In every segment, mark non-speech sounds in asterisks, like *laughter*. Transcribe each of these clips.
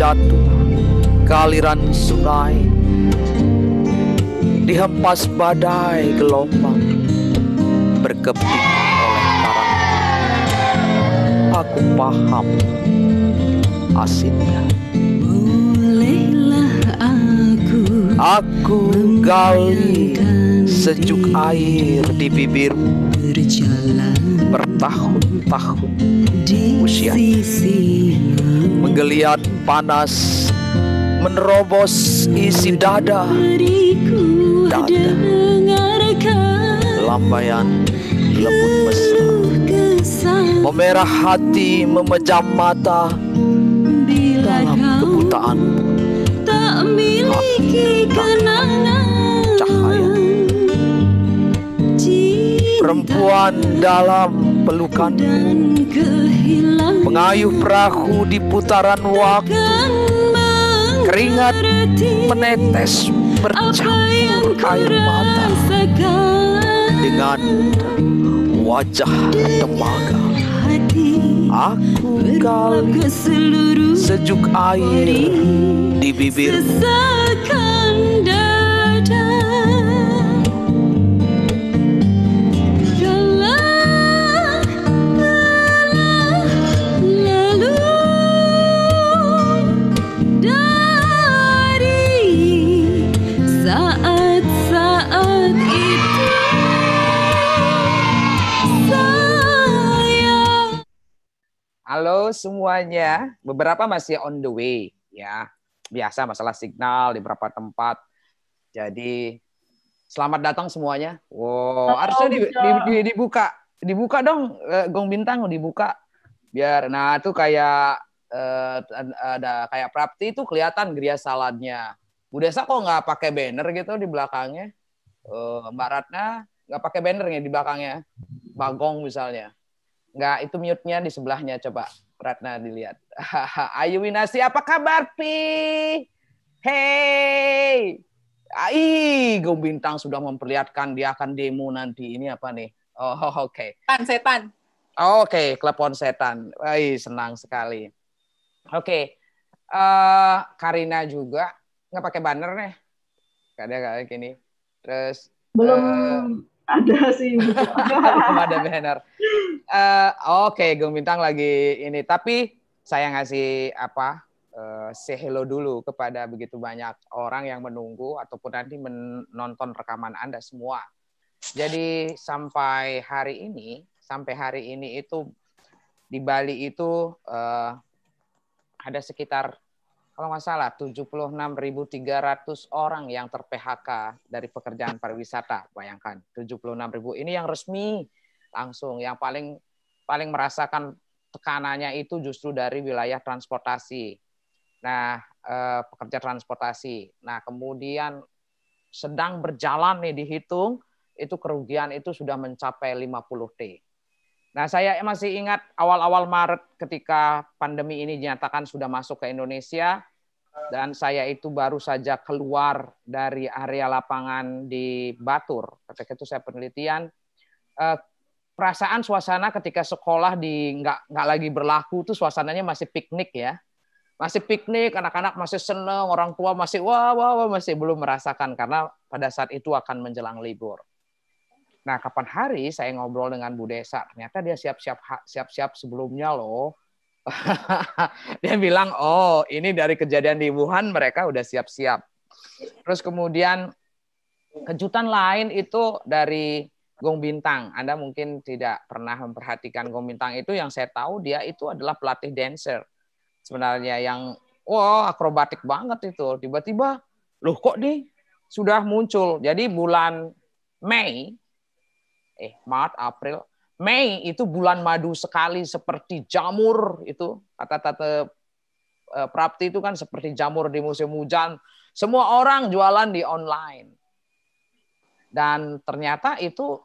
jatuh ke aliran sungai dihempas badai gelombang berkeping oleh karang aku paham asinnya bolehlah aku aku gali sejuk air di bibirmu berjalan bertahun-tahun usia menggeliat panas menerobos isi dada dada lambaian lembut mesra memerah hati memejam mata dalam kebutaan tak miliki kenangan cahaya perempuan dalam pelukan Pengayuh perahu di putaran waktu Keringat menetes bercampur air mata Dengan wajah temaga. Aku kali sejuk air di bibir. Halo semuanya. Beberapa masih on the way ya. Biasa masalah signal di beberapa tempat. Jadi selamat datang semuanya. Wow, harusnya di, di, di, dibuka dibuka dong eh, gong bintang dibuka biar nah itu kayak eh, ada kayak Prapti itu kelihatan geria saladnya. Bu Desa kok nggak pakai banner gitu di belakangnya? Eh, Mbak Ratna nggak pakai banner nih di belakangnya. Bagong misalnya. Enggak, itu mute-nya di sebelahnya. Coba Ratna dilihat. *laughs* Ayu Winasi, apa kabar, Pi? Hey! Ai, Gong Bintang sudah memperlihatkan dia akan demo nanti. Ini apa nih? Oh, *laughs* oke. Okay. Setan, setan. Oh, oke, okay. klepon setan. Ai, senang sekali. Oke. Okay. Uh, eh, Karina juga nggak pakai banner nih. Kadang kayak gini. Terus belum uh, ada sih. Belum ada banner. Uh, eh, Oke, okay, Gung Bintang lagi ini. Tapi saya ngasih apa? Uh, say hello dulu kepada begitu banyak orang yang menunggu ataupun nanti menonton rekaman Anda semua. Jadi sampai hari ini, sampai hari ini itu di Bali itu uh, ada sekitar kalau nggak salah 76.300 orang yang ter-PHK dari pekerjaan pariwisata. Bayangkan 76.000 ini yang resmi langsung yang paling paling merasakan tekanannya itu justru dari wilayah transportasi. Nah, eh, pekerja transportasi. Nah, kemudian sedang berjalan nih dihitung itu kerugian itu sudah mencapai 50 T. Nah, saya masih ingat awal-awal Maret ketika pandemi ini dinyatakan sudah masuk ke Indonesia, dan saya itu baru saja keluar dari area lapangan di Batur. Ketika itu saya penelitian eh, perasaan suasana ketika sekolah di nggak nggak lagi berlaku itu suasananya masih piknik ya. Masih piknik, anak-anak masih seneng, orang tua masih wah wah wah masih belum merasakan karena pada saat itu akan menjelang libur. Nah, kapan hari saya ngobrol dengan Bu Desa, ternyata dia siap-siap siap-siap sebelumnya loh *laughs* dia bilang, oh ini dari kejadian di Wuhan mereka udah siap-siap. Terus kemudian kejutan lain itu dari Gong Bintang. Anda mungkin tidak pernah memperhatikan Gong Bintang itu. Yang saya tahu dia itu adalah pelatih dancer. Sebenarnya yang wow akrobatik banget itu. Tiba-tiba loh kok nih sudah muncul. Jadi bulan Mei, eh Maret, April, Mei itu bulan madu sekali seperti jamur itu kata tata eh, Prapti itu kan seperti jamur di musim hujan. Semua orang jualan di online. Dan ternyata itu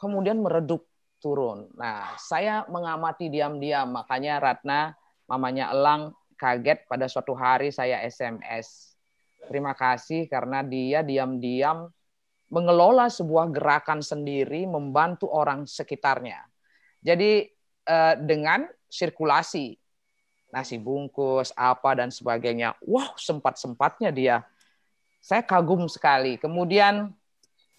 kemudian meredup turun. Nah, saya mengamati diam-diam makanya Ratna mamanya Elang kaget pada suatu hari saya SMS. Terima kasih karena dia diam-diam mengelola sebuah gerakan sendiri membantu orang sekitarnya. Jadi eh, dengan sirkulasi nasi bungkus apa dan sebagainya. Wow, sempat-sempatnya dia. Saya kagum sekali. Kemudian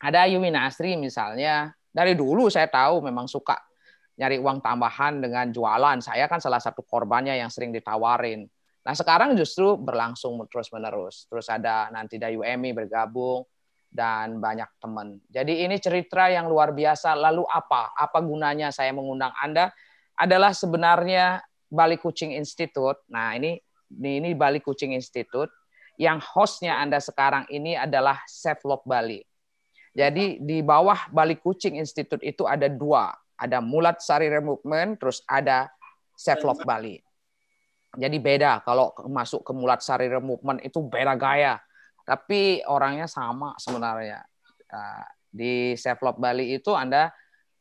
ada Yumi Nasri misalnya. Dari dulu saya tahu memang suka nyari uang tambahan dengan jualan. Saya kan salah satu korbannya yang sering ditawarin. Nah sekarang justru berlangsung terus-menerus. Terus ada nanti Dayu Emi bergabung dan banyak teman. Jadi ini cerita yang luar biasa. Lalu apa? Apa gunanya saya mengundang Anda? Adalah sebenarnya Bali Kucing Institute. Nah ini ini Bali Kucing Institute yang hostnya Anda sekarang ini adalah Sevlog Bali. Jadi di bawah Bali Kucing Institute itu ada dua. Ada Mulat Sari Movement, terus ada Sevlog Bali. Jadi beda kalau masuk ke Mulat Sari Movement itu beda gaya tapi orangnya sama sebenarnya nah, di Sevlop Bali itu anda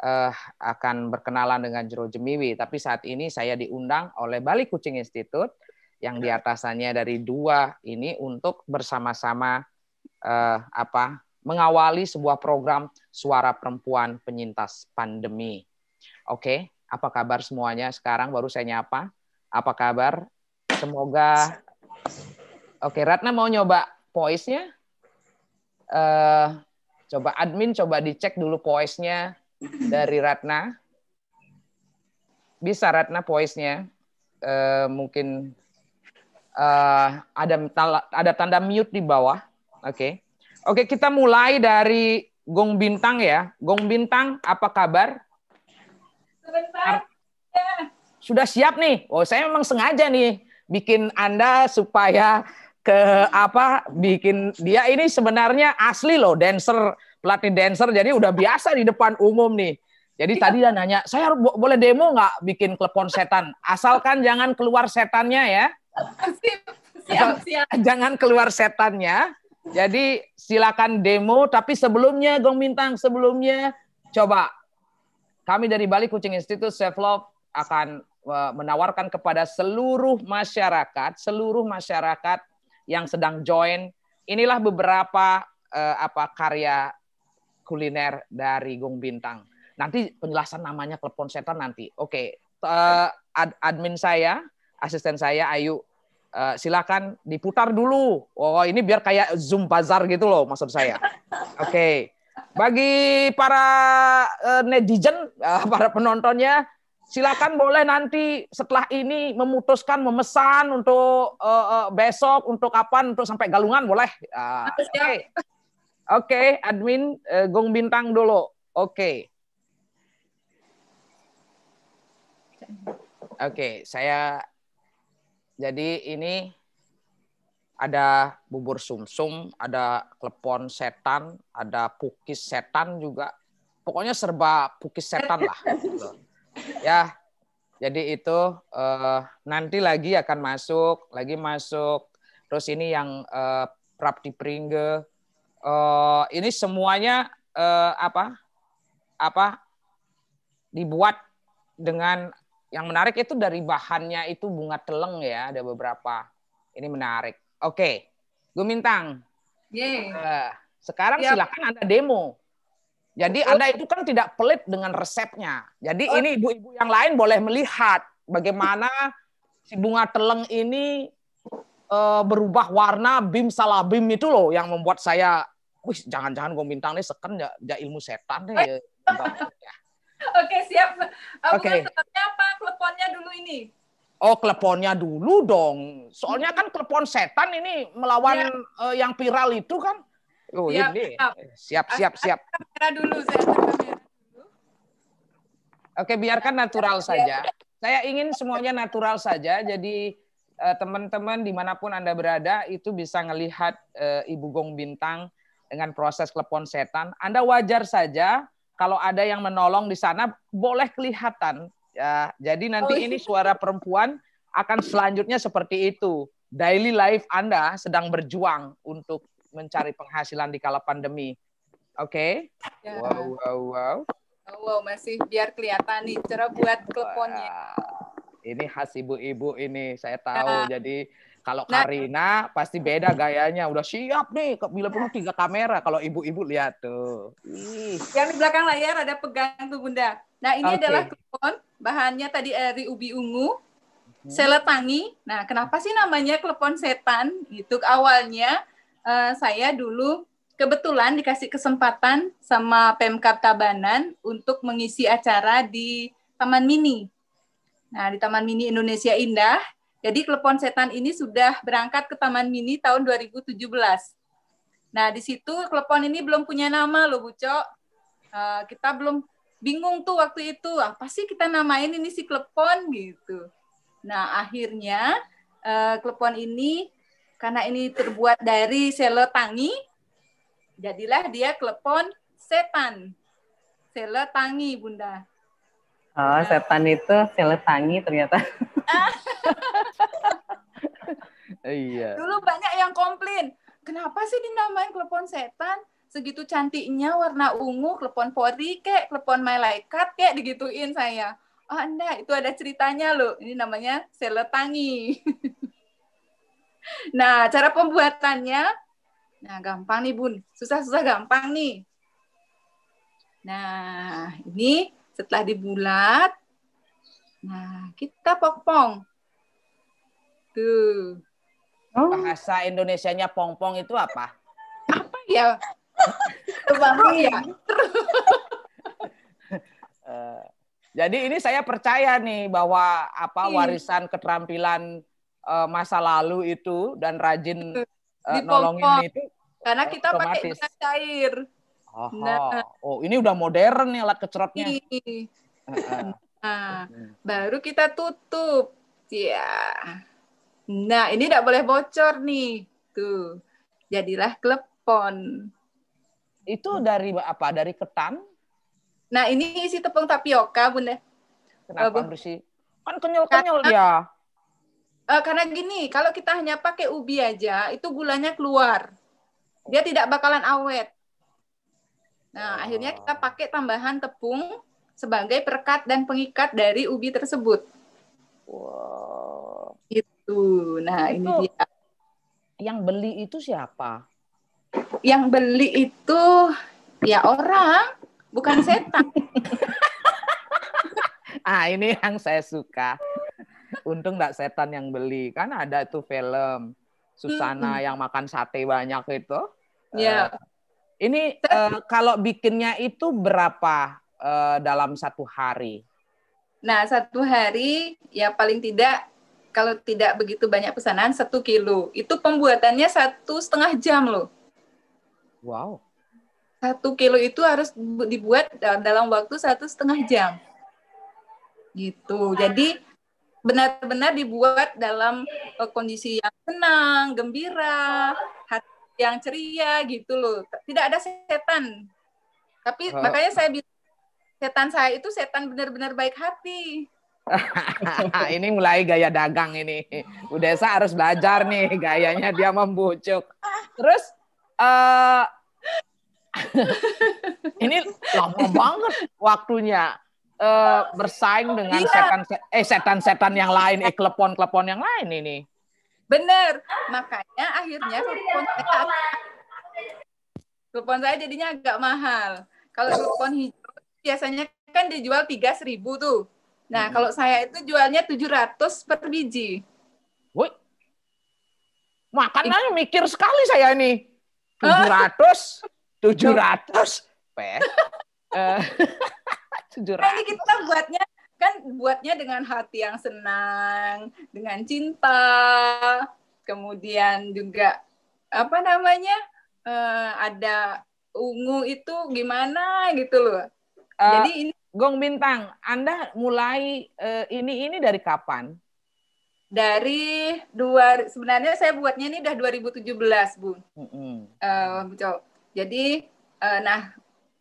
uh, akan berkenalan dengan Jero Jemiwi tapi saat ini saya diundang oleh Bali Kucing Institute yang diatasannya dari dua ini untuk bersama-sama uh, apa mengawali sebuah program suara perempuan penyintas pandemi. Oke, okay, apa kabar semuanya? Sekarang baru saya nyapa. Apa kabar? Semoga Oke, okay, Ratna mau nyoba poisnya uh, eh, coba admin coba dicek dulu poisnya dari Ratna bisa Ratna poisnya uh, eh, mungkin uh, ada ada tanda mute di bawah oke okay. oke okay, kita mulai dari Gong Bintang ya Gong Bintang apa kabar sebentar sudah siap nih oh saya memang sengaja nih bikin anda supaya ke apa bikin dia ini sebenarnya asli loh dancer pelatih dancer jadi udah biasa di depan umum nih jadi tadi dia nanya saya boleh demo nggak bikin klepon setan asalkan jangan keluar setannya ya *laughs* jangan keluar setannya jadi silakan demo tapi sebelumnya Gong mintang sebelumnya coba kami dari Bali Kucing Institute Self Love akan eh, menawarkan kepada seluruh masyarakat, seluruh masyarakat yang sedang join. Inilah beberapa uh, apa karya kuliner dari Gung Bintang. Nanti penjelasan namanya telepon setan nanti. Oke, okay. uh, eh, ad admin saya, asisten saya Ayu Uh, silakan diputar dulu. Oh, ini biar kayak Zoom bazar gitu loh maksud saya. Oke. Okay. Bagi para uh, netizen, uh, *laughs* para penontonnya silakan boleh nanti setelah ini memutuskan memesan untuk uh, uh, besok untuk kapan untuk sampai Galungan boleh. Ah, oke. Uh, Oke, okay. okay, admin uh, Gong Bintang dulu. Oke. Okay. Oke, okay, saya jadi ini ada bubur sumsum, -sum, ada klepon setan, ada pukis setan juga. Pokoknya serba pukis setan lah. *laughs* ya jadi itu uh, nanti lagi akan masuk lagi masuk terus ini yang uh, prap Pringge uh, ini semuanya uh, apa apa dibuat dengan yang menarik itu dari bahannya itu bunga teleng ya ada beberapa ini menarik oke okay. Gumintang yeah. uh, sekarang yep. silakan anda demo jadi Anda itu kan tidak pelit dengan resepnya. Jadi oh. ini ibu-ibu yang lain boleh melihat bagaimana si bunga teleng ini e, berubah warna bim salah bim itu loh yang membuat saya, wih jangan-jangan gue bintang nih seken ya, ya ilmu setan deh. *laughs* Oke siap. Eh, Oke. okay. apa kleponnya dulu ini? Oh, kleponnya dulu dong. Soalnya hmm. kan klepon setan ini melawan ya. uh, yang viral itu kan. Oh, siap, ini. Siap, siap, siap. Kamera dulu, saya Oke, biarkan natural saja. Saya ingin semuanya natural saja. Jadi eh, teman-teman dimanapun Anda berada itu bisa melihat eh, Ibu Gong Bintang dengan proses klepon setan. Anda wajar saja kalau ada yang menolong di sana boleh kelihatan. Ya, jadi nanti oh. ini suara perempuan akan selanjutnya seperti itu. Daily life Anda sedang berjuang untuk mencari penghasilan di kala pandemi. Oke? Okay? Ya. Wow, wow, wow. Oh, wow, masih biar kelihatan nih cara buat teleponnya. Ini khas ibu-ibu ini, saya nah. tahu. Ya. Jadi kalau nah. Karina pasti beda gayanya. Udah siap nih, bila perlu tiga kamera. Kalau ibu-ibu lihat tuh. Ih. Yang di belakang layar ada pegang tuh bunda. Nah ini okay. adalah klepon, bahannya tadi dari eh, ubi ungu, mhm. seletangi. Nah, kenapa sih namanya klepon setan? Itu awalnya uh, saya dulu kebetulan dikasih kesempatan sama Pemkap Tabanan untuk mengisi acara di Taman Mini. Nah, di Taman Mini Indonesia Indah. Jadi Klepon Setan ini sudah berangkat ke Taman Mini tahun 2017. Nah, di situ Klepon ini belum punya nama loh, Bu Cok. Uh, kita belum bingung tuh waktu itu, apa sih kita namain ini si Klepon gitu. Nah, akhirnya uh, eh, Klepon ini karena ini terbuat dari selotangi, jadilah dia klepon setan. tangi, Bunda. Oh, nah. setan itu selotangi ternyata. *laughs* iya. Dulu banyak yang komplain, kenapa sih dinamain klepon setan? Segitu cantiknya warna ungu, klepon pori kek, klepon malaikat kek, digituin saya. Oh, enggak, itu ada ceritanya loh. Ini namanya seletangi. *laughs* Nah, cara pembuatannya, nah gampang nih bun, susah-susah gampang nih. Nah, ini setelah dibulat, nah kita pokpong. Tuh. Oh. Bahasa Indonesianya pongpong itu apa? Apa ya? Bang ya. *laughs* Eh, jadi ini saya percaya nih bahwa apa iya. warisan keterampilan uh, masa lalu itu dan rajin uh, nolongin itu karena kita pakai minyak cair. Oh, Nah, oh, ini udah modern nih alat kecerotnya. *laughs* nah, hmm. baru kita tutup. Ya. Nah, ini tidak boleh bocor nih. Tuh. Jadilah klepon. Itu dari apa? Dari ketan? Nah, ini isi tepung tapioka, Bunda. Kenapa, bersih Kan kenyal-kenyal dia uh, karena gini, kalau kita hanya pakai ubi aja, itu gulanya keluar. Dia tidak bakalan awet. Nah, oh. akhirnya kita pakai tambahan tepung sebagai perekat dan pengikat dari ubi tersebut. Wow. Itu. Nah, itu ini dia. Yang beli itu siapa? Yang beli itu ya orang, bukan setan. *laughs* ah, ini yang saya suka untung tidak setan yang beli kan ada itu film Susana hmm. yang makan sate banyak itu ya yeah. uh, ini uh, kalau bikinnya itu berapa uh, dalam satu hari nah satu hari ya paling tidak kalau tidak begitu banyak pesanan satu kilo itu pembuatannya satu setengah jam loh wow satu kilo itu harus dibuat eh, dalam waktu satu setengah jam gitu jadi benar-benar dibuat dalam uh, kondisi yang senang, gembira, hati yang ceria gitu loh. Tidak ada setan. Tapi oh. makanya saya bilang setan saya itu setan benar-benar baik hati. *laughs* ini mulai gaya dagang ini. Udesa saya harus belajar nih gayanya dia membucuk. Terus uh, *laughs* ini lama banget waktunya uh, bersaing oh, dengan iya. setan eh setan-setan yang lain, eh klepon-klepon yang lain ini. Bener, makanya akhirnya klepon saya, klepon saya jadinya agak mahal. Kalau klepon hijau biasanya kan dijual tiga seribu tuh. Nah, kalau saya itu jualnya 700 per biji. Woi. Makanannya mikir sekali saya ini. tujuh 700, 700. Peh. Jujur. Nah, ini kita buatnya kan buatnya dengan hati yang senang, dengan cinta, kemudian juga apa namanya uh, ada ungu itu gimana gitu loh. Uh, Jadi ini Gong Bintang, Anda mulai uh, ini ini dari kapan? Dari dua sebenarnya saya buatnya ini udah 2017 bu. Mm -hmm. uh, jadi uh, nah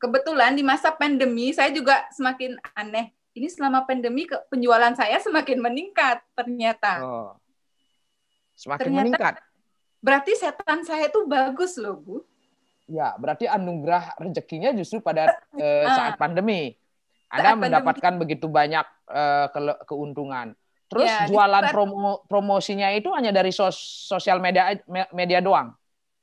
kebetulan di masa pandemi saya juga semakin aneh. Ini selama pandemi penjualan saya semakin meningkat ternyata. Oh. Semakin ternyata, meningkat. Berarti setan saya itu bagus loh, Bu. Ya, berarti anugerah rezekinya justru pada uh, saat pandemi. Anda saat mendapatkan pandemi. begitu banyak uh, eh, ke keuntungan. Terus ya, jualan promo promosinya itu hanya dari sos sosial media media doang?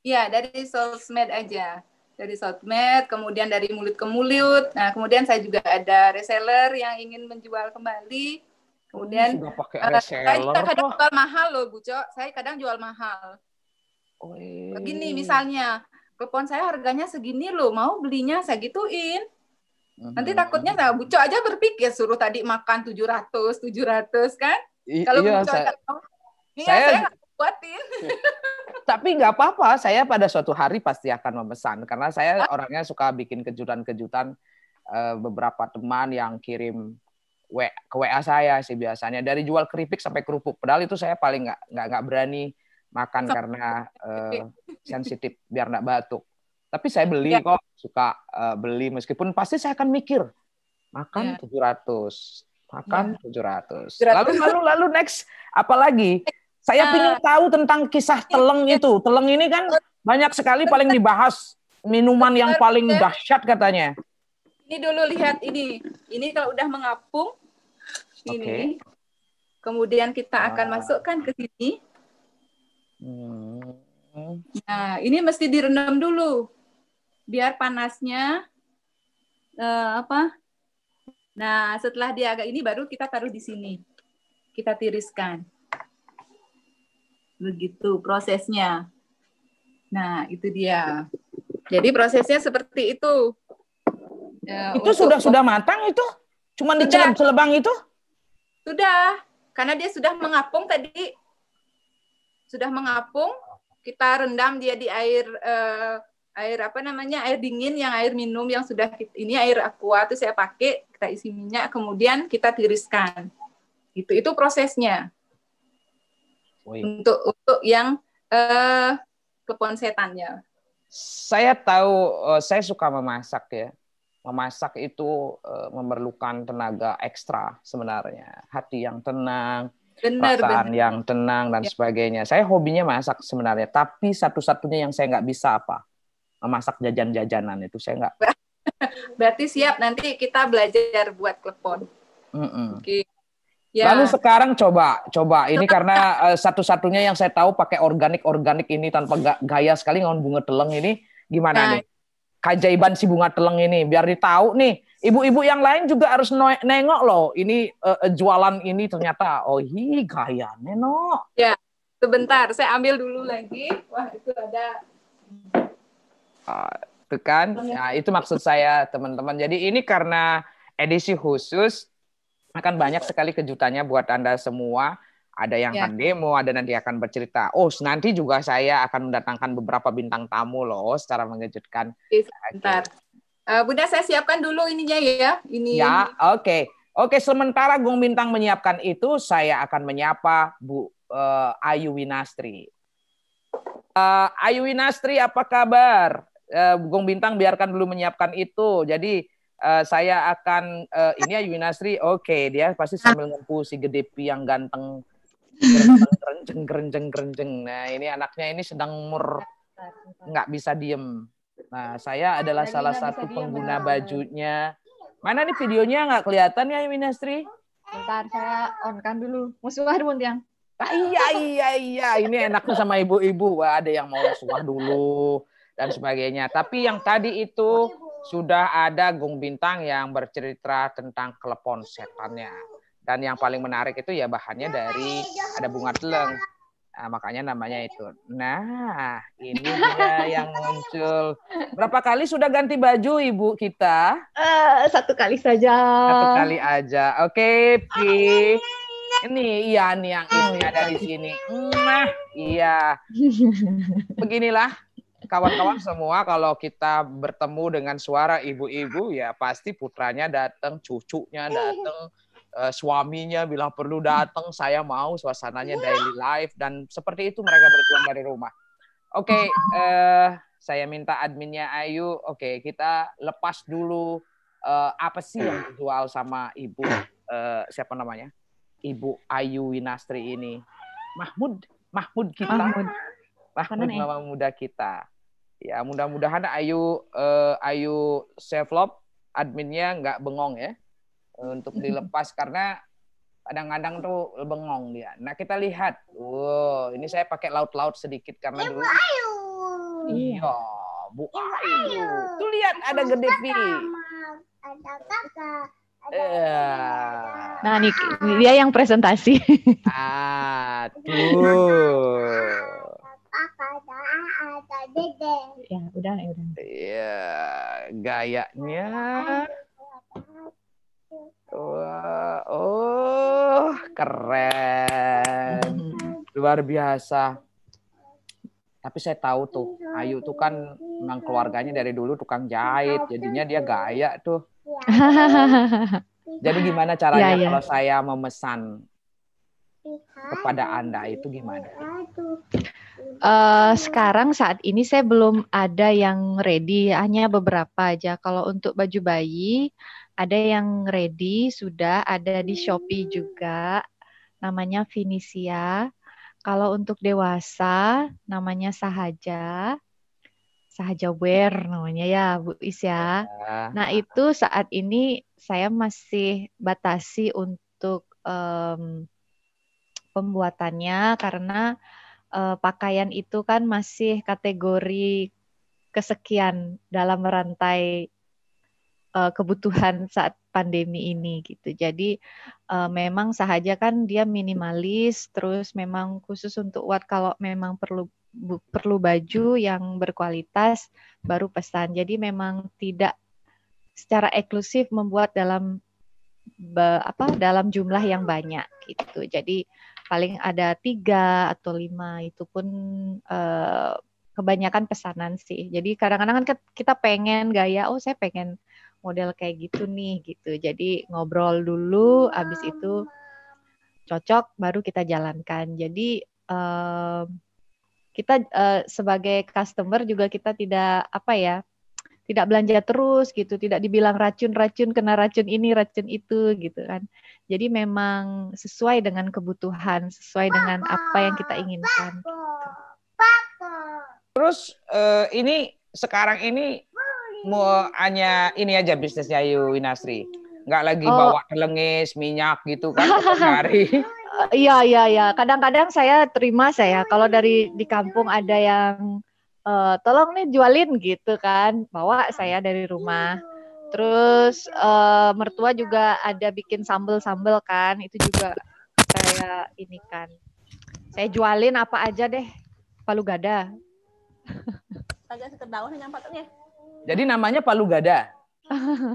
Iya, dari sosmed aja dari sosmed, kemudian dari mulut ke mulut. Nah, kemudian saya juga ada reseller yang ingin menjual kembali. Kemudian Sudah pakai uh, saya kadang jual mahal loh, Bu Cok. Saya kadang jual mahal. Oh, iya. Begini misalnya, telepon saya harganya segini loh, mau belinya saya gituin. Nanti mhm. takutnya nah, Bu Cok aja berpikir suruh tadi makan 700, 700 kan? Kalau iya, Bu Cok saya, tahu, iya, saya, saya kuatin. Tapi nggak apa-apa, saya pada suatu hari pasti akan memesan karena saya ah. orangnya suka bikin kejutan-kejutan eh, beberapa teman yang kirim ke WA saya sih biasanya dari jual keripik sampai kerupuk. Padahal itu saya paling nggak nggak nggak berani makan karena uh, *laughs* sensitif biar nggak batuk. Tapi saya beli ya. kok suka uh, beli meskipun pasti saya akan mikir makan ya. 700 makan ya. 700. 700. Lalu lalu lalu next apalagi? Saya uh, ah. ingin tahu tentang kisah teleng iya. itu. Teleng ini kan banyak sekali paling dibahas minuman yang paling dahsyat katanya. Ini dulu lihat ini. Ini kalau udah mengapung ini. Kemudian kita ah. akan uh. masukkan ke sini. Hmm. Nah, ini mesti direndam dulu. Biar panasnya uh, apa? Nah, setelah dia agak ini baru kita taruh di sini. Kita tiriskan begitu prosesnya. Nah, itu dia. Jadi prosesnya seperti itu. Ya, itu sudah sudah matang itu? Cuma dicelup celebang itu? Sudah, karena dia sudah mengapung tadi. Sudah mengapung, kita rendam dia di air eh, air apa namanya? air dingin yang air minum yang sudah ini air aqua itu saya pakai, kita isi minyak kemudian kita tiriskan. Itu itu prosesnya untuk untuk yang uh, klepon setannya. Saya tahu, uh, saya suka memasak ya. Memasak itu uh, memerlukan tenaga ekstra sebenarnya, hati yang tenang, perasaan yang tenang dan ya. sebagainya. Saya hobinya masak sebenarnya, tapi satu-satunya yang saya nggak bisa apa memasak jajan-jajanan itu saya nggak. *laughs* Berarti siap nanti kita belajar buat klepon. Mm -mm. Okay. Ya. Lalu sekarang coba, coba ini karena uh, satu-satunya yang saya tahu pakai organik organik ini tanpa ga, gaya sekali ngon bunga teleng ini gimana nah. nih? Kajaiban si bunga teleng ini biar ditahu nih. Ibu-ibu yang lain juga harus nengok loh ini uh, jualan ini ternyata oh hi gaya no. Ya, sebentar saya ambil dulu lagi. Wah itu ada. Uh, kan, oh, ya. nah, itu maksud saya teman-teman. Jadi ini karena edisi khusus akan banyak sekali kejutannya buat Anda semua. Ada yang ya. akan demo, ada nanti akan bercerita. Oh, nanti juga saya akan mendatangkan beberapa bintang tamu loh secara mengejutkan. Okay. Uh, eh, Bunda saya siapkan dulu ininya ya. Ini. Ya, oke. Okay. Oke, sementara Gung Bintang menyiapkan itu, saya akan menyapa Bu uh, Ayu Winastri. Uh, Ayu Winastri, apa kabar? Uh, Gung Bintang biarkan dulu menyiapkan itu. Jadi Uh, saya akan uh, ini ya Yunasri, oke okay, dia pasti sambil ngumpul si gede pi yang ganteng kerenceng kerenceng kerenceng. Nah ini anaknya ini sedang mur nggak bisa diem. Nah saya nah, adalah salah satu pengguna diem, bajunya. Mana nih videonya nggak kelihatan ya Yunasri? Bentar saya on kan dulu. Musuhan yang. Ah, iya iya iya ini enaknya sama ibu-ibu. Wah ada yang mau suah dulu dan sebagainya. Tapi yang tadi itu sudah ada Gung Bintang yang bercerita tentang klepon setannya. Dan yang paling menarik itu ya bahannya dari ada bunga teleng. Nah, makanya namanya itu. Nah, ini dia yang muncul. Berapa kali sudah ganti baju ibu kita? Uh, satu kali saja. Satu kali aja. Oke, okay, Pi. Ini Ian yang ini ada di sini. Nah, iya. *laughs* Beginilah kawan-kawan semua kalau kita bertemu dengan suara ibu-ibu ya pasti putranya datang, cucunya datang, uh, eh, suaminya bila perlu datang, saya mau suasananya daily life dan seperti itu mereka berjuang dari rumah. Oke, okay, uh, eh, saya minta adminnya Ayu. Oke, okay, kita lepas dulu uh, apa sih yang dijual sama ibu uh, siapa namanya? Ibu Ayu Winastri ini. Mahmud, Mahmud kita. Mahmud. Mahmud mama muda kita. Ya mudah-mudahan Ayu uh, Ayu Sevlop adminnya nggak bengong ya eh, untuk *laughs* dilepas karena kadang-kadang tuh bengong dia. Nah kita lihat, wow ini saya pakai laut-laut sedikit karena ya, dulu. Bu Ayu. Iya, Bu ya, Ayu. Ayu. Tuh lihat ada gede pi. Ada iya. kakak. Nah, nih dia yang presentasi. Ah, tuh dede. Ya, udah, ya udah. Iya, gayanya. Wah, oh, keren. Luar biasa. Tapi saya tahu tuh, Ayu tuh kan memang keluarganya dari dulu tukang jahit, jadinya dia gaya tuh. Iya. Jadi gimana caranya ya, ya. kalau saya memesan kepada Anda itu gimana? Uh, sekarang saat ini saya belum ada yang ready, hanya beberapa aja. Kalau untuk baju bayi, ada yang ready sudah, ada di Shopee juga, namanya Finisia. Kalau untuk dewasa, namanya Sahaja. Sahaja Wear namanya ya, Bu Is ya. Nah itu saat ini saya masih batasi untuk um, pembuatannya karena uh, pakaian itu kan masih kategori kesekian dalam rantai uh, kebutuhan saat pandemi ini gitu. Jadi uh, memang sahaja kan dia minimalis terus memang khusus untuk buat kalau memang perlu bu, perlu baju yang berkualitas baru pesan. Jadi memang tidak secara eksklusif membuat dalam be, apa dalam jumlah yang banyak gitu. Jadi paling ada tiga atau lima itu pun uh, kebanyakan pesanan sih jadi kadang-kadang kan kita pengen gaya oh saya pengen model kayak gitu nih gitu jadi ngobrol dulu abis itu cocok baru kita jalankan jadi uh, kita uh, sebagai customer juga kita tidak apa ya tidak belanja terus gitu, tidak dibilang racun-racun kena racun ini, racun itu gitu kan. Jadi memang sesuai dengan kebutuhan, sesuai dengan apa yang kita inginkan. Papa. Gitu. Terus uh, ini sekarang ini mau hanya ini aja bisnisnya Ayu Winasri. Nggak lagi oh. bawa lengis minyak gitu kan hari. *laughs* Iya, iya, iya. Kadang-kadang saya terima saya kalau dari di kampung ada yang uh, tolong nih jualin gitu kan, bawa saya dari rumah Terus uh, mertua juga ada bikin sambel-sambel kan, itu juga saya ini kan. Saya jualin apa aja deh, palu gada. Ya? Jadi namanya palu gada. *laughs*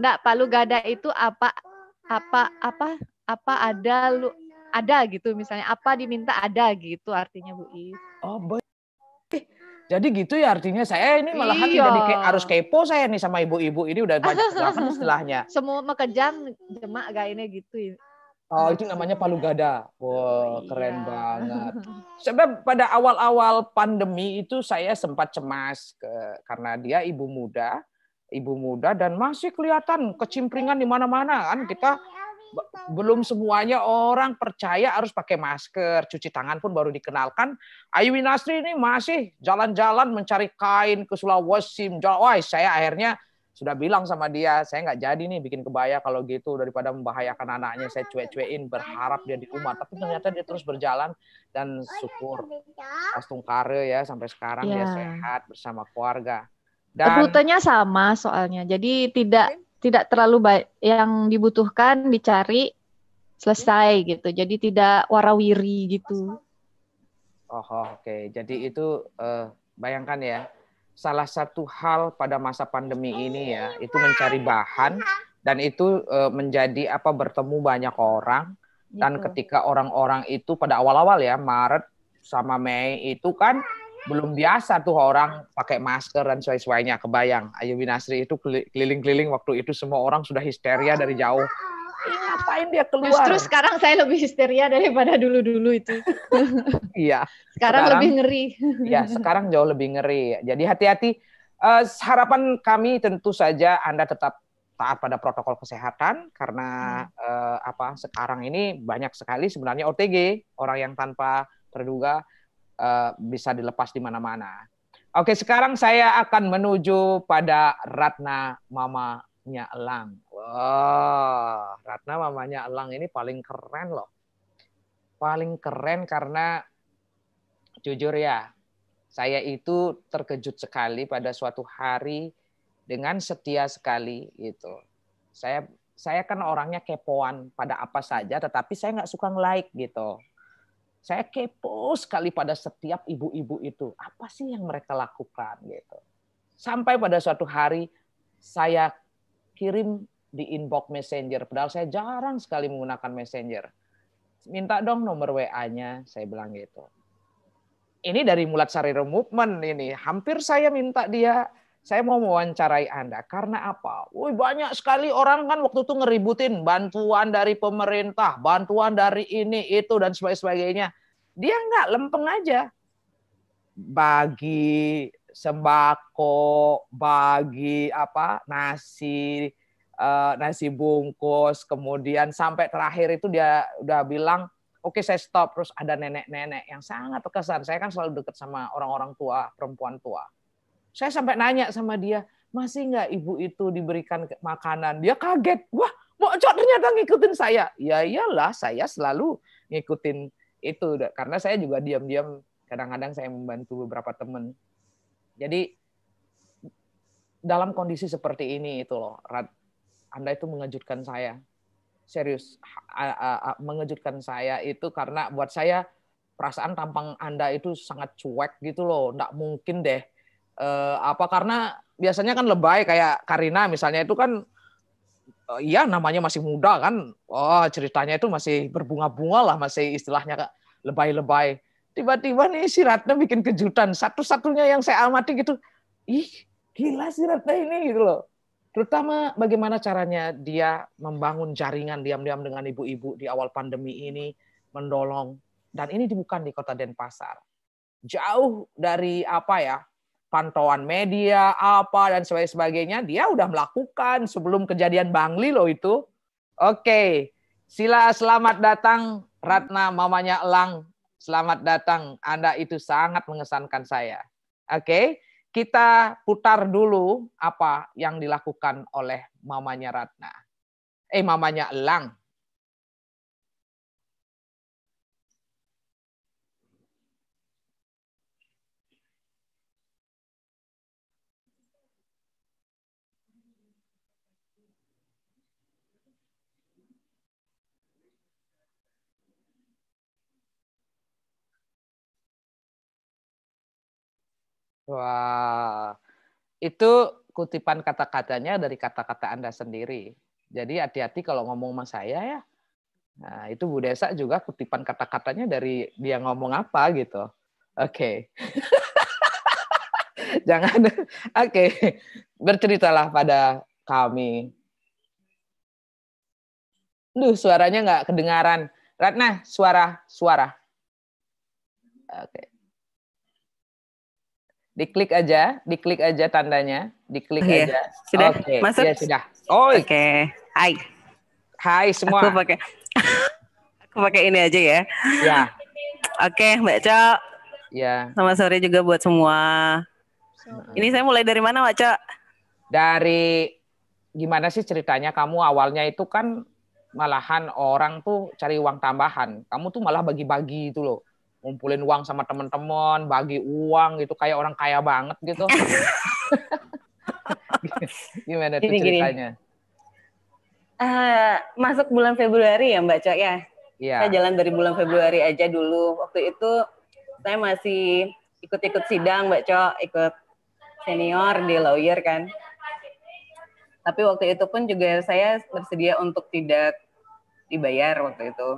Nggak palu gada itu apa apa apa apa ada lu ada gitu misalnya apa diminta ada gitu artinya Bu I. Oh, jadi gitu ya artinya saya eh, ini malah iya. jadi kayak harus kepo saya nih sama ibu-ibu ini udah banyak *laughs* banget istilahnya. Semua mekejang jemak gak ini gitu. Ya. Oh itu namanya Palu Gada. wow, oh, iya. keren banget. *laughs* Sebab pada awal-awal pandemi itu saya sempat cemas ke, karena dia ibu muda, ibu muda dan masih kelihatan kecimpringan di mana-mana kan kita Gitu. belum semuanya orang percaya harus pakai masker, cuci tangan pun baru dikenalkan. Ayu Winastri ini masih jalan-jalan mencari kain ke Sulawesi, wah saya akhirnya sudah bilang sama dia, saya nggak jadi nih bikin kebaya kalau gitu daripada membahayakan anaknya, saya cuek-cuekin berharap dia di rumah, tapi ternyata dia terus berjalan dan oh, syukur astungkare ya sampai sekarang ya. dia iya. sehat bersama keluarga. Dan, Rutenya sama soalnya, jadi tidak tidak terlalu baik yang dibutuhkan dicari selesai gitu. Jadi tidak warawiri gitu. Oh, oh oke. Okay. Jadi itu uh, bayangkan ya, salah satu hal pada masa pandemi ini ya, itu mencari bahan dan itu uh, menjadi apa bertemu banyak orang dan gitu. ketika orang-orang itu pada awal-awal ya Maret sama Mei itu kan belum biasa tuh orang pakai masker dan sesuai suainya kebayang Ayu Winasri itu keliling-keliling waktu itu semua orang sudah histeria dari jauh eh, ngapain dia keluar justru sekarang saya lebih histeria daripada dulu-dulu itu *laughs* iya sekarang, sekarang lebih ngeri iya sekarang jauh lebih ngeri jadi hati-hati uh, harapan kami tentu saja Anda tetap taat pada protokol kesehatan karena hmm. uh, apa sekarang ini banyak sekali sebenarnya OTG orang yang tanpa terduga uh, bisa dilepas di mana-mana. Oke, sekarang saya akan menuju pada Ratna mamanya Elang. Wah, Ratna mamanya Elang ini paling keren loh. Paling keren karena jujur ya, saya itu terkejut sekali pada suatu hari dengan setia sekali gitu. Saya saya kan orangnya kepoan pada apa saja, tetapi saya nggak suka nge-like gitu. Saya kepo sekali pada setiap ibu-ibu itu. Apa sih yang mereka lakukan gitu. Sampai pada suatu hari saya kirim di inbox Messenger. Padahal saya jarang sekali menggunakan Messenger. Minta dong nomor WA-nya, saya bilang gitu. Ini dari Mulat Sariro Movement ini. Hampir saya minta dia saya mau mewawancarai Anda. Karena apa? Wih, banyak sekali orang kan waktu itu ngeributin bantuan dari pemerintah, bantuan dari ini, itu, dan sebagainya. Dia nggak lempeng aja. Bagi sembako, bagi apa nasi, eh, nasi bungkus, kemudian sampai terakhir itu dia udah bilang, oke saya stop. Terus ada nenek-nenek yang sangat terkesan. Saya kan selalu dekat sama orang-orang tua, perempuan tua saya sampai nanya sama dia, masih nggak ibu itu diberikan makanan? Dia kaget, wah mau ternyata ngikutin saya. Ya iyalah, saya selalu ngikutin itu. Karena saya juga diam-diam, kadang-kadang saya membantu beberapa teman. Jadi dalam kondisi seperti ini itu loh, Rad, Anda itu mengejutkan saya. Serius, mengejutkan saya itu karena buat saya perasaan tampang Anda itu sangat cuek gitu loh. Nggak mungkin deh eh, apa karena biasanya kan lebay kayak Karina misalnya itu kan eh, ya namanya masih muda kan oh ceritanya itu masih berbunga-bunga lah masih istilahnya lebay-lebay tiba-tiba nih si Ratna bikin kejutan satu-satunya yang saya amati gitu ih gila si Ratna ini gitu loh terutama bagaimana caranya dia membangun jaringan diam-diam dengan ibu-ibu di awal pandemi ini mendolong dan ini bukan di kota Denpasar jauh dari apa ya pantauan media apa dan sebagainya dia udah melakukan sebelum kejadian Bangli loh itu. Oke. Sila selamat datang Ratna mamanya Elang. Selamat datang. Anda itu sangat mengesankan saya. Oke. Kita putar dulu apa yang dilakukan oleh mamanya Ratna. Eh mamanya Elang. Wah, itu kutipan kata-katanya dari kata-kata Anda sendiri. Jadi hati-hati kalau ngomong sama saya ya. Nah, itu Bu Desa juga kutipan kata-katanya dari dia ngomong apa gitu. Oke. Okay. *laughs* Jangan. Oke. Okay. Berceritalah pada kami. Duh, suaranya nggak kedengaran. Ratna, suara, suara. Oke. Okay. Diklik aja, diklik aja tandanya, diklik oh iya, aja. Sudah okay. masuk. Ya, sudah. oke. Okay. Hai. Hai semua. Aku pakai *laughs* Aku pakai ini aja ya. Ya. Oke, okay, Mbak Cok. Ya. Sama sore juga buat semua. Ini saya mulai dari mana, Mbak Cok? Dari gimana sih ceritanya kamu awalnya itu kan malahan orang tuh cari uang tambahan. Kamu tuh malah bagi-bagi itu loh ngumpulin uang sama temen-temen bagi uang gitu kayak orang kaya banget gitu. *laughs* Gimana tuh ceritanya? Uh, masuk bulan Februari ya Mbak Cok ya. Yeah. Saya jalan dari bulan Februari aja dulu. Waktu itu saya masih ikut-ikut sidang Mbak Cok, ikut senior di lawyer kan. Tapi waktu itu pun juga saya bersedia untuk tidak dibayar waktu itu.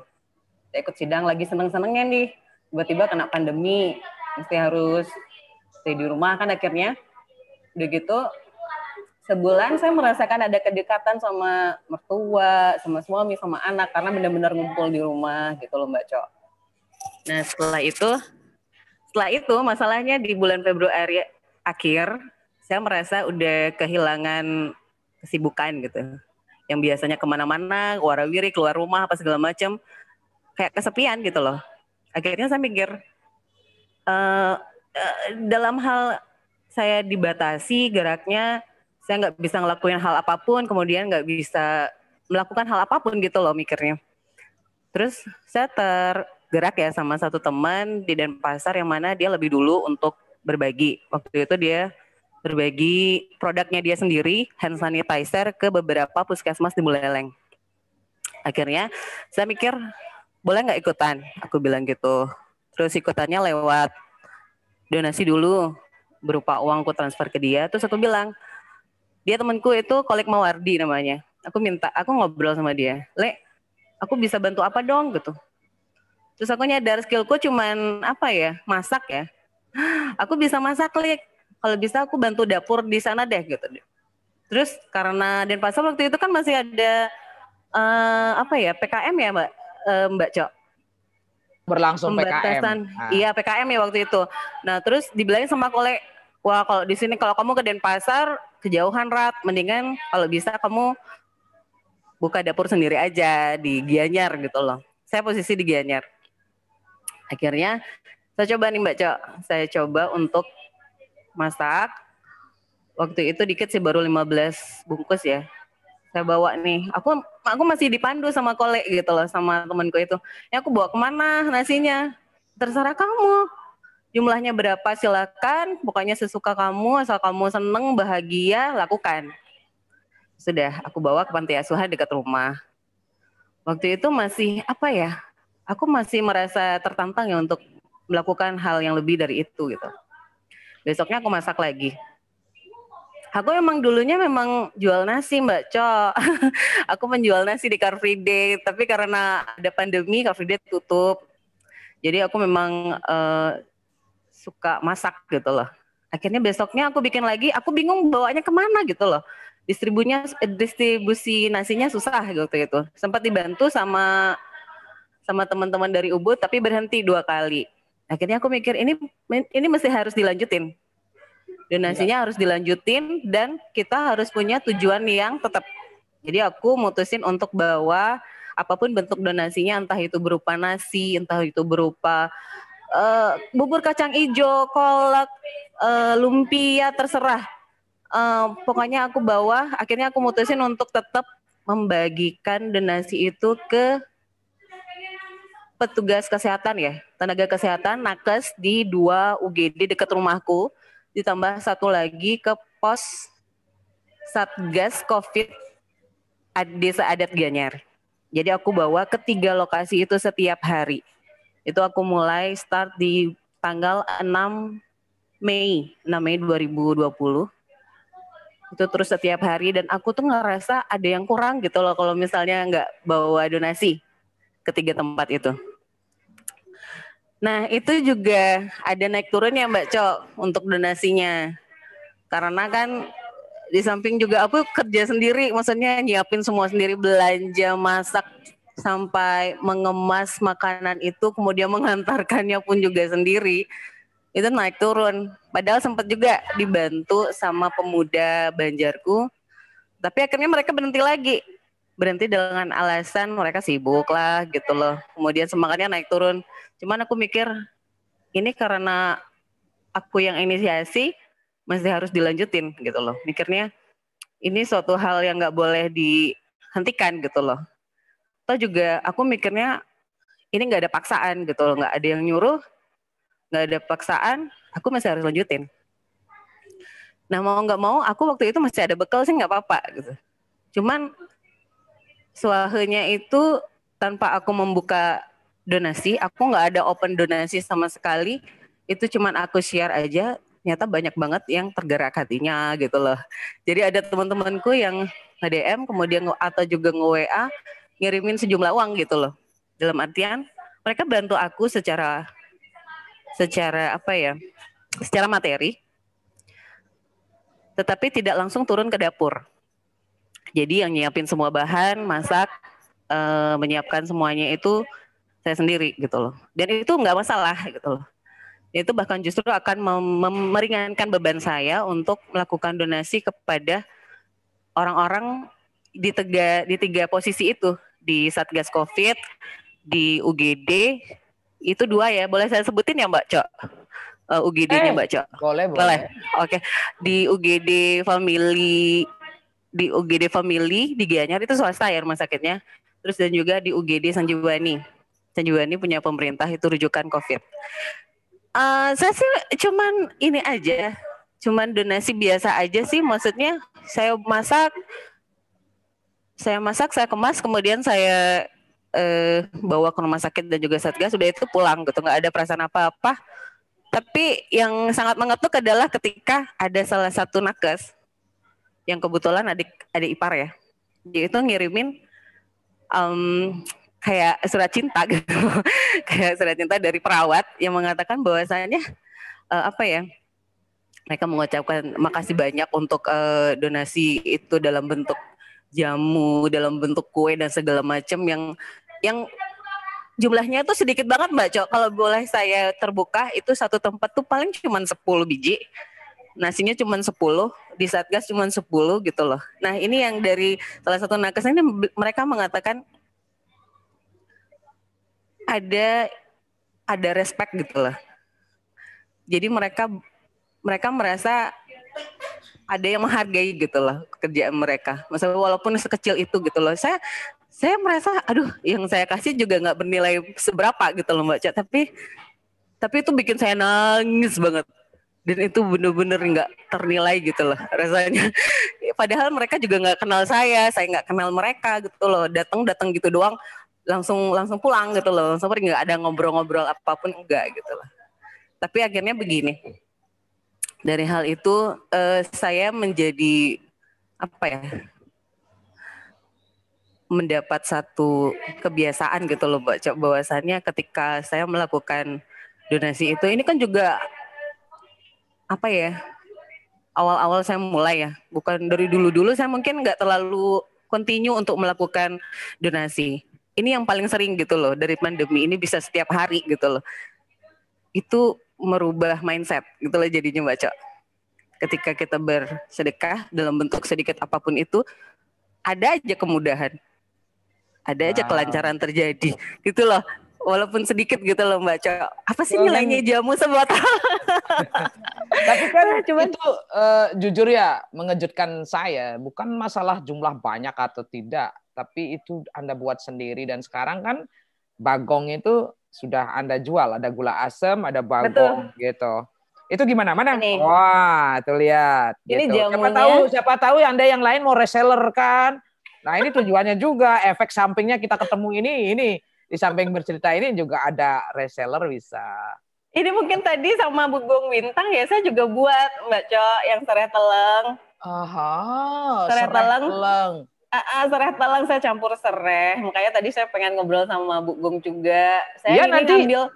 Saya ikut sidang lagi seneng-senengnya nih tiba-tiba kena pandemi mesti harus stay di rumah kan akhirnya udah gitu sebulan saya merasakan ada kedekatan sama mertua sama suami sama anak karena benar-benar ngumpul di rumah gitu loh mbak Cok nah setelah itu setelah itu masalahnya di bulan Februari akhir saya merasa udah kehilangan kesibukan gitu yang biasanya kemana-mana warawiri keluar rumah apa segala macam kayak kesepian gitu loh akhirnya saya mikir uh, uh, dalam hal saya dibatasi geraknya saya nggak bisa ngelakuin hal apapun kemudian nggak bisa melakukan hal apapun gitu loh mikirnya terus saya tergerak ya sama satu teman di Denpasar yang mana dia lebih dulu untuk berbagi waktu itu dia berbagi produknya dia sendiri hand sanitizer ke beberapa puskesmas di Buleleng akhirnya saya mikir boleh nggak ikutan? Aku bilang gitu. Terus ikutannya lewat donasi dulu berupa uang ku transfer ke dia. Terus aku bilang, dia temanku itu kolek Mawardi namanya. Aku minta, aku ngobrol sama dia. Le, aku bisa bantu apa dong gitu. Terus aku nyadar skillku cuman apa ya, masak ya. *gasps* Aku bisa masak, Le. Kalau bisa aku bantu dapur di sana deh gitu. Terus karena Denpasar waktu itu kan masih ada uh, apa ya PKM ya Mbak uh, Mbak Cok berlangsung pembatasan PKM. Ah. iya PKM ya waktu itu nah terus dibilangin sama kole, wah kalau di sini kalau kamu ke Denpasar kejauhan rat mendingan kalau bisa kamu buka dapur sendiri aja di Gianyar gitu loh saya posisi di Gianyar akhirnya saya coba nih Mbak Cok saya coba untuk masak waktu itu dikit sih baru 15 bungkus ya saya bawa nih aku aku masih dipandu sama kolek gitu loh sama temanku itu ya aku bawa kemana nasinya terserah kamu jumlahnya berapa silakan pokoknya sesuka kamu asal kamu seneng bahagia lakukan sudah aku bawa ke panti asuhan dekat rumah waktu itu masih apa ya aku masih merasa tertantang ya untuk melakukan hal yang lebih dari itu gitu besoknya aku masak lagi Aku emang dulunya memang jual nasi Mbak Co. *laughs* aku menjual nasi di Car Free Day, tapi karena ada pandemi Car Free Day tutup. Jadi aku memang uh, suka masak gitu loh. Akhirnya besoknya aku bikin lagi, aku bingung bawanya kemana gitu loh. Distribusinya, eh, distribusi nasinya susah gitu gitu. Sempat dibantu sama sama teman-teman dari Ubud, tapi berhenti dua kali. Akhirnya aku mikir ini ini mesti harus dilanjutin Donasinya ya. harus dilanjutin dan kita harus punya tujuan yang tetap. Jadi aku mutusin untuk bawa apapun bentuk donasinya entah itu berupa nasi, entah itu berupa uh, bubur kacang ijo, kolak, uh, eh, lumpia ya terserah. Uh, pokoknya aku bawa, akhirnya aku mutusin untuk tetap membagikan donasi itu ke petugas kesehatan ya, tenaga kesehatan nakes di dua UGD dekat rumahku ditambah satu lagi ke pos Satgas COVID Desa Adat Ganyar. Jadi aku bawa ketiga lokasi itu setiap hari. Itu aku mulai start di tanggal 6 Mei, 6 Mei 2020. Itu terus setiap hari dan aku tuh ngerasa ada yang kurang gitu loh kalau misalnya nggak bawa donasi ketiga tempat itu. Nah, itu juga ada naik turun ya Mbak Cok untuk donasinya. Karena kan di samping juga aku kerja sendiri, maksudnya nyiapin semua sendiri, belanja, masak, sampai mengemas makanan itu, kemudian menghantarkannya pun juga sendiri. Itu naik turun. Padahal sempat juga dibantu sama pemuda Banjarku, tapi akhirnya mereka berhenti lagi berhenti dengan alasan mereka sibuk lah gitu loh. Kemudian semangatnya naik turun. Cuman aku mikir ini karena aku yang inisiasi masih harus dilanjutin gitu loh. Mikirnya ini suatu hal yang nggak boleh dihentikan gitu loh. Atau juga aku mikirnya ini nggak ada paksaan gitu loh, nggak ada yang nyuruh, nggak ada paksaan, aku masih harus lanjutin. Nah mau nggak mau, aku waktu itu masih ada bekal sih nggak apa-apa gitu. Cuman Suahenya itu tanpa aku membuka donasi, aku nggak ada open donasi sama sekali. Itu cuman aku share aja. Ternyata banyak banget yang tergerak hatinya gitu loh. Jadi ada teman-temanku yang nge-DM kemudian atau juga nge-WA ngirimin sejumlah uang gitu loh. Dalam artian mereka bantu aku secara secara apa ya? Secara materi. Tetapi tidak langsung turun ke dapur. Jadi yang nyiapin semua bahan, masak, uh, menyiapkan semuanya itu saya sendiri gitu loh. Dan itu nggak masalah gitu loh. Itu bahkan justru akan mem- meringankan beban saya untuk melakukan donasi kepada orang-orang di tiga di tiga posisi itu di Satgas Covid, di UGD itu dua ya. Boleh saya sebutin ya Mbak Cok? Uh, eh, UGD-nya eh, Mbak Cok. Boleh, boleh. boleh. Oke. Okay. Di UGD Family di UGD Family di Gianyar itu swasta ya rumah sakitnya. Terus dan juga di UGD Sanjiwani. Sanjiwani punya pemerintah itu rujukan COVID. Uh, saya sih cuman ini aja, cuman donasi biasa aja sih. Maksudnya saya masak, saya masak, saya kemas, kemudian saya uh, bawa ke rumah sakit dan juga satgas. Sudah itu pulang gitu, nggak ada perasaan apa-apa. Tapi yang sangat mengetuk adalah ketika ada salah satu nakes yang kebetulan adik adik ipar ya dia itu ngirimin um, kayak surat cinta gitu *laughs* kayak surat cinta dari perawat yang mengatakan bahwasannya uh, apa ya mereka mengucapkan makasih banyak untuk uh, donasi itu dalam bentuk jamu, dalam bentuk kue dan segala macam yang yang jumlahnya itu sedikit banget Mbak Cok. Kalau boleh saya terbuka itu satu tempat tuh paling cuma 10 biji nasinya cuma 10, di Satgas cuma 10 gitu loh. Nah, ini yang dari salah satu nakes ini mereka mengatakan ada ada respect gitu loh. Jadi mereka mereka merasa ada yang menghargai gitu loh kerjaan mereka. Maksudnya walaupun sekecil itu gitu loh. Saya saya merasa aduh yang saya kasih juga nggak bernilai seberapa gitu loh Mbak Cak, tapi tapi itu bikin saya nangis banget dan itu bener-bener nggak -bener ternilai gitu loh rasanya *laughs* padahal mereka juga nggak kenal saya saya nggak kenal mereka gitu loh datang datang gitu doang langsung langsung pulang gitu loh langsung pergi nggak ada ngobrol-ngobrol apapun enggak gitu loh tapi akhirnya begini dari hal itu eh, saya menjadi apa ya mendapat satu kebiasaan gitu loh mbak bahwasannya ketika saya melakukan donasi itu ini kan juga apa ya awal-awal saya mulai ya bukan dari dulu-dulu saya mungkin nggak terlalu continue untuk melakukan donasi ini yang paling sering gitu loh dari pandemi ini bisa setiap hari gitu loh itu merubah mindset gitu loh jadinya mbak Cok ketika kita bersedekah dalam bentuk sedikit apapun itu ada aja kemudahan ada aja wow. kelancaran terjadi gitu loh walaupun sedikit gitu loh Mbak Co. Apa sih oh, nilainya jamu sebotol? *laughs* Tapi kan ah, Cuman... itu uh, jujur ya mengejutkan saya. Bukan masalah jumlah banyak atau tidak, tapi itu Anda buat sendiri dan sekarang kan bagong itu sudah Anda jual, ada gula asem, ada bagong Betul. gitu. Itu gimana? Mana? Ini. Wah, tuh lihat. Ini gitu. Jamunya. Siapa tahu siapa tahu Anda yang lain mau reseller kan. Nah, ini tujuannya juga efek sampingnya kita ketemu ini ini di samping bercerita ini juga ada reseller bisa. Ini mungkin tadi sama Bugung Bintang ya saya juga buat Mbak Co yang serai teleng. Aha, serai, serai teleng. teleng. Uh, serai teleng saya campur serai. Makanya tadi saya pengen ngobrol sama Bugung juga. Saya ya, nanti... ngambil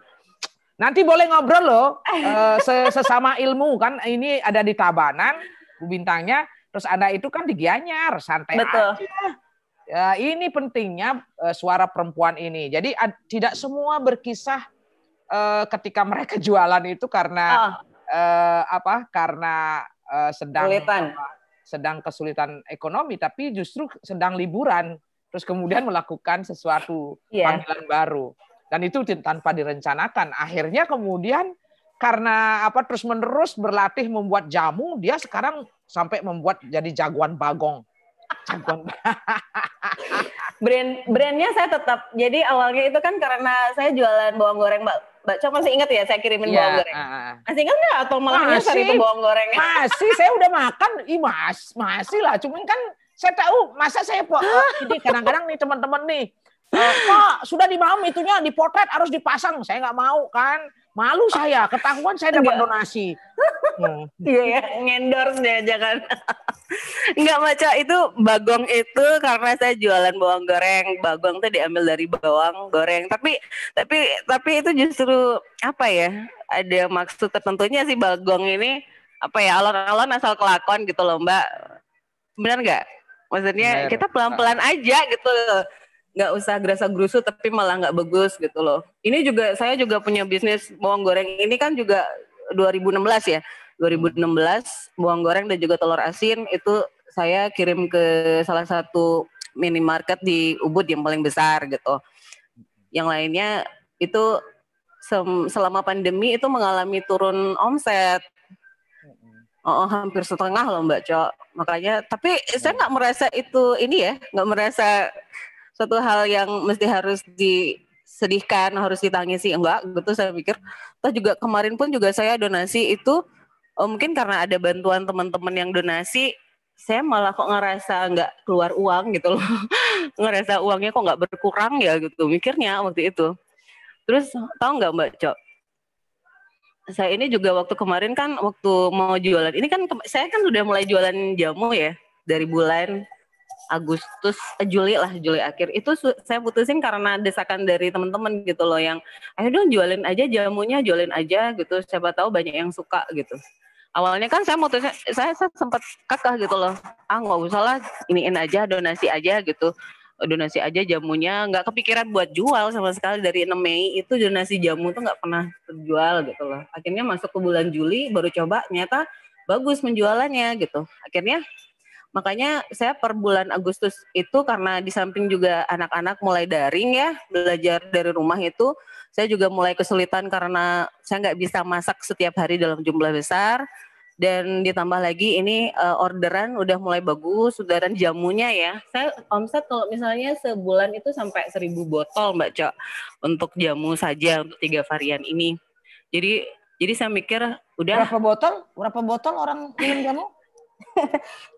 Nanti boleh ngobrol loh uh, *laughs* sesama ilmu kan ini ada di Tabanan, Bu Bintangnya, terus ada itu kan di Gianyar, santai Betul. aja. Eh, ini pentingnya eh, suara perempuan ini. Jadi tidak semua berkisah eh, ketika *laughs* mereka jualan itu karena oh. apa? Karena sedang kesulitan. sedang kesulitan ekonomi, tapi justru sedang liburan, terus kemudian melakukan sesuatu yeah. panggilan baru. Dan itu tanpa direncanakan. Akhirnya kemudian karena apa terus menerus berlatih membuat jamu, dia sekarang sampai membuat jadi jagoan bagong brand brandnya saya tetap jadi awalnya itu kan karena saya jualan bawang goreng mbak Mbak Cok masih ingat ya saya kirimin ya, bawang goreng? Uh, masih ingat nggak? Atau malah nyasar itu bawang gorengnya? *laughs* Masih, saya udah makan. Ih, mas, masih lah. Cuman kan saya tahu masa saya po, Jadi eh, kadang-kadang nih teman-teman nih, eh, kok sudah di malam itunya dipotret harus dipasang. Saya nggak mau kan. Malu saya, ketahuan saya dapat donasi. *laughs* Iya ya, ngendorse deh ya, kan. *laughs* Enggak maca itu bagong itu karena saya jualan bawang goreng. Bagong tuh diambil dari bawang goreng. Tapi tapi tapi itu justru apa ya? Ada maksud tertentunya sih bagong ini apa ya alon-alon asal kelakon gitu loh mbak benar nggak maksudnya bener. kita pelan-pelan ah. aja gitu nggak usah gerasa gerusu tapi malah nggak bagus gitu loh. Ini juga saya juga punya bisnis bawang goreng ini kan juga 2016 ya. 2016 bawang goreng dan juga telur asin itu saya kirim ke salah satu minimarket di Ubud yang paling besar gitu. Yang lainnya itu selama pandemi itu mengalami turun omset. Oh, oh, hampir setengah loh Mbak cok Makanya, tapi saya nggak merasa itu ini ya, nggak merasa satu hal yang mesti harus disedihkan harus ditangisi enggak gitu saya pikir Terus juga kemarin pun juga saya donasi itu oh, mungkin karena ada bantuan teman-teman yang donasi saya malah kok ngerasa nggak keluar uang gitu loh *laughs* ngerasa uangnya kok nggak berkurang ya gitu mikirnya waktu itu terus tahu nggak mbak cok saya ini juga waktu kemarin kan waktu mau jualan ini kan saya kan sudah mulai jualan jamu ya dari bulan Agustus eh, Juli lah Juli akhir itu saya putusin karena desakan dari teman-teman gitu loh yang ayo dong jualin aja jamunya jualin aja gitu siapa tahu banyak yang suka gitu awalnya kan saya mau saya, saya sempat kakak gitu loh ah nggak usah lah iniin aja donasi aja gitu donasi aja jamunya nggak kepikiran buat jual sama sekali dari 6 Mei itu donasi jamu tuh nggak pernah terjual gitu loh akhirnya masuk ke bulan Juli baru coba ternyata bagus menjualannya gitu akhirnya Makanya saya per bulan Agustus itu karena di samping juga anak-anak mulai daring ya, belajar dari rumah itu, saya juga mulai kesulitan karena saya nggak bisa masak setiap hari dalam jumlah besar. Dan ditambah lagi ini uh, orderan udah mulai bagus, orderan jamunya ya. Saya omset kalau misalnya sebulan itu sampai seribu botol Mbak Cok untuk jamu saja untuk tiga varian ini. Jadi jadi saya mikir udah berapa botol? Berapa botol orang minum jamu?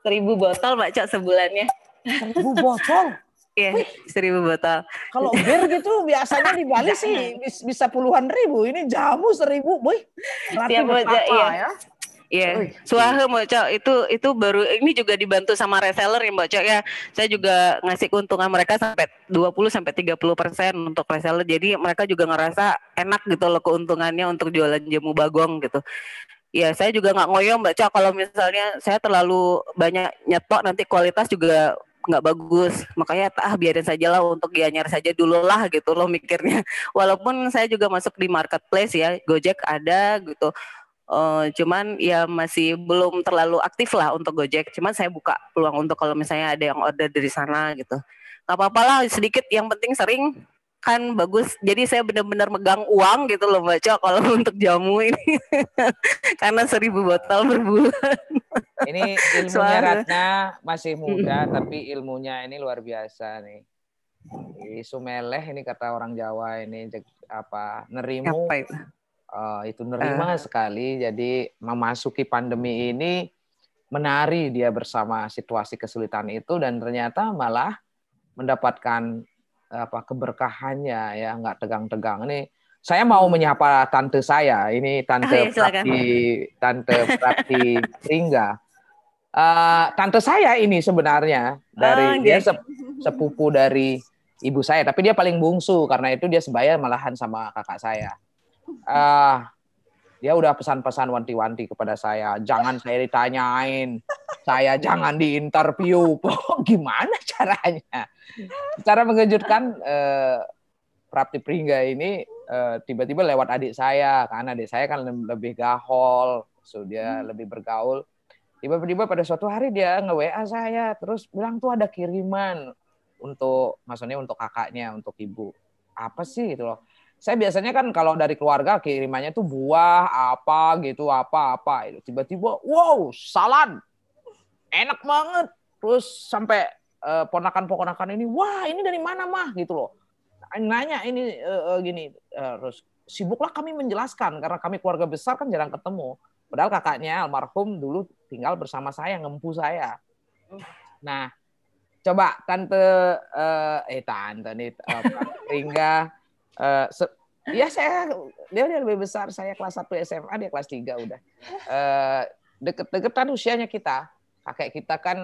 seribu botol Mbak Cok sebulannya. Seribu botol? Iya, seribu botol. Kalau bir gitu biasanya di Bali sih bisa puluhan ribu. Ini jamu seribu, boy. Tiap apa iya. ya? Iya, yeah. suahe Mbak itu itu baru ini juga dibantu sama reseller ya Mbak Cok ya. Saya juga ngasih keuntungan mereka sampai 20 sampai 30 persen untuk reseller. Jadi mereka juga ngerasa enak gitu loh keuntungannya untuk jualan jamu bagong gitu ya saya juga nggak ngoyo mbak Ca kalau misalnya saya terlalu banyak nyetok nanti kualitas juga nggak bagus makanya ah biarin saja lah untuk gianyar ya, saja dulu lah gitu loh mikirnya *laughs* walaupun saya juga masuk di marketplace ya Gojek ada gitu uh, cuman ya masih belum terlalu aktif lah untuk Gojek cuman saya buka peluang untuk kalau misalnya ada yang order dari sana gitu nggak apa-apa lah sedikit yang penting sering kan bagus. Jadi saya benar-benar megang uang gitu loh Mbak Cok kalau *laughs* untuk jamu ini. *laughs* Karena seribu botol per bulan. Ini *laughs* ilmunya Soalnya. Ratna masih muda tapi ilmunya ini luar biasa nih. Isu meleh ini kata orang Jawa ini apa nerimu apa itu? Uh, itu nerima uh. sekali. Jadi memasuki pandemi ini menari dia bersama situasi kesulitan itu dan ternyata malah mendapatkan apa keberkahannya ya nggak tegang-tegang ini saya mau hmm. menyapa tante saya ini tante oh, ya, Prati tante Prati Ringga uh, eh, tante saya ini sebenarnya dari oh, dia sepupu dari ibu saya tapi dia paling bungsu karena itu dia sebaya malahan sama kakak saya uh, dia udah pesan-pesan wanti-wanti kepada saya, jangan saya ditanyain, saya jangan diinterview. *laughs* gimana caranya? Cara mengejutkan eh, Prapti Pringga ini tiba eh, tiba-tiba lewat adik saya, karena adik saya kan lebih gahol, so dia hmm. lebih bergaul. Tiba-tiba pada suatu hari dia nge-WA saya, terus bilang tuh ada kiriman untuk maksudnya untuk kakaknya, untuk ibu. Apa sih itu loh saya biasanya kan kalau dari keluarga kirimannya tuh buah apa gitu apa apa itu tiba-tiba wow salad enak banget terus sampai uh, ponakan-ponakan ini wah ini dari mana mah gitu loh nanya ini uh, uh, gini uh, terus sibuklah kami menjelaskan karena kami keluarga besar kan jarang ketemu padahal kakaknya almarhum dulu tinggal bersama saya ngempu saya nah coba tante uh, eh tante nih uh, Ringga uh, ya saya dia dia lebih besar saya kelas 1 SMA dia kelas 3 udah uh, deket-deketan usianya kita kakek kita kan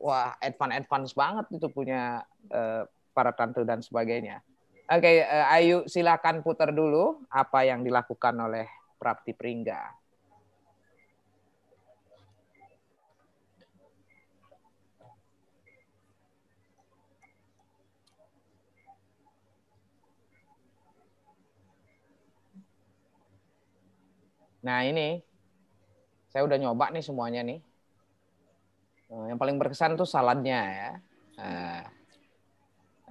wah advance advance banget itu punya uh, para tante dan sebagainya oke okay, uh, Ayu silakan putar dulu apa yang dilakukan oleh Prapti Pringga Nah ini saya udah nyoba nih semuanya nih. Eh, yang paling berkesan tuh saladnya ya. Eh,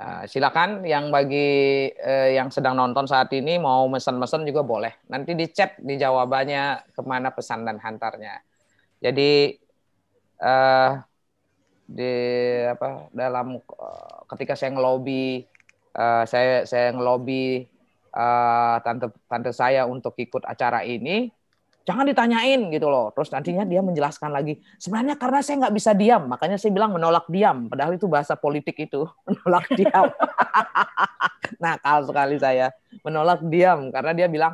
eh, silakan yang bagi yang sedang nonton saat ini mau mesen-mesen juga boleh. Nanti di chat di jawabannya kemana pesan dan hantarnya. Jadi uh, di apa dalam ketika saya ngelobi uh, saya saya ngelobi uh, tante tante saya untuk ikut acara ini jangan ditanyain gitu loh. Terus nantinya dia menjelaskan lagi, sebenarnya karena saya nggak bisa diam, makanya saya bilang menolak diam. Padahal itu bahasa politik itu, *laughs* menolak diam. *laughs* nah, kalau sekali saya menolak diam karena dia bilang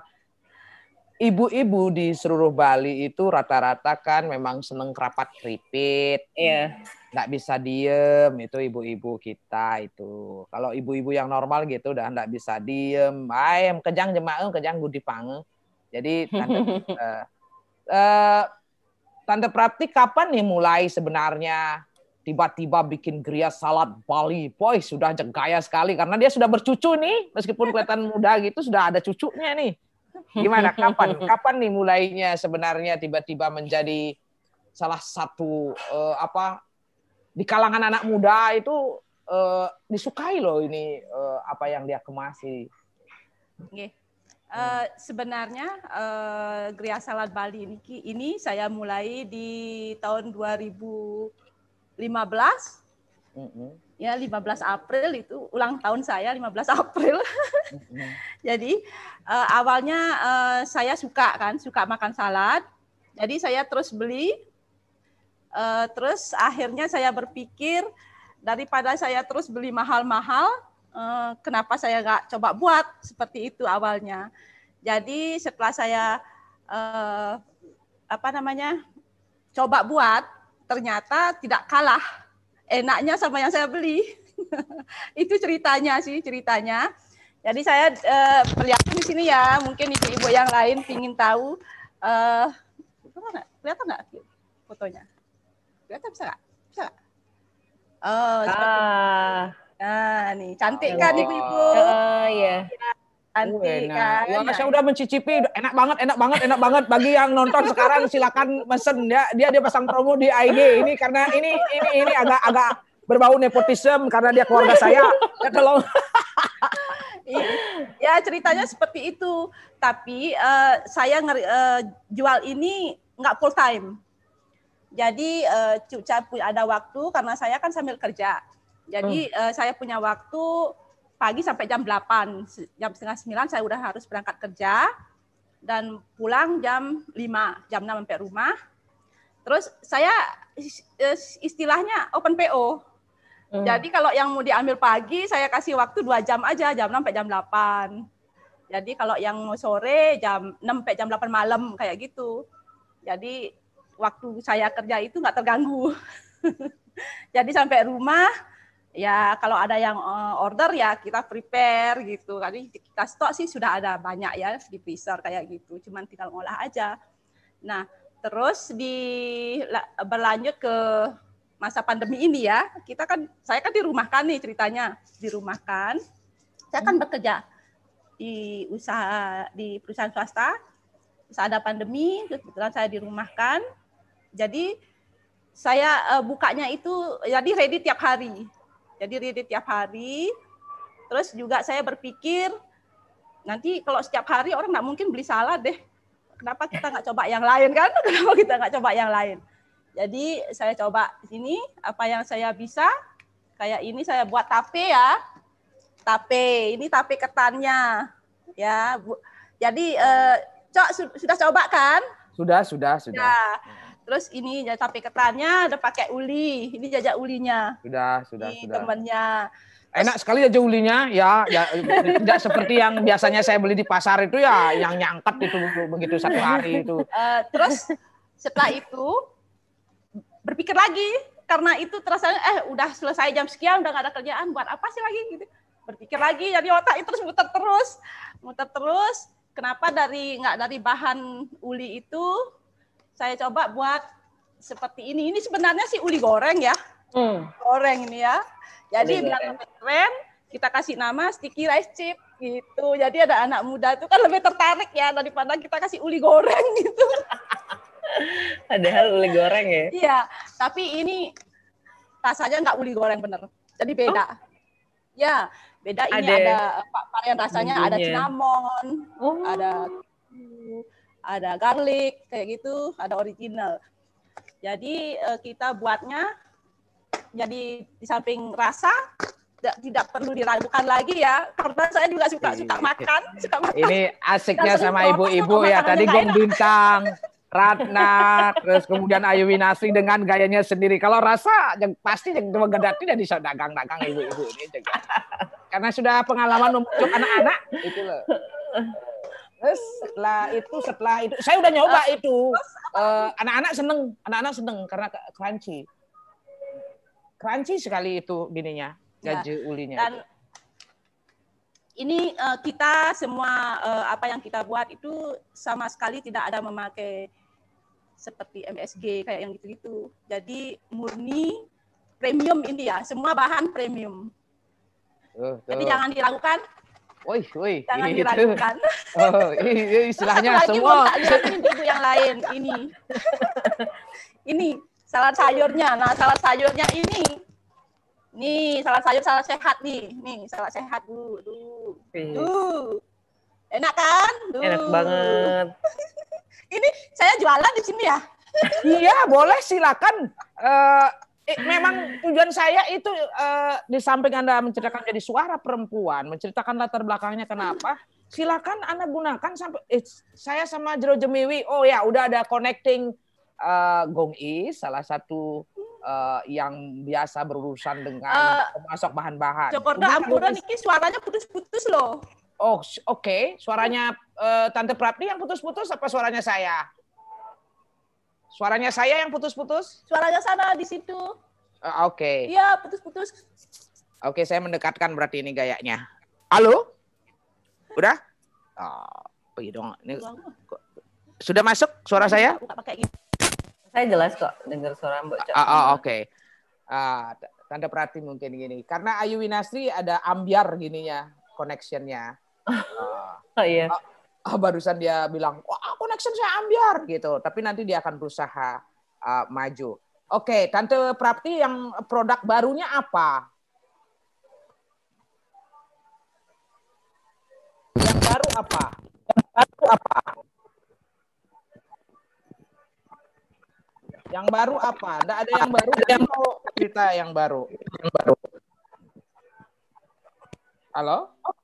ibu-ibu di seluruh Bali itu rata-rata kan memang seneng kerapat keripit. Iya. Yeah. bisa diem, itu ibu-ibu kita itu. Kalau ibu-ibu yang normal gitu udah nggak bisa diem. Ayam kejang jemaah, kejang gudi pange jadi tanda, uh, uh, tanda praktik kapan nih mulai sebenarnya? Tiba-tiba bikin gria salad Bali, boy sudah gaya sekali karena dia sudah bercucu nih, meskipun kelihatan muda gitu sudah ada cucunya nih. Gimana kapan? Kapan nih mulainya sebenarnya tiba-tiba menjadi salah satu uh, apa di kalangan anak muda itu uh, disukai loh ini uh, apa yang dia kemasi. Yeah. Eh, sebenarnya uh, Gria Salad Bali ini, ini saya mulai di tahun 2015. Mm -hmm. Ya 15 April itu ulang tahun saya 15 *laughs* April. mm -hmm. Jadi uh, awalnya uh, saya suka kan, suka makan salad. Jadi saya terus beli. Uh, terus akhirnya saya berpikir daripada saya terus beli mahal-mahal, Eh, kenapa saya nggak coba buat seperti itu awalnya. Jadi setelah saya eh, apa namanya coba buat, ternyata tidak kalah enaknya sama yang saya beli. *laughs* itu ceritanya sih ceritanya. Jadi saya eh, perlihatkan di sini ya, mungkin ibu-ibu yang lain ingin tahu. Eh, kelihatan nggak fotonya? Kelihatan bisa nggak? Bisa nggak? Oh, ah. Nah, nih cantik kan ibu-ibu? Oh iya. iya uh, cantik kan. Wah, saya udah mencicipi, enak banget, enak banget, enak banget. Bagi yang nonton sekarang silakan mesen ya. Dia dia pasang promo di ID ini karena ini ini ini agak agak berbau nepotisme karena dia keluarga saya. Ya, kalau iya. ya ceritanya seperti itu. Tapi uh, saya nger uh, eh, jual ini nggak full time. Jadi uh, ada waktu karena saya kan sambil kerja jadi hmm. uh, saya punya waktu pagi sampai jam 8, jam setengah 9 saya udah harus berangkat kerja dan pulang jam 5, jam 6 sampai rumah. Terus saya istilahnya open PO. Hmm. Jadi kalau yang mau diambil pagi saya kasih waktu dua jam aja, jam 6 sampai jam 8. Jadi kalau yang mau sore jam 6 sampai jam 8 malam kayak gitu. Jadi waktu saya kerja itu nggak terganggu. *laughs* Jadi sampai rumah ya kalau ada yang eh, order ya kita prepare gitu. Kali kita stok sih sudah ada banyak ya di freezer kayak gitu. Cuman tinggal ngolah aja. Nah, terus di berlanjut ke masa pandemi ini ya, kita kan saya kan dirumahkan nih ceritanya, dirumahkan. Saya kan hmm. bekerja di usaha di perusahaan swasta. Terus ada pandemi, kebetulan saya dirumahkan. Jadi saya eh, bukanya itu jadi ready tiap hari jadi read tiap hari. Terus juga saya berpikir nanti kalau setiap hari orang nggak mungkin beli salad deh. Kenapa kita nggak coba yang lain kan? *laughs* Kenapa kita nggak coba yang lain? Jadi saya coba ini apa yang saya bisa. Kayak ini saya buat tape ya. Tape, ini tape ketannya. Ya, Jadi eh, Cok sudah coba kan? Sudah, sudah, sudah. Ya. Terus ini tapi ketannya ada pakai uli. Ini jajak ulinya. Sudah, sudah, ini sudah. Temennya. Enak sekali aja ulinya ya, ya tidak seperti yang biasanya saya beli di pasar itu ya yang nyangkat itu begitu satu hari itu. Uh, *laughs* terus setelah itu berpikir lagi karena itu terasa eh udah selesai jam sekian udah gak ada kerjaan buat apa sih lagi gitu. Berpikir lagi jadi otak itu terus muter terus, muter terus. Kenapa dari nggak dari bahan uli itu saya coba buat seperti ini. Ini sebenarnya sih uli goreng ya. Hmm. Goreng ini ya. Jadi biar lebih keren, kita kasih nama sticky rice chip gitu. Jadi ada anak muda itu kan lebih tertarik ya daripada kita kasih uli goreng *laughs* gitu. Padahal uli goreng ya. Iya, tapi ini rasanya nggak uli goreng bener. Jadi beda. Oh? Ya, beda ini ada, ada varian eh, rasanya bumbunya. ada cinnamon, oh. ada ada garlic kayak gitu, ada original. Jadi eh, kita buatnya jadi di samping rasa tidak, tidak perlu diragukan lagi ya karena saya juga suka ini, iya. suka makan suka makan ini asiknya sama ibu-ibu ya tadi Gong Bintang Ratna terus kemudian Ayu Winasri dengan gayanya sendiri kalau rasa yang pasti yang tidak tidak bisa dagang-dagang ibu-ibu ini juga. karena sudah pengalaman untuk anak-anak itu loh Terus setelah itu setelah itu saya udah nyoba uh, itu eh, anak-anak uh, seneng anak-anak seneng karena crunchy crunchy sekali itu bininya ya. gaji ya. ulinya dan ini uh, kita semua uh, apa yang kita buat itu sama sekali tidak ada memakai seperti MSG kayak yang gitu-gitu jadi murni premium ini ya semua bahan premium uh, jadi jangan dilakukan Woi, woi, Jangan itu. diragukan. *laughs* Oh, istilahnya semua. Ibu yang lain ini. *laughs* ini salad sayurnya. Nah, salad sayurnya ini. Nih, salad sayur salad sehat nih. Nih, salad sehat dulu. dulu, Duh. Enak kan? Duh. Enak banget. *laughs* ini saya jualan di sini ya? iya, boleh silakan. Uh, Eh, memang tujuan saya itu uh, di samping Anda menceritakan jadi suara perempuan, menceritakan latar belakangnya kenapa, silakan Anda gunakan sampai eh, saya sama Jero Jemiwi, oh ya udah ada connecting uh, Gong I salah satu uh, yang biasa berurusan dengan pemasok uh, bahan-bahan. Jokorda, amburan ini suaranya putus-putus loh. Oh, oke. Okay. Suaranya uh, Tante Prapti yang putus-putus apa suaranya saya? Suaranya saya yang putus-putus? Suaranya sana di situ. Uh, Oke. Okay. Iya, putus-putus. Oke, okay, saya mendekatkan berarti ini gayanya. Halo? Udah? Oh, ah, pergi iya dong. Ini sudah masuk suara saya? Gitu. Saya jelas kok dengar suara Mbak. Uh, uh, oke. Okay. Uh, tanda perhati mungkin gini. Karena Ayu Winastri ada ambiar gininya, connection-nya. Uh, *laughs* oh iya. uh, barusan dia bilang, wah connection saya ambiar gitu. Tapi nanti dia akan berusaha uh, maju. Oke, okay, Tante Prapti yang produk barunya apa? Yang baru apa? Yang baru apa? Yang baru apa? Tidak ada yang baru. Ada yang mau cerita yang baru. Yang baru. Halo? Oh.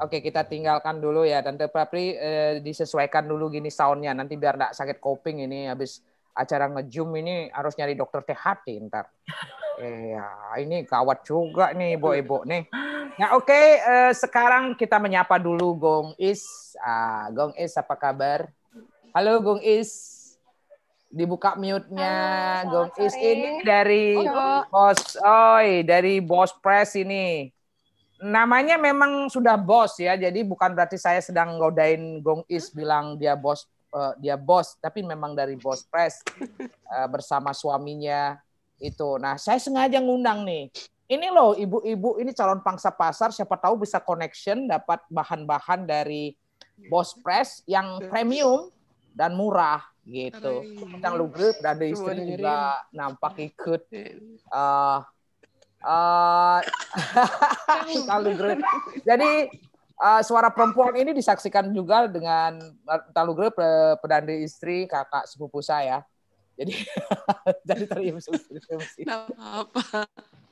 Oke, kita tinggalkan dulu ya Tante Prapri eh, disesuaikan dulu gini soundnya nanti biar nggak sakit kuping ini habis acara ngejum ini harus nyari dokter THT ntar. *laughs* Iya, eh, ini kawat juga nih ibu-ibu nih. Nah, oke, okay, eh, sekarang kita menyapa dulu Gong Is. Ah, Gong Is apa kabar? Halo Gong Is. Dibuka mute-nya Gong Is ini dari Bos Oi, dari Bos Press ini namanya memang sudah bos ya, jadi bukan berarti saya sedang godain Gong Is hmm? bilang dia bos uh, dia bos, tapi memang dari bos press *laughs* uh, eh, bersama suaminya itu. Nah, saya sengaja ngundang nih. Ini loh ibu-ibu ini calon pangsa pasar, siapa tahu bisa connection dapat bahan-bahan dari bos press yang iya. premium dan murah gitu. Iya. Yang lu dan istri juga nampak ikut uh, Uh, *laughs* Jadi uh, suara perempuan ini disaksikan juga dengan Talugre pedandi istri kakak sepupu saya. Jadi *laughs* jadi terinspirasi. apa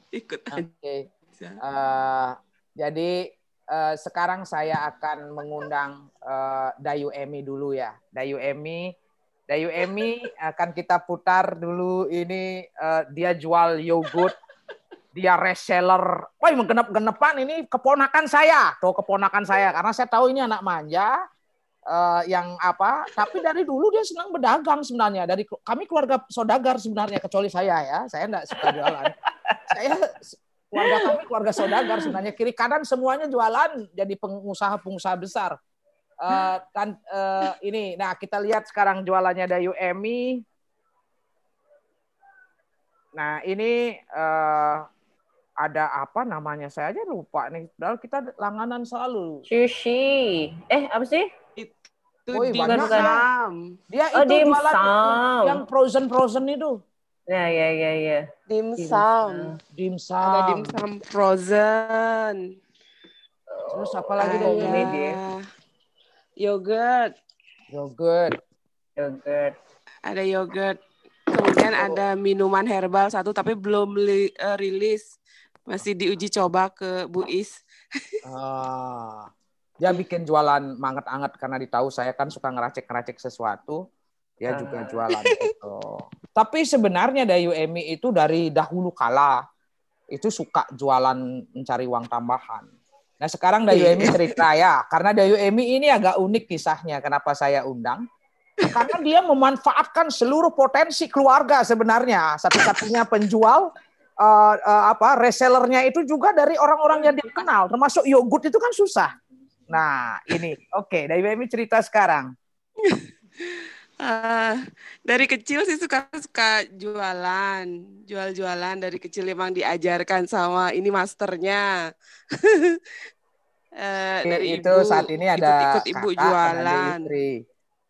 ikut aja. Okay. Uh, eh, jadi uh, sekarang saya akan mengundang uh, Dayu Emi dulu ya. Dayu Emi Dayu Emi akan kita putar dulu ini uh, dia jual yogurt dia reseller. Wah, menggenep-genepan ini keponakan saya. Tuh keponakan saya karena saya tahu ini anak manja uh, yang apa, tapi dari dulu dia senang berdagang sebenarnya. Dari kami keluarga saudagar sebenarnya kecuali saya ya. Saya enggak suka jualan. saya keluarga kami keluarga saudagar sebenarnya kiri kanan semuanya jualan jadi pengusaha-pengusaha besar. Uh, eh, dan uh, eh, ini nah kita lihat sekarang jualannya Dayu Emi. Nah, ini uh, ada apa namanya saya aja lupa nih. Padahal kita langganan selalu. Sushi. Eh apa sih? itu oh, di kan? Dia oh, itu dim sum. yang frozen frozen itu. Ya ya ya ya. Dim sum. Dim sum. Ada dim sum. frozen. Terus apa lagi dong ini dia? Yogurt. Yogurt. Yogurt. Ada yogurt. Kemudian oh. ada minuman herbal satu tapi belum li, uh, rilis masih diuji coba ke Bu Is. Uh, dia bikin jualan manget-anget karena ditahu saya kan suka ngeracik-ngeracik sesuatu. Dia uh. juga ah. jualan itu. Tapi sebenarnya Dayu Emi itu dari dahulu kala itu suka jualan mencari uang tambahan. Nah sekarang Dayu iya. Emi cerita ya, karena Dayu Emi ini agak unik kisahnya. Kenapa saya undang? Karena dia memanfaatkan seluruh potensi keluarga sebenarnya. Satu-satunya penjual, uh, uh, apa resellernya itu juga dari orang-orang yang dikenal iya. termasuk yogurt itu kan susah. Nah, ini oke okay, dari Mimi cerita sekarang. Uh, *laughs* dari kecil sih suka-suka jualan, jual-jualan dari kecil emang diajarkan sama ini masternya. uh, *laughs* dari itu ibu, saat ini ada ikut, -ikut ibu jualan.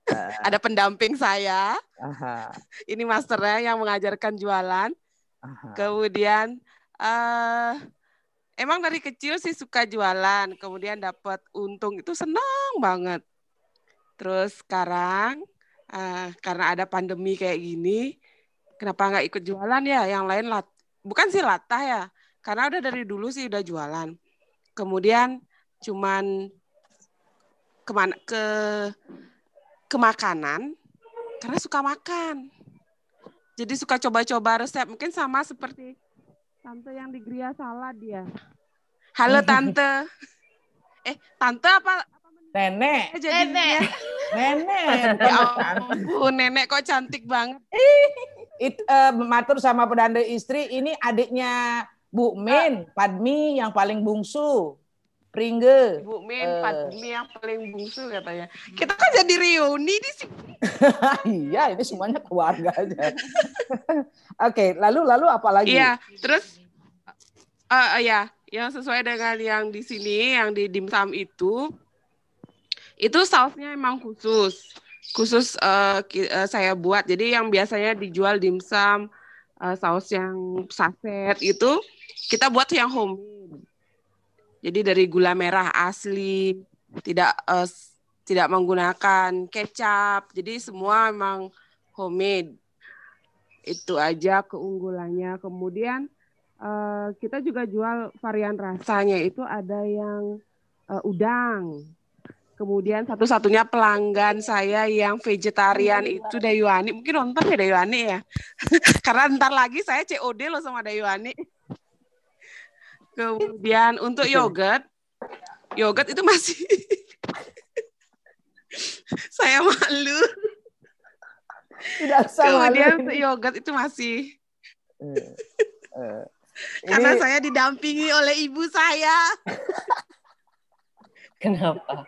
*laughs* Ada, pendamping saya. Aha. ini masternya yang mengajarkan jualan. Kemudian uh, emang dari kecil sih suka jualan, kemudian dapat untung itu senang banget. Terus sekarang uh, karena ada pandemi kayak gini, kenapa nggak ikut jualan ya? Yang lain lat, bukan sih latah ya, karena udah dari dulu sih udah jualan. Kemudian cuman kemana ke ke makanan karena suka makan. Jadi suka coba-coba resep. Mungkin sama seperti tante yang di Gria Salad dia. Ya? Halo tante. Eh, tante apa? Nenek. Eh, jadi nenek. Nenek. *laughs* Ya ampun, nenek kok cantik banget. *laughs* It, uh, matur sama pedanda istri, ini adiknya Bu Min, ah. Padmi yang paling bungsu. Pringge. Bu Min, uh, eh. Pak yang paling bungsu katanya. Kita kan jadi reuni di sini. *laughs* iya, ini semuanya keluarga aja. *laughs* Oke, okay, lalu lalu apa lagi? Iya, terus uh, uh, ya, yang sesuai dengan yang di sini, yang di dimsum itu, itu sausnya emang khusus, khusus uh, uh, saya buat. Jadi yang biasanya dijual dimsum uh, saus yang saset itu, kita buat yang homemade. Jadi dari gula merah asli, tidak uh, tidak menggunakan kecap. Jadi semua memang homemade. Itu aja keunggulannya. Kemudian uh, kita juga jual varian rasanya itu ada yang uh, udang. Kemudian satu-satunya pelanggan saya yang vegetarian itu Dayuani. Mungkin nonton ya Dayuani ya. *laughs* Karena ntar lagi saya COD loh sama Dayuani. Kemudian untuk yogurt, yogurt itu masih *laughs* saya malu. Tidak usah Kemudian malu. yogurt itu masih eh, eh. *laughs* ini... karena saya didampingi oleh ibu saya. *laughs* Kenapa?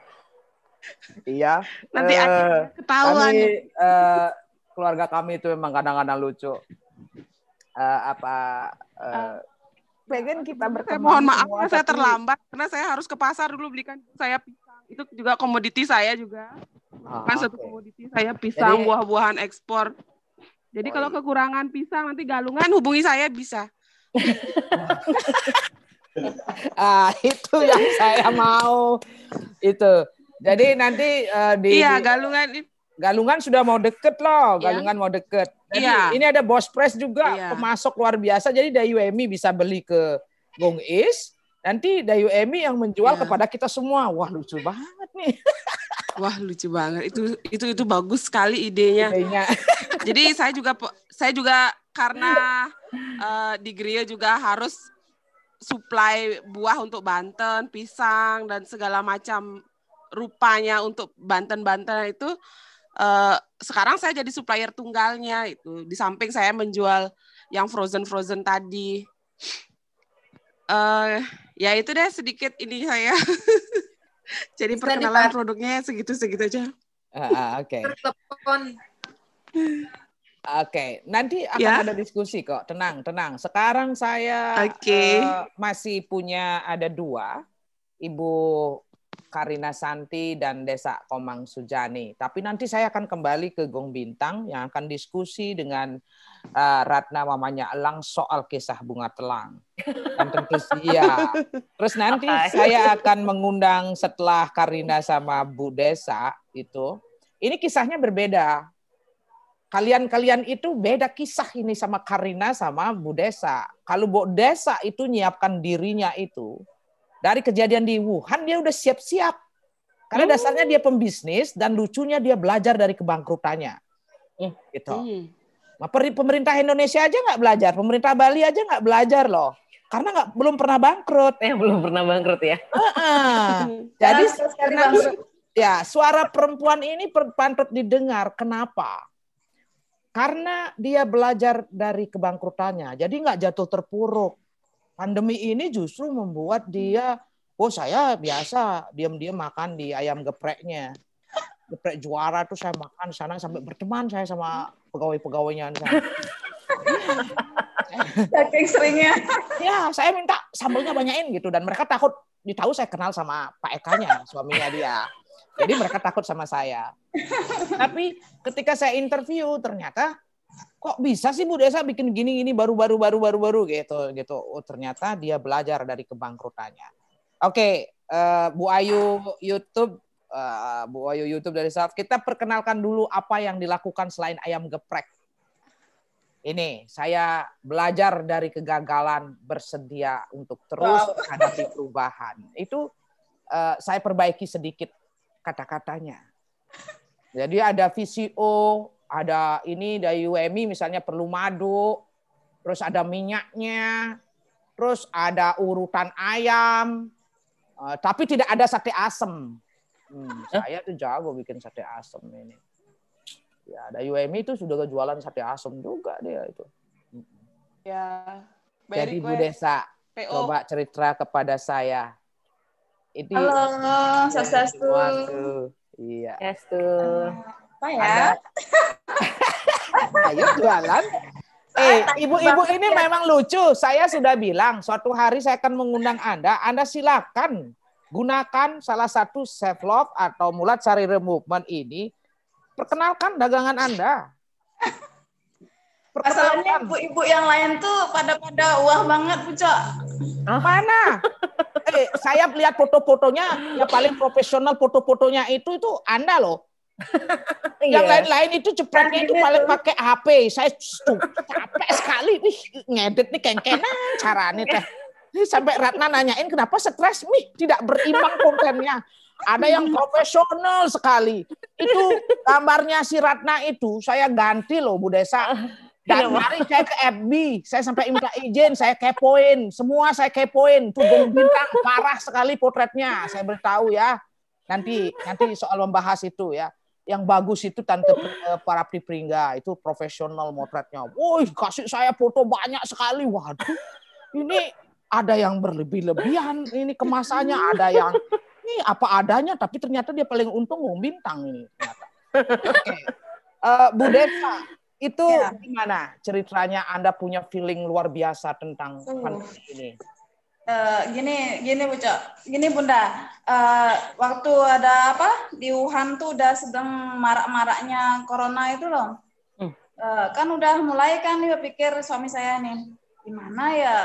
Iya. Nanti uh, ketahuan. uh, keluarga kami itu memang kadang-kadang lucu. Uh, apa uh, uh pengen kan kita berkembang. Saya mohon maaf semua, ya, saya tapi... terlambat karena saya harus ke pasar dulu belikan saya pisang. Itu juga komoditi saya juga. Oh, kan okay. satu komoditi saya pisang, Jadi... buah-buahan ekspor. Jadi oh, kalau kekurangan pisang nanti galungan hubungi saya bisa. *laughs* ah, itu yang saya mau. Itu. Jadi nanti uh, di Iya, galungan Galungan sudah mau deket loh, iya. Galungan ya. mau deket. Jadi iya. ini ada Bos Press juga iya. pemasok luar biasa. Jadi dari UMI bisa beli ke Gong Is. Nanti dari UMI yang menjual iya. kepada kita semua. Wah lucu banget nih. *laughs* Wah lucu banget. Itu itu itu bagus sekali idenya. idenya. *laughs* Jadi saya juga saya juga karena uh, di Gria juga harus supply buah untuk Banten, pisang dan segala macam rupanya untuk Banten-Banten itu uh, sekarang saya jadi supplier tunggalnya itu di samping saya menjual yang frozen frozen tadi uh, ya itu deh sedikit ini saya *laughs* jadi Bisa perkenalan dipart- produknya segitu segitu aja uh, uh, oke okay. Oke, okay. nanti akan yeah. ada diskusi kok. Tenang, tenang. Sekarang saya okay. uh, eh, masih punya ada dua, Ibu Karina Santi dan Desa Komang Sujani. Tapi nanti saya akan kembali ke Gong Bintang yang akan diskusi dengan uh, Ratna mamanya Elang soal kisah bunga telang. Dan tentu *laughs* iya. Terus nanti okay. saya akan mengundang setelah Karina sama Bu Desa itu. Ini kisahnya berbeda. Kalian-kalian itu beda kisah ini sama Karina sama Bu Desa. Kalau Bu Desa itu nyiapkan dirinya itu, dari kejadian di Wuhan dia udah siap-siap. Karena hmm. dasarnya dia pembisnis dan lucunya dia belajar dari kebangkrutannya. Hmm. Gitu. Hmm. Nah, pemerintah Indonesia aja nggak belajar, pemerintah Bali aja nggak belajar loh. Karena nggak belum pernah bangkrut. Eh belum pernah bangkrut ya. Uh *laughs* Jadi karena ya suara perempuan ini pantut didengar. Kenapa? Karena dia belajar dari kebangkrutannya. Jadi nggak jatuh terpuruk pandemi ini justru membuat dia oh saya biasa diam-diam makan di ayam gepreknya geprek juara tuh saya makan sana sampai berteman saya sama pegawai-pegawainya Saking seringnya. Ya, saya minta sambalnya banyakin gitu dan mereka takut ditahu saya kenal sama Pak Eka-nya, suaminya dia. Jadi mereka takut sama saya. Tapi ketika saya interview ternyata kok bisa sih Bu Desa bikin gini gini baru baru baru baru baru gitu gitu. Oh ternyata dia belajar dari kebangkrutannya. Oke, okay, uh, eh, Bu Ayu YouTube uh, Bu Ayu YouTube dari saat kita perkenalkan dulu apa yang dilakukan selain ayam geprek. Ini saya belajar dari kegagalan bersedia untuk terus wow. menghadapi perubahan. Itu uh, saya perbaiki sedikit kata-katanya. Jadi ada VCO, ada ini dari UMI misalnya perlu madu, terus ada minyaknya, terus ada urutan ayam, eh, tapi tidak ada sate asem. Hmm, huh? saya tuh jago bikin sate asem ini. Ya, ada UMI itu sudah kejualan sate asem juga dia itu. Ya. Jadi Bu Desa, PO. coba cerita kepada saya. Itu Halo, iya. sukses iya. tuh. Iya. Sukses tuh apa ya? *laughs* Ayo jualan. Eh, ibu-ibu ini memang lucu. Saya sudah bilang suatu hari saya akan mengundang Anda. Anda silakan gunakan salah satu self love atau mulat sari movement ini. Perkenalkan dagangan Anda. *laughs* Masalahnya ibu-ibu yang lain tuh pada pada wah banget, Bu Cok. Mana? *laughs* eh, saya lihat foto-fotonya, ya paling profesional foto-fotonya itu itu Anda loh yang iya. lain-lain itu cepatnya itu paling pakai HP. Saya capek sekali nih ngedit nih cara caranya teh. Sampai Ratna nanyain kenapa stres nih tidak berimbang kontennya. Ada yang profesional sekali. Itu gambarnya si Ratna itu saya ganti loh Bu Desa. Ah, iya, Dan mari saya ke FB, saya sampai minta izin, saya kepoin, semua saya kepoin. Tuh bintang parah sekali potretnya, saya beritahu ya. Nanti nanti soal membahas itu ya yang bagus itu tante eh, para Pripringga itu profesional motretnya. Woi, kasih saya foto banyak sekali. Waduh. Ini ada yang berlebih-lebihan ini kemasannya, ada yang ini apa adanya tapi ternyata dia paling untung mau bintang ini ternyata. Okay. Uh, eh, Bu Desa, itu ya. gimana ceritanya Anda punya feeling luar biasa tentang hmm. ini? Eh, gini gini Bu Cok. Gini Bunda, uh, waktu ada apa di Wuhan tuh udah sedang marak-maraknya corona itu loh. Hmm. Uh, kan udah mulai kan nih pikir suami saya nih gimana ya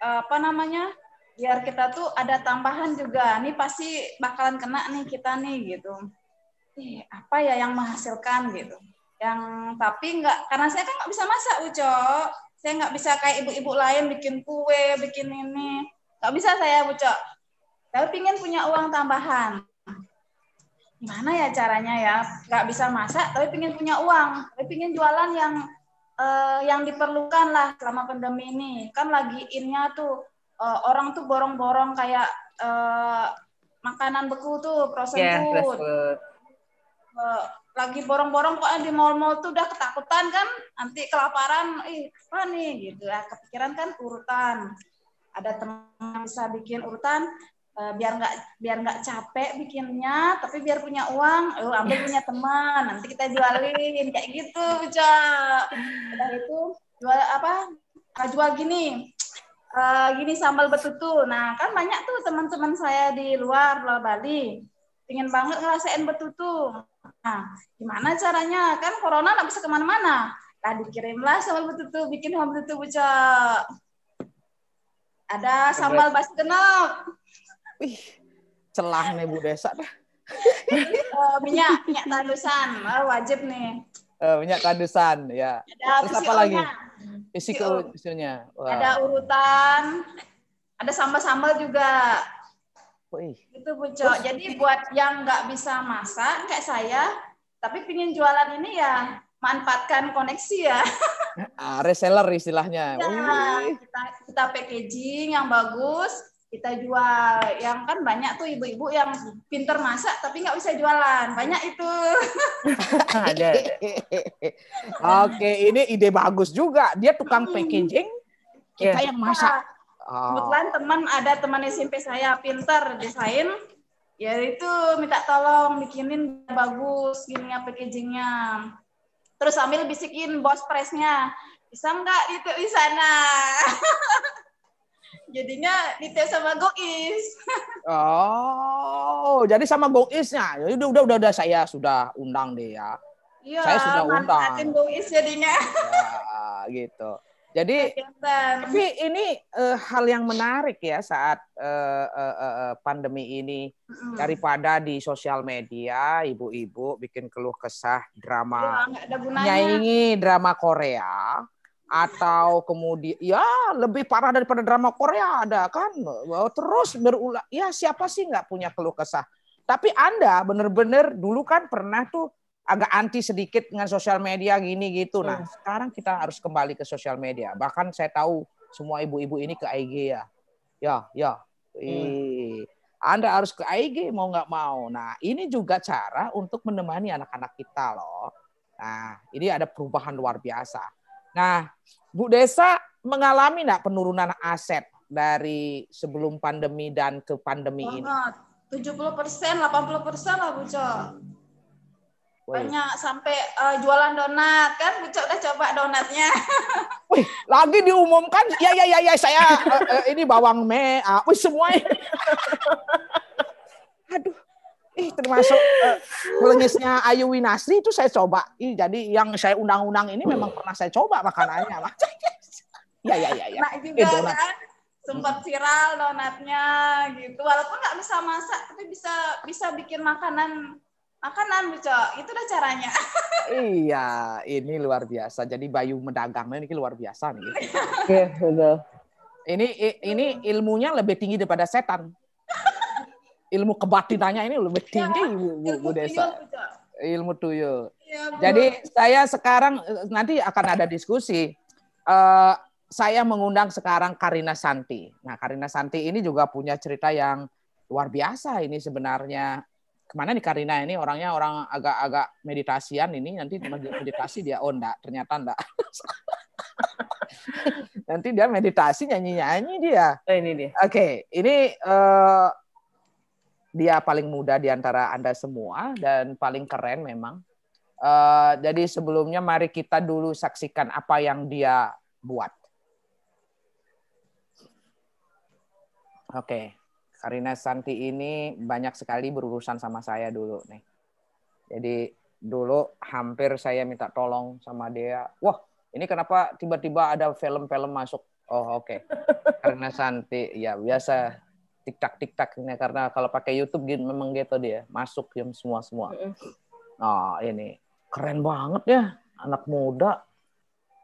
uh, apa namanya biar kita tuh ada tambahan juga nih pasti bakalan kena nih kita nih gitu eh, apa ya yang menghasilkan gitu yang tapi nggak karena saya kan nggak bisa masak uco saya nggak bisa kayak ibu-ibu lain bikin kue bikin ini Tak bisa saya, Bu Cok. Saya pingin punya uang tambahan. Gimana ya caranya ya? Gak bisa masak, tapi pingin punya uang. Tapi pingin jualan yang uh, yang diperlukan lah selama pandemi ini. Kan lagi innya tuh uh, orang tuh borong-borong kayak uh, makanan beku tuh, frozen yeah, iya, food. food. lagi borong-borong kok di mall-mall tuh udah ketakutan kan nanti kelaparan ih apa nih gitu ya kepikiran kan urutan ada teman bisa bikin urutan eh, biar nggak biar nggak capek bikinnya tapi biar punya uang lu eh, ambil punya iya. teman nanti kita jualin kayak gitu baca udah itu jual apa eh, jual gini uh, gini sambal betutu nah kan banyak tuh teman-teman saya di luar luar Bali ingin banget ngerasain betutu nah gimana caranya kan corona nggak bisa kemana-mana Nah, dikirimlah sambal betutu, bikin sambal betutu, cok ada sambal basi genep. Wih, celah nih Bu Desa. uh, minyak, minyak tandusan. uh, wajib nih. Uh, minyak tandusan, ya. Ada Terus apa lagi? Isi isinya. Wow. Ada urutan. Ada sambal-sambal juga. Wih. Itu Bu Jadi buat yang nggak bisa masak kayak saya, tapi pingin jualan ini ya manfaatkan koneksi ya. *laughs* Ah, reseller istilahnya. Ya, kita, kita packaging yang bagus, kita jual. Yang kan banyak tuh ibu-ibu yang pinter masak tapi nggak bisa jualan. Banyak itu. *laughs* Ada. Oke, ini ide bagus juga. Dia tukang packaging, kita yeah. yang masak. Oh. Kebetulan teman ada teman SMP saya pinter desain ya itu minta tolong bikinin bagus gini packagingnya terus sambil bisikin bos presnya bisa nggak itu di sana *laughs* jadinya ditiup sama Gois *laughs* oh jadi sama Goisnya ya udah udah udah saya sudah undang deh ya Iya, saya sudah undang. Manfaatin jadinya. ya, gitu. Jadi tapi ini uh, hal yang menarik ya saat uh, uh, uh, pandemi ini daripada di sosial media ibu-ibu bikin keluh kesah drama ya, nyanyi drama Korea atau kemudian ya lebih parah daripada drama Korea ada kan terus berulang ya siapa sih nggak punya keluh kesah tapi anda benar-benar dulu kan pernah tuh agak anti sedikit dengan sosial media gini gitu. Nah, iya. sekarang kita harus kembali ke sosial media. Bahkan saya tahu semua ibu-ibu ini ke IG ya. Ya, ya. Hmm. Anda harus ke IG mau nggak mau. Nah, ini juga cara untuk menemani anak-anak kita loh. Nah, ini ada perubahan luar biasa. Nah, Bu Desa mengalami nggak penurunan aset dari sebelum pandemi dan ke pandemi Banget. ini? 70 persen, 80 persen lah Bu Jo. Oh, iya. banyak sampai uh, jualan donat kan bu udah coba donatnya *laughs* Wih, lagi diumumkan ya ya ya ya saya uh, uh, ini bawang me uh, Wih, semuanya *laughs* aduh ih termasuk uh, melengisnya Ayu Winasri itu saya coba ih, jadi yang saya undang-undang ini memang pernah saya coba makanannya lah ya ya ya ya nah, juga, eh, donat. Kan? sempat viral donatnya gitu walaupun nggak bisa masak tapi bisa bisa bikin makanan makanan Bu Cok. udah caranya. *laughs* iya, ini luar biasa. Jadi Bayu mendagangnya ini luar biasa nih. Iya, iya betul. Ini ini ilmunya lebih tinggi daripada setan. Ilmu kebatinannya ini lebih iya, tinggi ya, Bu, Bu, Bu Desa. ilmu tuyul. Ya, Jadi saya sekarang nanti akan ada diskusi. Uh, saya mengundang sekarang Karina Santi. Nah, Karina Santi ini juga punya cerita yang luar biasa ini sebenarnya kemana nih Karina ini orangnya orang agak-agak meditasian ini nanti meditasi dia oh enggak ternyata enggak *laughs* nanti dia meditasi nyanyi-nyanyi dia oh, ini dia oke okay. ini uh, dia paling muda di antara anda semua dan paling keren memang uh, jadi sebelumnya mari kita dulu saksikan apa yang dia buat oke okay. Karina Santi ini banyak sekali berurusan sama saya dulu nih. Jadi dulu hampir saya minta tolong sama dia. Wah, ini kenapa tiba-tiba ada film-film masuk? Oh, oke. Okay. Karena Santi ya biasa tik-tak tik-tak ini karena kalau pakai YouTube gitu memang gitu dia masuk yang semua semua. Oh, nah, ini keren banget ya anak muda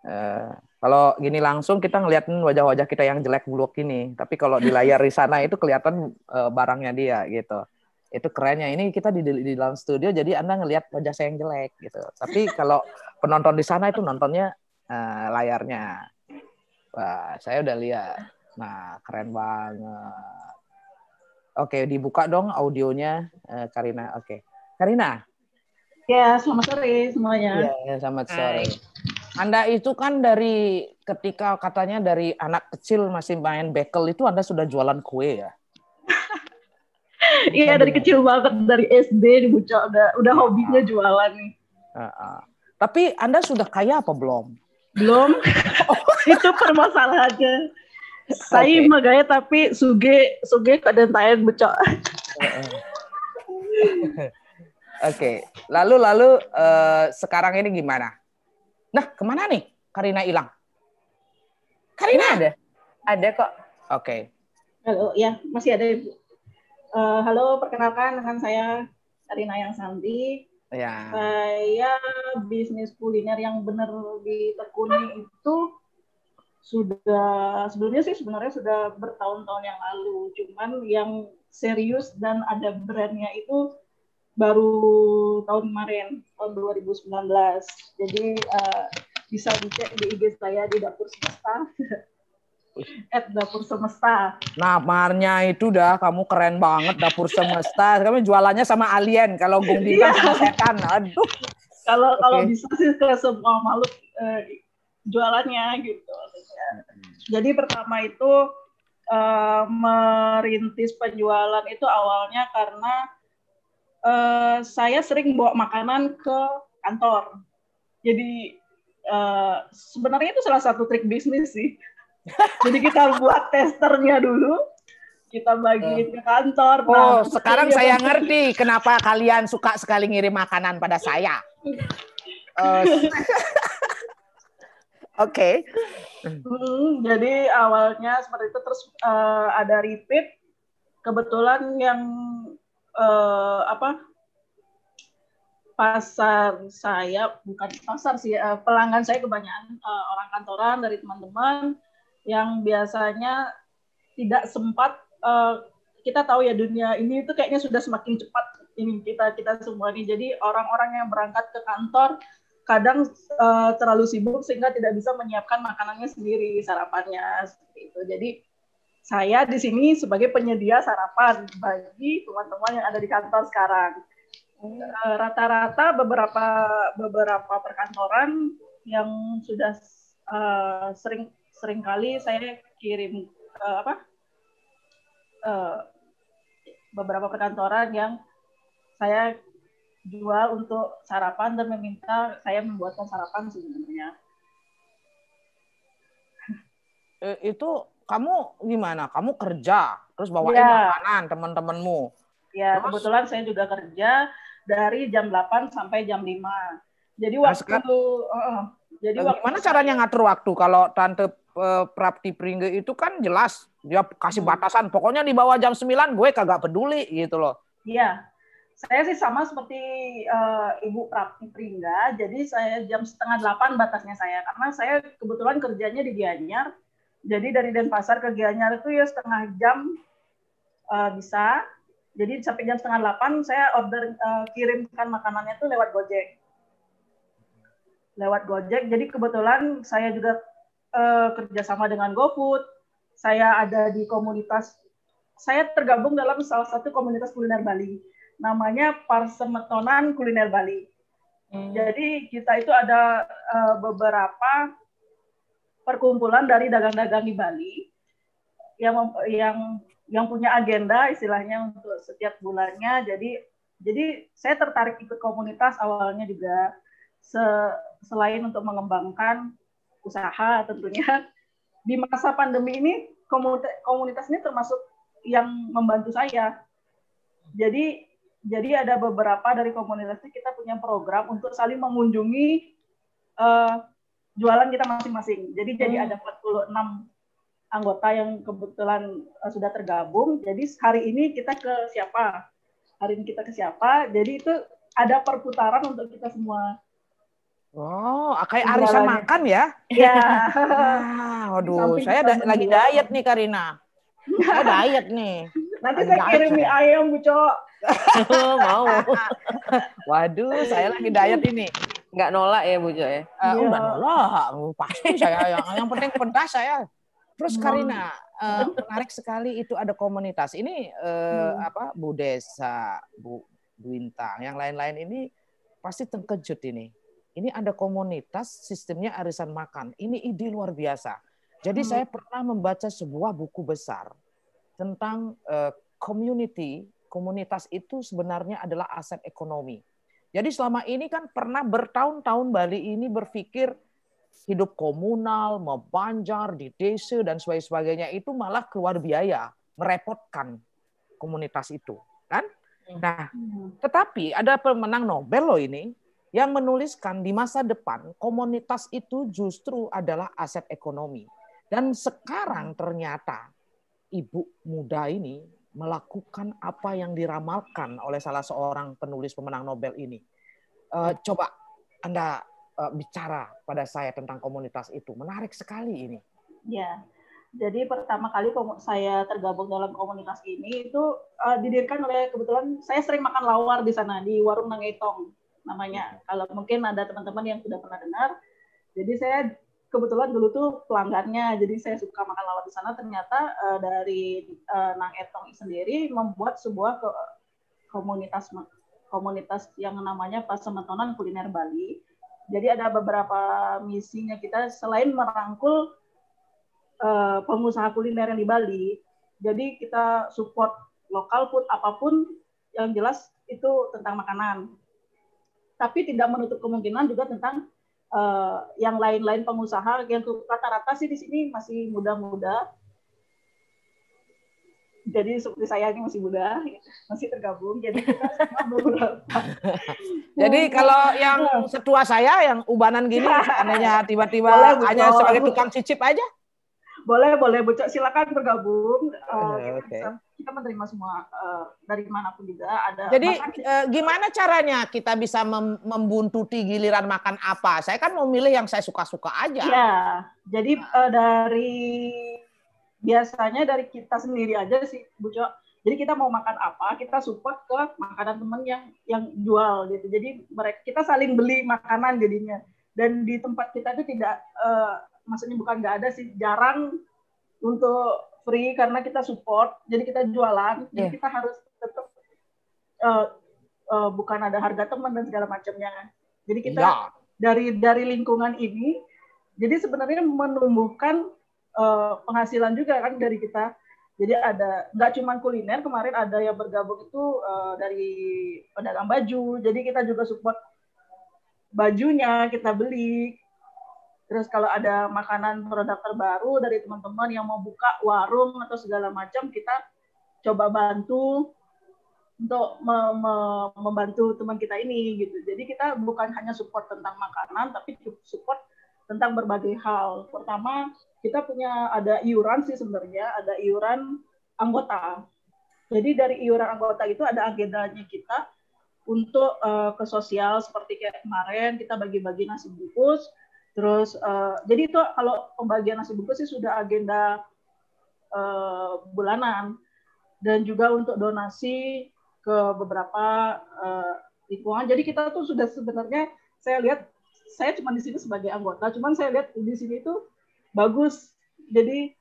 Eh, kalau gini langsung kita ngeliat wajah-wajah kita yang jelek buluk ini, tapi kalau di layar di sana itu kelihatan uh, barangnya dia gitu. Itu kerennya. Ini kita di, di dalam studio jadi Anda ngelihat wajah saya yang jelek gitu. Tapi kalau penonton di sana itu nontonnya uh, layarnya. Wah, saya udah lihat. Nah, keren banget. Oke, dibuka dong audionya uh, Karina. Oke. Karina. Ya, selamat sore semuanya. Ya, selamat sore. Hai. Anda itu kan dari ketika katanya dari anak kecil masih main bekel itu Anda sudah jualan kue ya? *laughs* Iya dari kecil banget dari SD dibuka udah udah hobinya ah. jualan nih. Ah, ah. Tapi Anda sudah kaya apa belum? Belum. *laughs* oh. *laughs* itu permasalahannya. Saya okay. magaya tapi suge suge keadaan tayan bucok. Oke, okay. lalu lalu uh, sekarang ini gimana? Nah, kemana nih Karina hilang? Karina iya. ada? Ada kok. Oke. Okay. Halo, ya masih ada Ibu. Uh, halo, perkenalkan dengan saya Karina Yang Santi. Ya. Saya bisnis kuliner yang benar ditekuni itu sudah sebelumnya sih sebenarnya sudah bertahun-tahun yang lalu. Cuman yang serius dan ada brandnya itu baru tahun kemarin tahun 2019 jadi uh, bisa dicek di IG saya di dapur semesta *laughs* at dapur semesta namanya itu dah kamu keren banget dapur semesta tapi jualannya sama alien kalau Gung di iya. setan kalau okay. kalau bisa sih ke semua makhluk uh, jualannya gitu jadi pertama itu uh, merintis penjualan itu awalnya karena uh, saya sering bawa makanan ke kantor. Jadi uh, sebenarnya itu salah satu trik bisnis sih. *laughs* Jadi kita buat testernya dulu, kita bagiin ke kantor. Nah, oh, nah, sekarang saya *laughs* ngerti kenapa kalian suka sekali ngirim makanan pada saya. Eh, *laughs* oke. Okay. Hmm, jadi awalnya seperti itu terus uh, ada repeat. Kebetulan yang uh, apa pasar saya bukan pasar sih uh, pelanggan saya kebanyakan uh, orang kantoran dari teman-teman yang biasanya tidak sempat uh, kita tahu ya dunia ini itu kayaknya sudah semakin cepat ini kita kita semua ini jadi orang-orang yang berangkat ke kantor kadang uh, terlalu sibuk sehingga tidak bisa menyiapkan makanannya sendiri sarapannya seperti itu jadi saya di sini sebagai penyedia sarapan bagi teman-teman yang ada di kantor sekarang. Hmm. Eh, rata-rata beberapa beberapa perkantoran yang sudah uh, sering sering kali saya kirim uh, apa uh, beberapa perkantoran yang saya jual untuk sarapan dan meminta saya membuatkan sarapan sebenarnya. Itu kamu gimana? Kamu kerja, terus bawain ya. makanan teman-temanmu. Ya, terus, kebetulan saya juga kerja dari jam 8 sampai jam 5. Jadi nah, waktu sekarang, uh, jadi waktu gimana caranya ngatur waktu kalau tante uh, eh, Prapti Pringge itu kan jelas dia kasih hmm. batasan, pokoknya di bawah jam 9 gue kagak peduli gitu loh. Iya. Saya sih sama seperti uh, Ibu Prapti Pringga, jadi saya jam setengah delapan batasnya saya, karena saya kebetulan kerjanya di Gianyar, jadi dari Denpasar ke Gianyar itu ya setengah jam uh, bisa. Jadi sampai jam setengah delapan saya order uh, kirimkan makanannya itu lewat Gojek. Lewat Gojek. Jadi kebetulan saya juga uh, kerjasama dengan GoFood. Saya ada di komunitas. Saya tergabung dalam salah satu komunitas kuliner Bali. Namanya Parsemetonan Kuliner Bali. Hmm. Jadi kita itu ada uh, beberapa perkumpulan dari dagang-dagang di Bali yang yang yang punya agenda istilahnya untuk setiap bulannya. Jadi jadi saya tertarik ikut komunitas awalnya juga se, selain untuk mengembangkan usaha tentunya *laughs* di masa pandemi ini komunitas, ini termasuk yang membantu saya. Jadi jadi ada beberapa dari komunitasnya kita punya program untuk saling mengunjungi uh, jualan kita masing-masing. Jadi hmm. jadi ada 46 anggota yang kebetulan uh, sudah tergabung. Jadi hari ini kita ke siapa? Hari ini kita ke siapa? Jadi itu ada perputaran untuk kita semua. Oh, kayak Jualannya. arisan makan ya? Iya. nah, *laughs* waduh, saya da- lagi diet nih Karina. Saya *laughs* diet nih. Nanti saya kirim mie ya. ayam, Bu Cok. *laughs* mau. Waduh, saya lagi diet ini nggak nolak ya Bu Jo ya? Uh, nolak, pasti saya. Yang, yang penting pentas saya. Terus hmm. Karina, uh, menarik sekali itu ada komunitas. Ini uh, hmm. apa Bu Desa, Bu Bintang, yang lain-lain ini pasti terkejut ini. Ini ada komunitas sistemnya arisan makan. Ini ide luar biasa. Jadi hmm. saya pernah membaca sebuah buku besar tentang uh, community. Komunitas itu sebenarnya adalah aset ekonomi jadi selama ini kan pernah bertahun-tahun Bali ini berpikir hidup komunal, membanjar, di desa, dan sebagainya itu malah keluar biaya, merepotkan komunitas itu. kan? Hmm. Nah, hmm. tetapi ada pemenang Nobel loh ini, yang menuliskan di masa depan komunitas itu justru adalah aset ekonomi. Dan sekarang ternyata ibu muda ini melakukan apa yang diramalkan oleh salah seorang penulis pemenang Nobel ini. Uh, coba Anda uh, bicara pada saya tentang komunitas itu. Menarik sekali ini. Ya, jadi pertama kali saya tergabung dalam komunitas ini itu uh, didirikan oleh kebetulan saya sering makan lawar di sana di warung Nangetong namanya. Kalau mungkin ada teman-teman yang sudah pernah dengar. Jadi saya kebetulan dulu tuh pelanggannya jadi saya suka makan lalat di sana ternyata uh, dari uh, Nang Etong sendiri membuat sebuah ke, komunitas komunitas yang namanya Pasementonan Kuliner Bali jadi ada beberapa misinya kita selain merangkul uh, pengusaha kuliner yang di Bali jadi kita support lokal pun apapun yang jelas itu tentang makanan tapi tidak menutup kemungkinan juga tentang uh, yang lain-lain pengusaha yang rata-rata sih di sini masih muda-muda. Jadi seperti saya ini masih muda, masih tergabung. Jadi *laughs* jadi nah, kalau nah. yang setua saya yang ubanan gini, *laughs* anehnya tiba-tiba hanya sebagai tukang cicip aja, boleh boleh bocok silakan bergabung uh, kita, bisa, kita menerima semua uh, dari manapun juga ada jadi uh, gimana caranya kita bisa mem membuntuti giliran makan apa saya kan mau milih yang saya suka suka aja ya jadi uh, dari biasanya dari kita sendiri aja sih bocok jadi kita mau makan apa, kita support ke makanan teman yang yang jual gitu. Jadi mereka kita saling beli makanan jadinya. Dan di tempat kita itu tidak uh, maksudnya bukan nggak ada sih jarang untuk free karena kita support jadi kita jualan yeah. jadi iya. kita harus tetap uh, eh, uh, eh, bukan ada harga teman dan segala macamnya jadi kita yeah. dari dari lingkungan ini jadi sebenarnya menumbuhkan uh, penghasilan juga kan dari kita jadi ada nggak cuma kuliner kemarin ada yang bergabung itu uh, dari pedagang baju jadi kita juga support bajunya kita beli Terus kalau ada makanan produk terbaru dari teman-teman yang mau buka warung atau segala macam, kita coba bantu untuk me me membantu teman kita ini gitu. Jadi kita bukan hanya support tentang makanan, tapi support tentang berbagai hal. Pertama, kita punya ada iuran sih sebenarnya, ada iuran anggota. Jadi dari iuran anggota itu ada agendanya kita untuk uh, ke sosial seperti kayak kemarin kita bagi-bagi nasi bungkus, Terus uh, jadi itu kalau pembagian nasi bungkus sih sudah agenda uh, bulanan dan juga untuk donasi ke beberapa uh, lingkungan. Jadi kita tuh sudah sebenarnya saya lihat saya cuma di sini sebagai anggota, cuman saya lihat di sini itu bagus. Jadi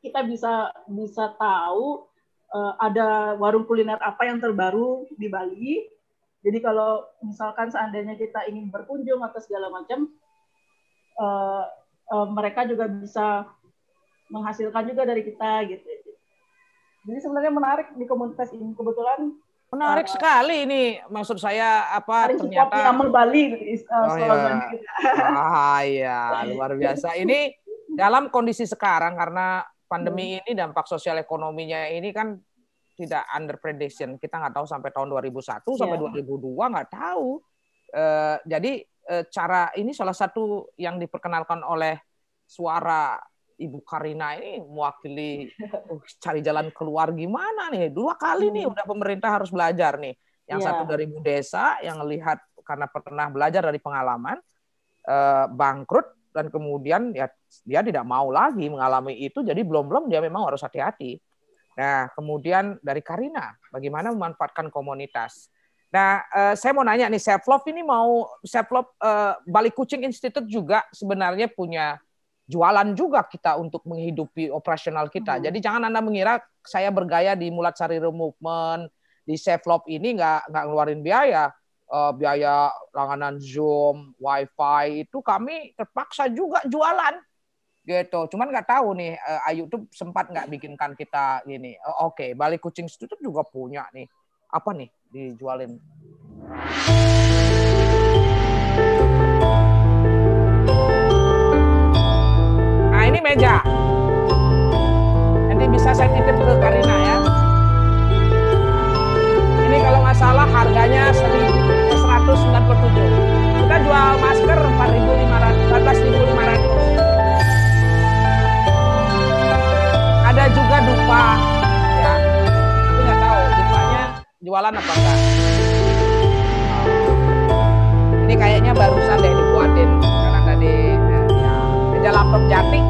kita bisa bisa tahu uh, ada warung kuliner apa yang terbaru di Bali. Jadi kalau misalkan seandainya kita ingin berkunjung atau segala macam, uh, uh, mereka juga bisa menghasilkan juga dari kita gitu. Jadi sebenarnya menarik di komunitas ini kebetulan menarik uh, sekali ini maksud saya apa ternyata Supportnya Bali uh, oh, iya. Gitu. ah iya luar biasa ini dalam kondisi sekarang karena pandemi hmm. ini dampak sosial ekonominya ini kan tidak under prediction kita nggak tahu sampai tahun 2001 yeah. sampai 2002 nggak tahu uh, jadi Eh, cara ini salah satu yang diperkenalkan oleh suara Ibu Karina ini mewakili uh, *laughs* cari jalan keluar gimana nih? Dua kali nih hmm. udah pemerintah harus belajar nih. Yang yeah. satu dari Bu Desa yang lihat karena pernah belajar dari pengalaman uh, bangkrut dan kemudian ya dia tidak mau lagi mengalami itu jadi belum belum dia memang harus hati-hati. Nah, kemudian dari Karina, bagaimana memanfaatkan komunitas? Nah, uh, saya mau nanya nih, self love ini mau self love uh, Bali Kucing Institute juga sebenarnya punya jualan juga kita untuk menghidupi operasional kita. Hmm. Jadi jangan anda mengira saya bergaya di Mulat Sari Movement di self love ini nggak nggak ngeluarin biaya uh, biaya langganan Zoom, WiFi itu kami terpaksa juga jualan gitu. Cuman nggak tahu nih uh, Ayu tuh sempat nggak bikinkan kita ini. Uh, Oke, okay, Bali Kucing Institute juga punya nih apa nih dijualin? Nah ini meja. Nanti bisa saya titip ke Karina ya. Ini kalau nggak salah harganya 1.197. Kita jual masker 4.500, 14.500. Ada juga dupa jualan apa enggak oh. ini kayaknya barusan deh dibuatin karena tadi ya, eh, meja laptop jati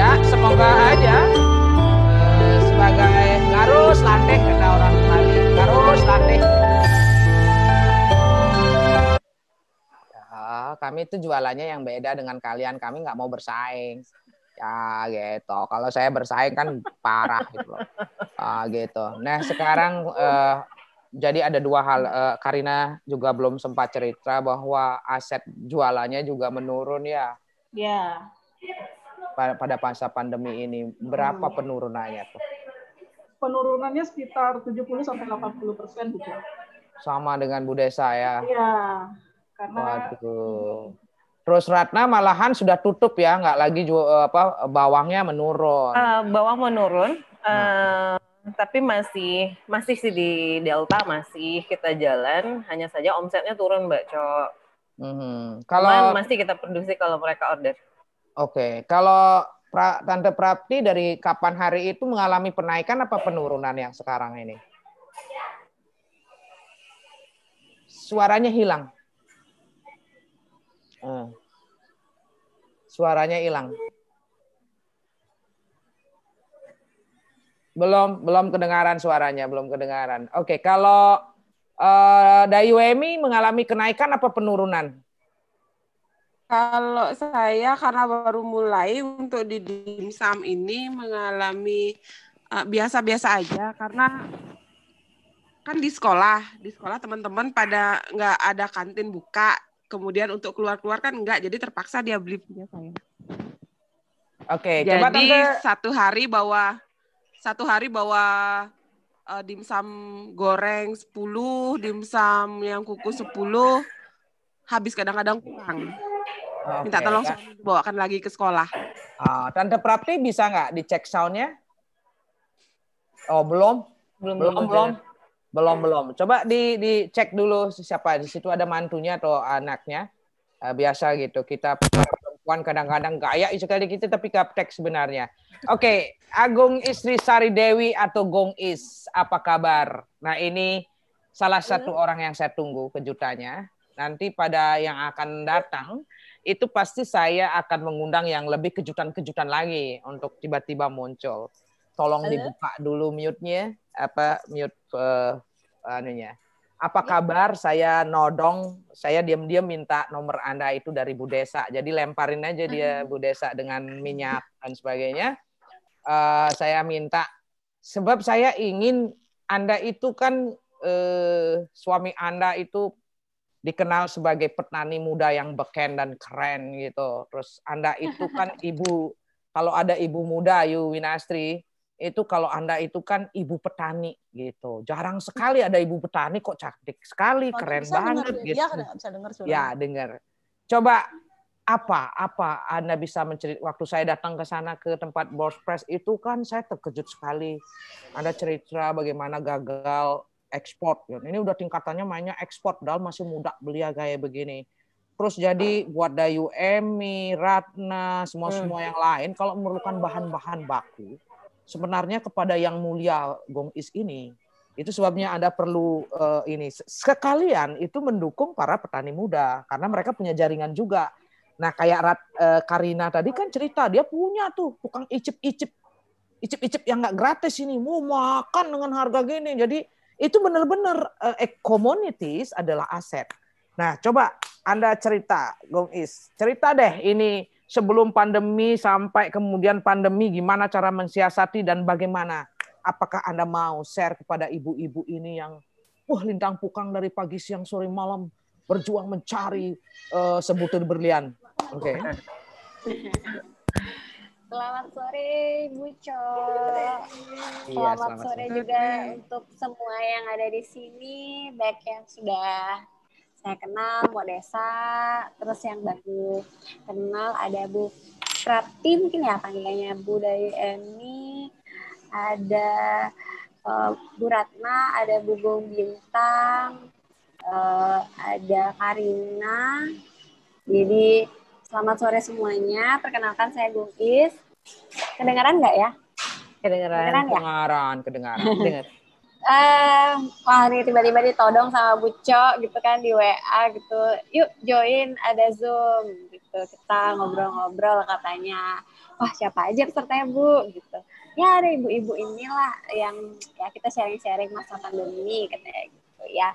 ya semoga aja eh, sebagai garus landeh kata orang Bali garus landeh ya, kami itu jualannya yang beda dengan kalian. Kami nggak mau bersaing ya gitu kalau saya bersaing kan parah gitu loh uh, gitu nah sekarang uh, jadi ada dua hal uh, Karina juga belum sempat cerita bahwa aset jualannya juga menurun ya ya pada, pada masa pandemi ini berapa hmm. penurunannya tuh penurunannya sekitar 70 sampai 80 persen gitu sama dengan Bu Desa ya iya karena Waduh Terus Ratna malahan sudah tutup ya, nggak lagi jual, eh, apa bawangnya menurun. Uh, bawang menurun, uh, nah. Eh, tapi masih masih sih di Delta masih kita jalan, hanya saja omsetnya turun Mbak Cok. Hmm. Kalau Cuman masih kita produksi kalau mereka order. Oke, okay. kalau pra, Tante Prapti dari kapan hari itu mengalami penaikan apa penurunan yang sekarang ini? Suaranya hilang. Suaranya hilang. Belum belum kedengaran suaranya, belum kedengaran. Oke, kalau uh, eh, Dayuemi mengalami kenaikan apa penurunan? Kalau saya karena baru mulai untuk di dimsum ini mengalami eh, biasa-biasa uh, aja karena kan di sekolah di sekolah teman-teman pada nggak ada kantin buka kemudian untuk keluar-keluar kan enggak, jadi terpaksa dia beli punya saya. Oke, okay, jadi tante... satu hari bawa satu hari bawa uh, eh, dimsum goreng 10, dimsum yang kukus 10, habis kadang-kadang kurang. Okay, Minta tolong ya. bawakan lagi ke sekolah. Uh, Tante Prapti bisa nggak dicek soundnya? Oh belum, belum belum belum. belum. Belum iya. belum. Coba di dicek dulu siapa di situ ada mantunya atau anaknya. Uh, biasa gitu. Kita perempuan kadang-kadang gaya sekali kita gitu, tapi kaptek sebenarnya. Oke, okay. Agung Istri Sari Dewi atau Gong Is, apa kabar? Nah, ini salah satu orang yang saya tunggu kejutannya. Nanti pada yang akan datang itu pasti saya akan mengundang yang lebih kejutan-kejutan lagi untuk tiba-tiba muncul tolong Halo? Eh? dibuka dulu mute-nya apa mute uh, anunya. Apa kabar? Saya nodong, saya diam-diam minta nomor Anda itu dari Bu Desa. Jadi lemparin aja dia Bu Desa dengan minyak dan sebagainya. Uh, saya minta sebab saya ingin Anda itu kan uh, suami Anda itu dikenal sebagai petani muda yang beken dan keren gitu. Terus Anda itu kan *laughs* ibu kalau ada ibu muda Yu Winastri itu kalau Anda itu kan ibu petani gitu. Jarang sekali ada ibu petani kok cantik sekali, oh, keren banget denger, gitu. Ya, bisa dengar ya, gitu. iya, ya, dengar. Coba apa apa Anda bisa mencerit waktu saya datang ke sana ke tempat Boss Press itu kan saya terkejut sekali. Anda cerita bagaimana gagal ekspor. Ini udah tingkatannya mainnya ekspor, dal masih muda belia gaya begini. Terus jadi buat Dayu Emi, Ratna, semua-semua hmm. yang lain kalau memerlukan bahan-bahan baku, sebenarnya kepada yang mulia Gong Is ini. Itu sebabnya Anda perlu uh, ini sekalian itu mendukung para petani muda karena mereka punya jaringan juga. Nah, kayak Rat, uh, Karina tadi kan cerita dia punya tuh tukang icip-icip icip-icip yang nggak gratis ini mau makan dengan harga gini. Jadi itu benar-benar uh, eh, communities adalah aset. Nah, coba Anda cerita, Gong Is. Cerita deh ini sebelum pandemi sampai kemudian pandemi gimana cara mensiasati dan bagaimana apakah Anda mau share kepada ibu-ibu ini yang wah lintang pukang dari pagi siang sore malam berjuang mencari uh, sebutir berlian. Oke. Okay. Selamat sore Bu Co. Iya, selamat, selamat sore juga untuk semua yang ada di sini, baik yang sudah saya kenal Mbak Desa, terus yang baru kenal ada Bu Prati mungkin ya panggilannya Bu dari ada uh, Bu Ratna, ada Bu Gung Bintang, uh, ada Karina. Jadi selamat sore semuanya. Perkenalkan saya Is Kedengaran nggak ya? Kedengaran, kedengaran, ya? kedengaran, kedengaran. *laughs* wah eh, nih tiba-tiba ditodong sama Bu Buco gitu kan di WA gitu yuk join ada Zoom gitu kita ngobrol-ngobrol katanya wah siapa aja pesertanya Bu gitu ya ada ibu-ibu inilah yang ya kita sharing-sharing masa pandemi katanya gitu ya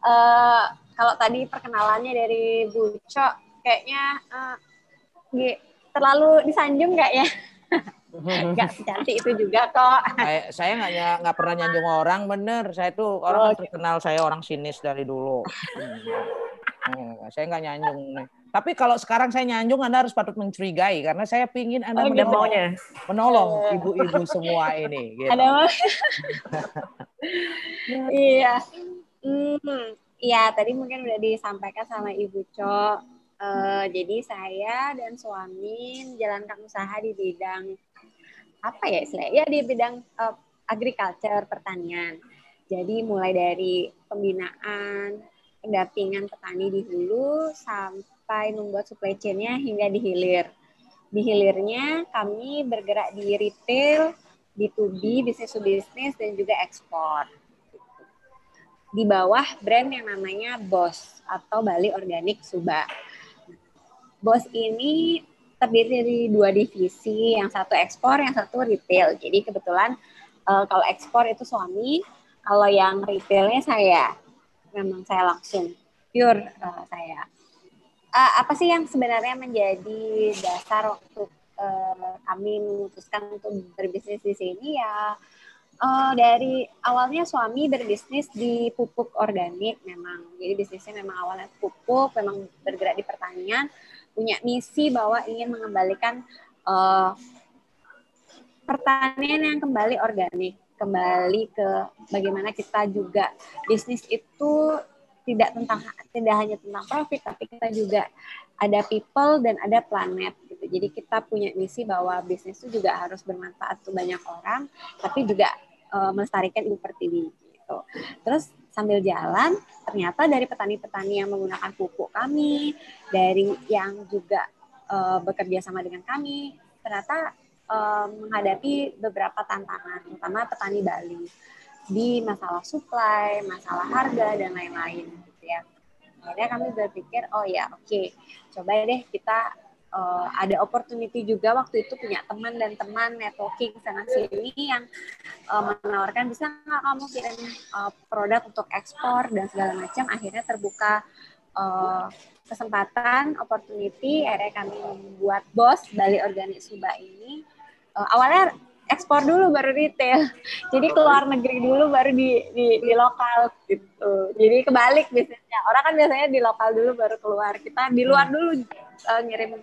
uh, kalau tadi perkenalannya dari Bu Cok kayaknya uh, terlalu disanjung nggak ya *laughs* *laughs* nggak secantik itu juga kok. Saya nggak ya, nggak pernah nyanjung orang, bener. Saya tuh oh, orang oh, terkenal saya orang sinis dari dulu. *laughs* hmm. Saya nggak nyanjung Tapi kalau sekarang saya nyanjung, Anda harus patut mencurigai karena saya pingin Anda oh, gitu menolong, ya? menolong iya. ibu-ibu semua ini. Gitu. Ada *laughs* Iya. Hmm, iya tadi mungkin udah disampaikan sama Ibu Co. Uh, jadi saya dan suami menjalankan usaha di bidang apa ya istilahnya ya di bidang uh, agriculture pertanian. Jadi mulai dari pembinaan, pendampingan petani di hulu sampai membuat supply chain hingga di hilir. Di hilirnya kami bergerak di retail, B2B, bisnis to bisnis dan juga ekspor. Di bawah brand yang namanya BOS atau Bali Organic Suba. BOS ini terdiri dari dua divisi, yang satu ekspor, yang satu retail. Jadi kebetulan uh, kalau ekspor itu suami, kalau yang retailnya saya, memang saya langsung pure uh, saya. Uh, apa sih yang sebenarnya menjadi dasar waktu uh, kami memutuskan untuk berbisnis di sini ya? uh, dari awalnya suami berbisnis di pupuk organik memang. Jadi bisnisnya memang awalnya pupuk, memang bergerak di pertanian punya misi bahwa ingin mengembalikan uh, pertanian yang kembali organik, kembali ke bagaimana kita juga bisnis itu tidak tentang tidak hanya tentang profit tapi kita juga ada people dan ada planet gitu. Jadi kita punya misi bahwa bisnis itu juga harus bermanfaat untuk banyak orang tapi juga uh, melestarikan ibu pertiwi gitu. Terus sambil jalan ternyata dari petani-petani yang menggunakan pupuk kami dari yang juga uh, bekerja sama dengan kami ternyata uh, menghadapi beberapa tantangan terutama petani Bali di masalah supply, masalah harga dan lain-lain gitu ya. Akhirnya kami berpikir oh ya oke okay, coba deh kita uh, ada opportunity juga waktu itu punya teman dan teman networking sana sini yang uh, menawarkan bisa nggak kamu kirim uh, produk untuk ekspor dan segala macam akhirnya terbuka uh, kesempatan opportunity akhirnya kami membuat bos Bali Organik Suba ini uh, awalnya ekspor dulu baru retail *laughs* jadi keluar negeri dulu baru di, di di lokal gitu jadi kebalik bisnisnya orang kan biasanya di lokal dulu baru keluar kita di luar hmm. dulu uh, ngirim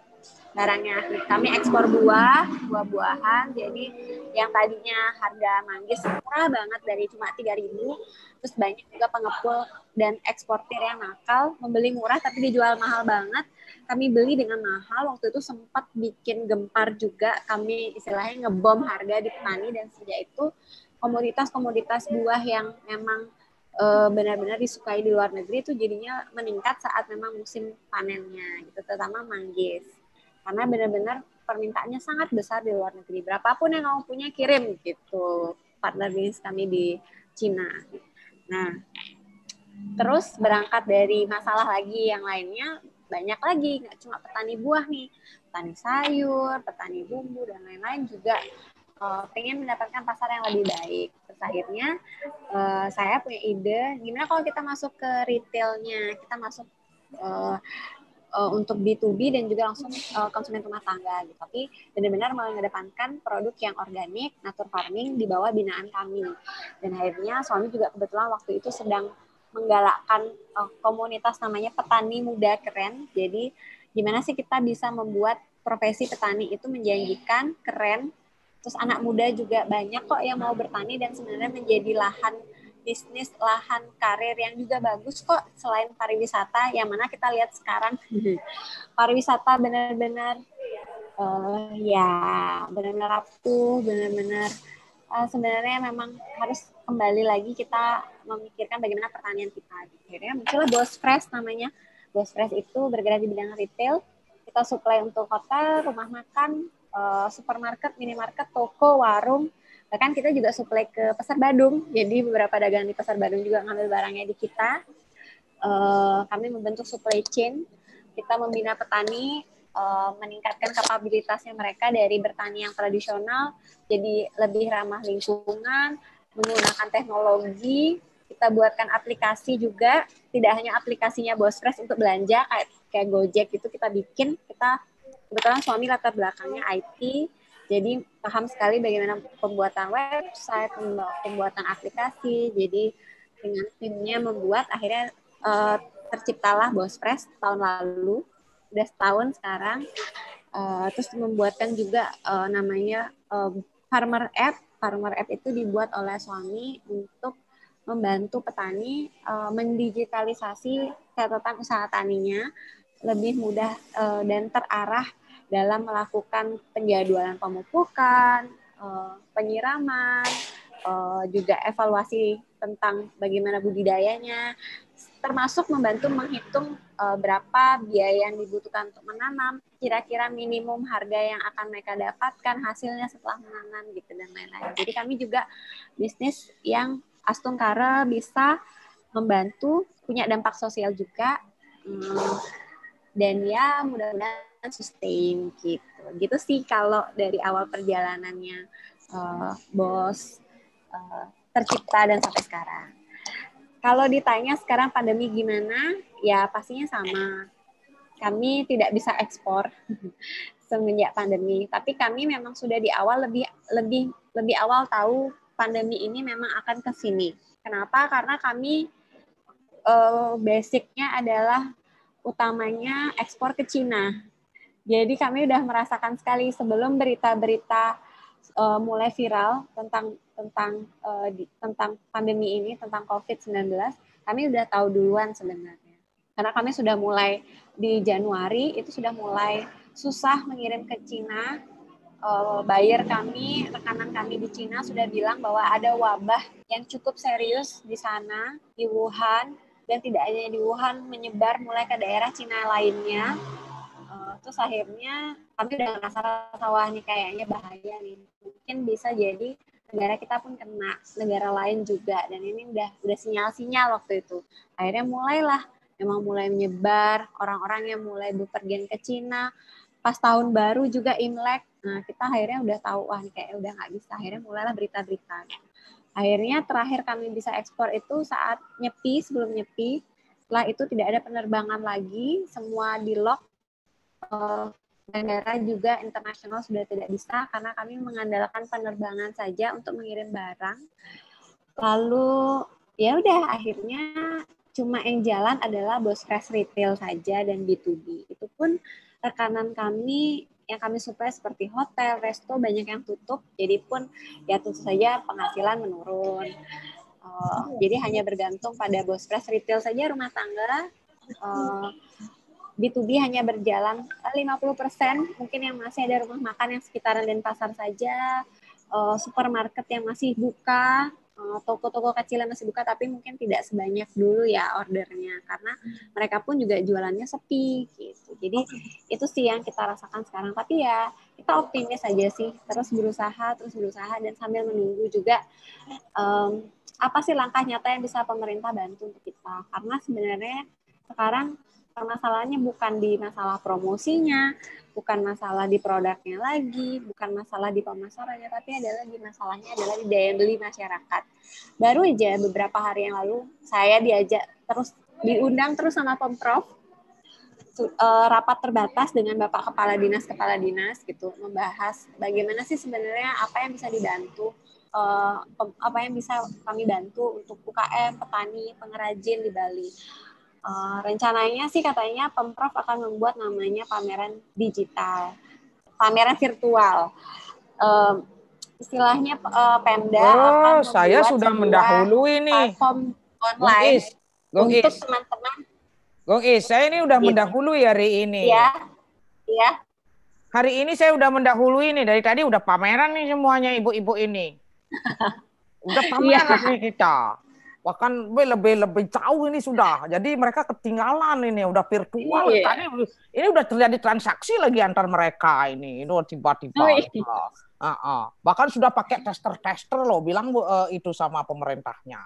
barangnya kami ekspor buah buah-buahan jadi yang tadinya harga manggis murah banget dari cuma 3000 terus banyak juga pengepul dan eksportir yang nakal membeli murah tapi dijual mahal banget kami beli dengan mahal waktu itu sempat bikin gempar juga kami istilahnya ngebom harga di petani dan sejak itu komoditas-komoditas buah yang memang eh, benar-benar disukai di luar negeri itu jadinya meningkat saat memang musim panennya gitu terutama manggis karena benar-benar permintaannya sangat besar di luar negeri. Berapapun yang kamu punya kirim gitu. Partner bisnis kami di Cina. Nah, terus berangkat dari masalah lagi yang lainnya banyak lagi nggak cuma petani buah nih, petani sayur, petani bumbu dan lain-lain juga uh, pengen mendapatkan pasar yang lebih baik. Terus akhirnya uh, saya punya ide gimana kalau kita masuk ke retailnya, kita masuk uh, uh, untuk B2B dan juga langsung uh, konsumen rumah tangga gitu. Tapi benar-benar mengedepankan produk yang organik, natural farming di bawah binaan kami. Dan akhirnya suami juga kebetulan waktu itu sedang menggalakkan uh, komunitas namanya petani muda keren. Jadi gimana sih kita bisa membuat profesi petani itu menjanjikan, keren, terus anak muda juga banyak kok yang mau bertani dan sebenarnya menjadi lahan bisnis lahan karir yang juga bagus kok selain pariwisata yang mana kita lihat sekarang mhm. pariwisata benar-benar uh, ya benar-benar rapuh benar-benar uh, sebenarnya memang harus kembali lagi kita memikirkan bagaimana pertanian kita akhirnya muncullah bos fresh namanya bos fresh itu bergerak di bidang retail kita supply untuk hotel rumah makan uh, supermarket minimarket toko warung bahkan kita juga supply ke pasar Badung jadi beberapa dagangan di pasar Badung juga ngambil barangnya di kita uh, kami membentuk supply chain kita membina petani uh, meningkatkan kapabilitasnya mereka dari bertani yang tradisional jadi lebih ramah lingkungan menggunakan teknologi kita buatkan aplikasi juga tidak hanya aplikasinya Bospres untuk belanja kayak kayak Gojek itu kita bikin kita kebetulan suami latar belakangnya IT jadi paham sekali bagaimana pembuatan website, pembuatan aplikasi. Jadi dengan timnya membuat akhirnya uh, terciptalah Bospres tahun lalu, udah setahun sekarang. Uh, terus membuatkan juga uh, namanya uh, Farmer App. Farmer App itu dibuat oleh suami untuk membantu petani uh, mendigitalisasi catatan usaha taninya lebih mudah uh, dan terarah dalam melakukan penjadwalan pemupukan, eh, penyiraman, eh, juga evaluasi tentang bagaimana budidayanya, termasuk membantu menghitung eh, berapa biaya yang dibutuhkan untuk menanam, kira-kira minimum harga yang akan mereka dapatkan hasilnya setelah menanam gitu dan lain-lain. Jadi kami juga bisnis yang astungkara bisa membantu, punya dampak sosial juga, hmm, dan ya mudah-mudahan sustain gitu gitu sih kalau dari awal perjalanannya uh, bos uh, tercipta dan sampai sekarang kalau ditanya sekarang pandemi gimana ya pastinya sama kami tidak bisa ekspor *laughs* semenjak pandemi tapi kami memang sudah di awal lebih lebih lebih awal tahu pandemi ini memang akan ke sini kenapa karena kami uh, basicnya adalah utamanya ekspor ke Cina jadi kami sudah merasakan sekali sebelum berita-berita uh, mulai viral tentang tentang uh, di, tentang pandemi ini tentang COVID-19, kami sudah tahu duluan sebenarnya. Karena kami sudah mulai di Januari itu sudah mulai susah mengirim ke Cina. Uh, buyer kami, rekanan kami di Cina sudah bilang bahwa ada wabah yang cukup serius di sana, di Wuhan, dan tidak hanya di Wuhan menyebar mulai ke daerah Cina lainnya terus akhirnya kami udah ngerasa sawah nih kayaknya bahaya nih mungkin bisa jadi negara kita pun kena negara lain juga dan ini udah udah sinyal-sinyal waktu itu akhirnya mulailah memang mulai menyebar orang-orang yang mulai bepergian ke Cina pas tahun baru juga Imlek nah kita akhirnya udah tahu wah nih kayaknya udah nggak bisa akhirnya mulailah berita-berita akhirnya terakhir kami bisa ekspor itu saat nyepi sebelum nyepi setelah itu tidak ada penerbangan lagi semua di lock uh, bandara juga internasional sudah tidak bisa karena kami mengandalkan penerbangan saja untuk mengirim barang. Lalu ya udah akhirnya cuma yang jalan adalah fresh retail saja dan B2B. Itu pun rekanan kami yang kami supply seperti hotel, resto banyak yang tutup. Jadi pun ya tentu saja penghasilan menurun. Uh, jadi hanya bergantung pada fresh retail saja rumah tangga uh, B2B hanya berjalan 50%, eh, mungkin yang masih ada rumah makan yang sekitaran dan pasar saja, uh, supermarket yang masih buka, toko eh, toko-toko kecil yang masih buka, tapi mungkin tidak sebanyak dulu ya ordernya, karena mereka pun juga jualannya sepi gitu. Jadi itu sih yang kita rasakan sekarang. Tapi ya kita optimis aja sih, terus berusaha, terus berusaha, dan sambil menunggu juga um, apa sih langkah nyata yang bisa pemerintah bantu untuk kita, karena sebenarnya sekarang permasalahannya bukan di masalah promosinya, bukan masalah di produknya lagi, bukan masalah di pemasarannya, tapi adalah di masalahnya adalah di daya beli masyarakat. Baru aja beberapa hari yang lalu saya diajak terus diundang terus sama pemprov eh, rapat terbatas dengan bapak kepala dinas kepala dinas gitu membahas bagaimana sih sebenarnya apa yang bisa dibantu eh, apa yang bisa kami bantu untuk UKM petani pengrajin di Bali Uh, rencananya sih katanya Pemprov akan membuat namanya pameran digital, pameran virtual. Uh, istilahnya uh, Pemda oh, akan saya sudah mendahului nih platform online Gung Is. untuk teman-teman. Gong Is, saya ini sudah iya. mendahului hari ini. Iya. Iya. Hari ini saya sudah mendahului nih dari tadi udah pameran nih semuanya ibu-ibu ini. *laughs* Udah pameran ya. nih kita bahkan lebih lebih jauh ini sudah. Jadi mereka ketinggalan ini udah virtual. yeah. Tadi ini udah terjadi transaksi lagi antar mereka ini. Itu tiba-tiba. Oh, iya. uh, uh. Bahkan sudah pakai tester-tester loh bilang uh, itu sama pemerintahnya.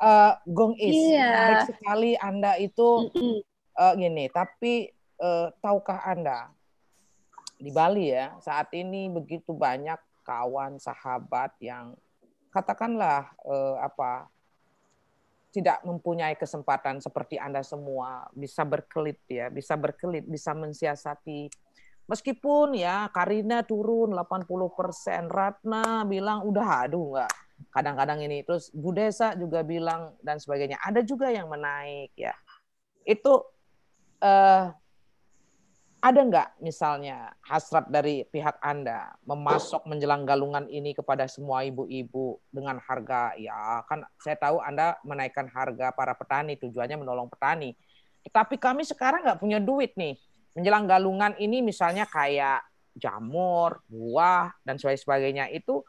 Uh, Gong Is, yeah. menarik sekali Anda itu uh, gini, tapi uh, tahukah Anda di Bali ya, saat ini begitu banyak kawan sahabat yang katakanlah uh, apa tidak mempunyai kesempatan seperti Anda semua bisa berkelit ya, bisa berkelit, bisa mensiasati. Meskipun ya Karina turun 80%, Ratna bilang udah aduh enggak. Kadang-kadang ini terus Bu Desa juga bilang dan sebagainya. Ada juga yang menaik ya. Itu eh uh, ada nggak misalnya hasrat dari pihak Anda memasok menjelang galungan ini kepada semua ibu-ibu dengan harga ya kan saya tahu Anda menaikkan harga para petani tujuannya menolong petani. Tetapi kami sekarang nggak punya duit nih. Menjelang galungan ini misalnya kayak jamur, buah dan sebagainya itu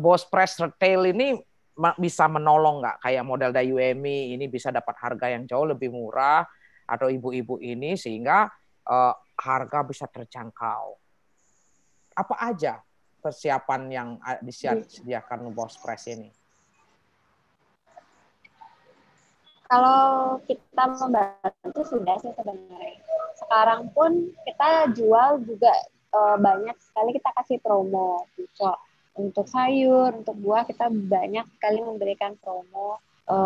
bos press retail ini bisa menolong nggak kayak model dayuemi Emi ini bisa dapat harga yang jauh lebih murah atau ibu-ibu ini sehingga uh, harga bisa terjangkau. Apa aja persiapan yang eh, iya. disediakan Bos Press ini? Kalau kita membantu sudah sih sebenarnya. Sekarang pun kita jual juga e, banyak sekali kita kasih promo so, Untuk sayur, untuk buah kita banyak sekali memberikan promo e,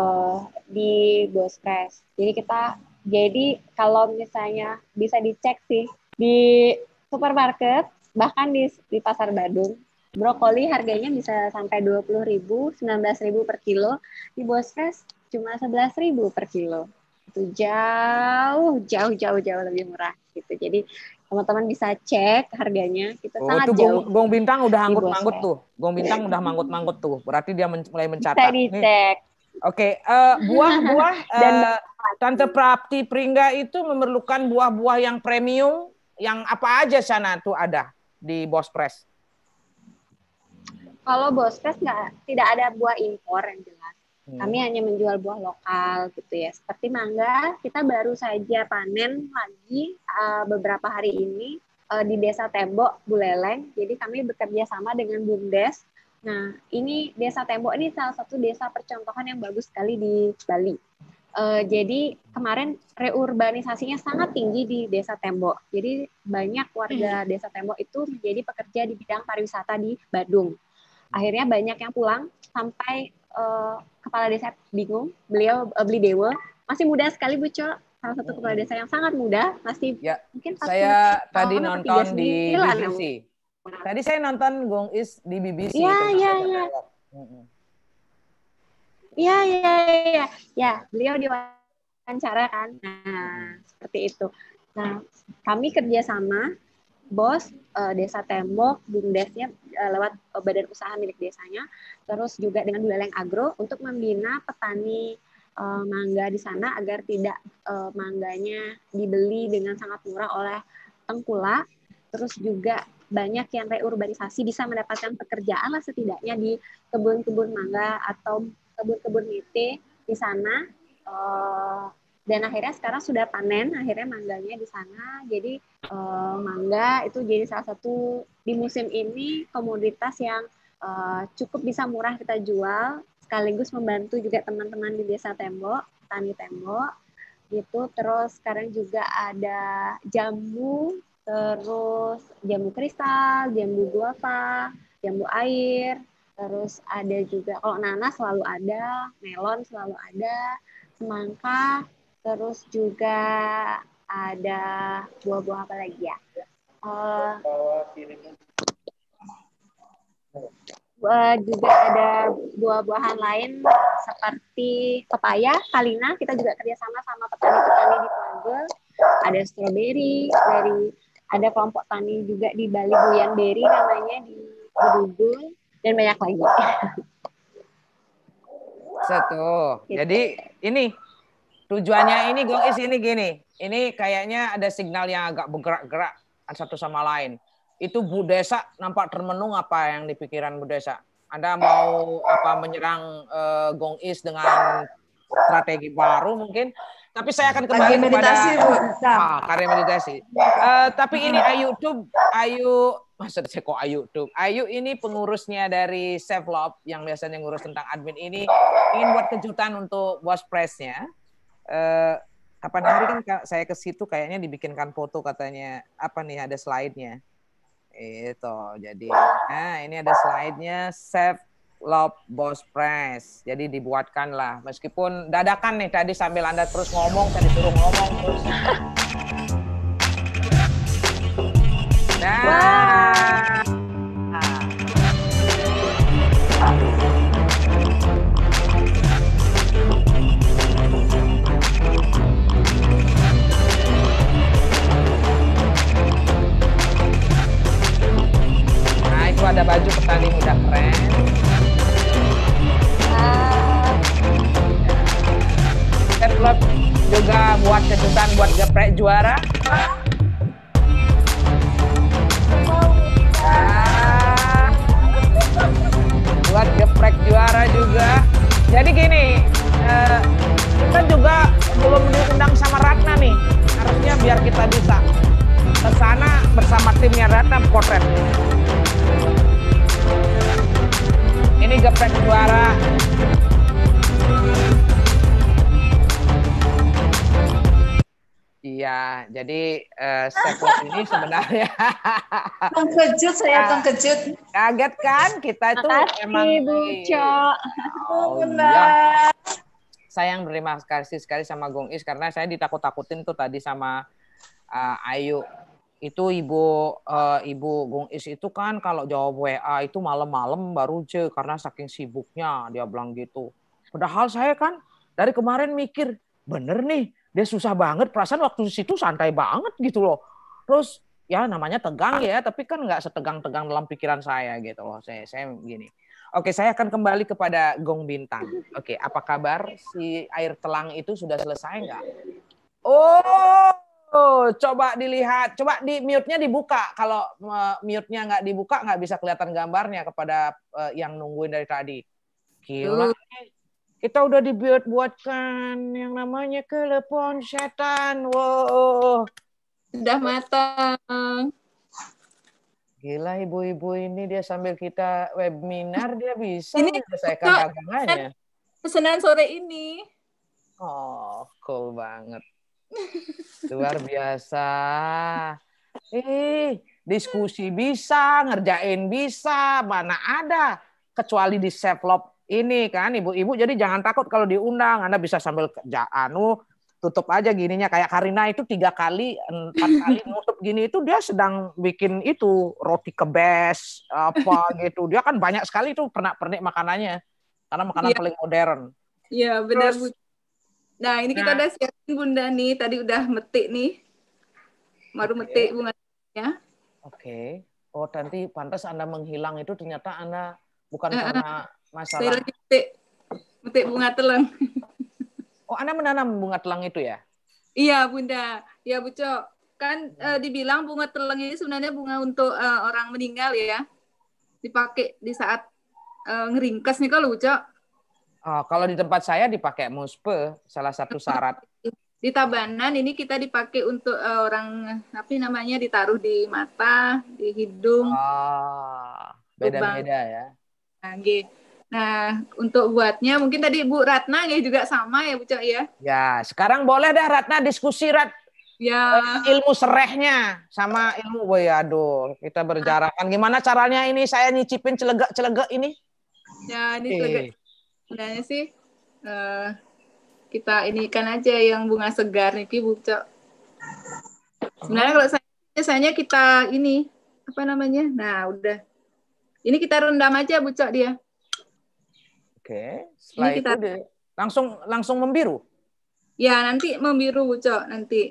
di Bospress. Jadi kita jadi kalau misalnya bisa dicek sih di supermarket bahkan di di pasar Badung brokoli harganya bisa sampai dua puluh ribu 20.000, ribu per kilo. Di Fresh cuma sebelas ribu per kilo. Itu jauh jauh jauh jauh lebih murah gitu. Jadi teman-teman bisa cek harganya. Kita oh, sangat itu jauh. Gong, gong Bintang udah manggut-manggut tuh. Gong Bintang udah manggut-manggut tuh. Berarti dia mulai mencatat. Bisa dicek. Nih Oke, okay, uh, eh, buah-buah uh, *laughs* Tante Prapti Pringga itu memerlukan buah-buah yang premium, yang apa aja sana tuh ada di Bospres? Kalau Bospres nggak, tidak ada buah impor yang jelas. Hmm. Kami hanya menjual buah lokal gitu ya. Seperti mangga, kita baru saja panen lagi uh, beberapa hari ini uh, di Desa Tembok, Buleleng. Jadi kami bekerja sama dengan BUMDes Nah, ini Desa Tembok ini salah satu desa percontohan yang bagus sekali di Bali. Uh, jadi kemarin reurbanisasinya sangat tinggi di Desa Tembok. Jadi banyak warga hmm. Desa Tembok itu menjadi pekerja di bidang pariwisata di Badung. Akhirnya banyak yang pulang sampai uh, kepala desa bingung, beliau uh, beli dewa masih muda sekali Bu Cok. Salah satu kepala hmm. desa yang sangat muda, masih ya, mungkin saya tadi nonton di televisi Tadi saya nonton Gong Is di BBC. Iya, iya, iya. Iya, iya, iya. Ya, beliau diwawancara kan. Nah, seperti itu. Nah, kami kerja sama bos uh, desa Tembok, bumdesnya uh, lewat uh, badan usaha milik desanya, terus juga dengan Buleleng Agro untuk membina petani uh, mangga di sana agar tidak uh, mangganya dibeli dengan sangat murah oleh tengkula terus juga banyak yang reurbanisasi bisa mendapatkan pekerjaan lah setidaknya di kebun-kebun mangga atau kebun-kebun mete di sana eh, dan akhirnya sekarang sudah panen akhirnya mangganya di sana jadi eh, mangga itu jadi salah satu di musim ini komoditas yang eh, cukup bisa murah kita jual sekaligus membantu juga teman-teman di desa tembok tani tembok gitu terus sekarang juga ada jambu terus jambu kristal, jambu guava, jambu air, terus ada juga kalau nanas selalu ada, melon selalu ada, semangka, terus juga ada buah-buah apa lagi ya? Uh, uh, juga ada buah-buahan lain seperti pepaya, kalina. Kita juga kerjasama sama petani-petani di Tuanggul. Ada stroberi dari ada kelompok tani juga di Bali Buyan Berry namanya di Bedugul dan banyak lagi. *laughs* Satu. Gitu. Jadi ini tujuannya ini Gong Is ini gini. Ini kayaknya ada sinyal yang agak bergerak-gerak satu sama lain. Itu Bu Desa nampak termenung apa yang di pikiran Bu Desa? Anda mau apa menyerang uh, Gong Is dengan strategi baru mungkin tapi saya akan kembali ke meditasi, kepada ah, karya meditasi. Uh, tapi ini Ayu Dub, Ayu maksud saya kok Ayu Dub. Ayu ini pengurusnya dari Save Love yang biasanya ngurus tentang admin ini ingin buat kejutan untuk bos pressnya. Uh, kapan hari kan saya ke situ kayaknya dibikinkan foto katanya apa nih ada slide-nya. Itu jadi nah ini ada slide-nya Save love boss press. Jadi dibuatkanlah meskipun dadakan nih tadi sambil Anda terus ngomong, saya disuruh ngomong terus. *laughs* Nah. itu ada baju petani muda keren. juga buat kejutan buat geprek juara. Ah. buat geprek juara juga. Jadi gini, eh, kita juga belum diundang sama Ratna nih. Harusnya biar kita bisa ke sana bersama timnya Ratna potret. Ini geprek juara. Iya, jadi uh, ini *laughs* sebenarnya Mengkejut *laughs* saya terkejut. Nah, kaget kan kita itu Makasih, emang Bu Cok. Oh, *laughs* benar. Iya. Saya yang berterima kasih sekali sama Gong Is karena saya ditakut-takutin tuh tadi sama uh, Ayu. Itu ibu uh, ibu Gong Is itu kan kalau jawab WA itu malam-malam baru je karena saking sibuknya dia bilang gitu. Padahal saya kan dari kemarin mikir bener nih dia susah banget perasaan waktu situ santai banget gitu loh terus ya namanya tegang ya tapi kan nggak setegang-tegang dalam pikiran saya gitu loh saya saya gini oke saya akan kembali kepada Gong Bintang oke apa kabar si air telang itu sudah selesai nggak oh coba dilihat, coba di mute-nya dibuka. Kalau uh, mute-nya nggak dibuka, nggak bisa kelihatan gambarnya kepada eh, yang nungguin dari tadi. Gila, kita udah dibuat buatkan yang namanya kelepon setan. Wow. Sudah matang. Gila ibu-ibu ini dia sambil kita webinar dia bisa ini menyelesaikan ya, dagangannya. Pesanan sore ini. Oh, cool banget. Luar biasa. Eh, diskusi bisa, ngerjain bisa, mana ada kecuali di Sevlog ini kan ibu-ibu jadi jangan takut kalau diundang Anda bisa sambil kerja anu tutup aja gininya kayak Karina itu tiga kali empat kali *laughs* nutup gini itu dia sedang bikin itu roti kebes apa *laughs* gitu dia kan banyak sekali itu pernah pernik makanannya karena makanan ya. paling modern iya benar Terus, nah ini kita nah. udah siapin bunda nih tadi udah metik nih baru okay. metik bunganya oke okay. oh nanti pantas anda menghilang itu ternyata anda bukan uh, karena masalah. Saya lagi petik, petik bunga telang. Oh, Anda menanam bunga telang itu ya? Iya, Bunda. Ya, Bu Cok. Kan uh, dibilang bunga telang ini sebenarnya bunga untuk uh, orang meninggal ya. Dipakai di saat uh, e, ngeringkas nih kalau Bu Cok. Oh, kalau di tempat saya dipakai muspe, salah satu syarat. Di Tabanan ini kita dipakai untuk uh, orang tapi namanya ditaruh di mata, di hidung. Oh, beda-beda ya. Nah, Nah, untuk buatnya mungkin tadi Bu Ratna ya juga sama ya Bu Cok ya? Ya, sekarang boleh dah Ratna diskusi Rat. Ya. Eh, ilmu serehnya sama ilmu, boy aduh kita berjarakan. Gimana caranya ini saya nyicipin celegak-celegak ini? Ya, ini celegak. Sebenarnya sih uh, kita ini kan aja yang bunga segar nih Bu Cok. Sebenarnya kalau saya biasanya kita ini apa namanya? Nah, udah. Ini kita rendam aja Bu Cok dia. Oke, setelah Ini kita... itu langsung langsung membiru. Ya, nanti membiru, Cok, nanti.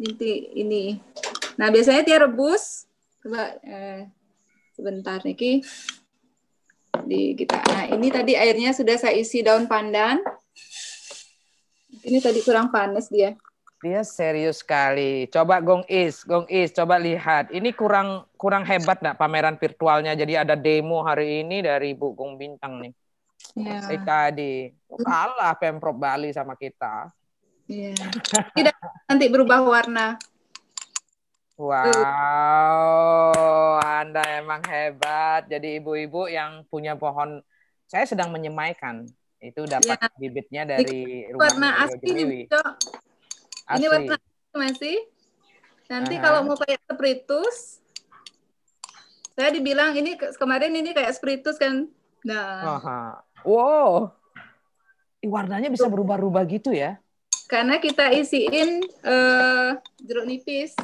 Nanti ini. Nah, biasanya dia rebus. Coba eh, sebentar Niki. Di kita. Nah, ini tadi airnya sudah saya isi daun pandan. Ini tadi kurang panas dia. Dia serius sekali. Coba Gong Is, Gong Is, coba lihat. Ini kurang kurang hebat nggak pameran virtualnya? Jadi ada demo hari ini dari Bu Gong Bintang nih yeah. tadi Kalah Pemprov Bali sama kita. Yeah. *laughs* Tidak nanti berubah warna. Wow, Anda emang hebat. Jadi ibu-ibu yang punya pohon, saya sedang menyemaikan. Itu dapat yeah. bibitnya dari rumah warna asli ini, asli. Ini warna asli masih. Nanti uh -huh. kalau mau kayak spiritus, saya dibilang ini kemarin ini kayak spiritus kan Nah. Aha. Wow. Warnanya bisa berubah-ubah gitu ya? Karena kita isiin uh, jeruk nipis.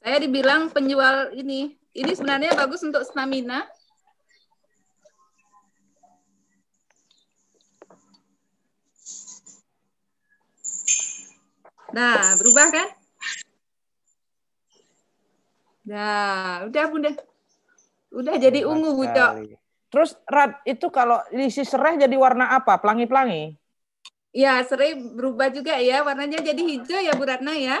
Saya dibilang penjual ini. Ini sebenarnya bagus untuk stamina. Nah, berubah kan? Nah, udah Bunda. Udah jadi ungu, ungu, Cok. Terus Rad, itu kalau diisi serai jadi warna apa? Pelangi-pelangi? Ya, serai berubah juga ya. Warnanya jadi hijau ya, Bu Ratna ya.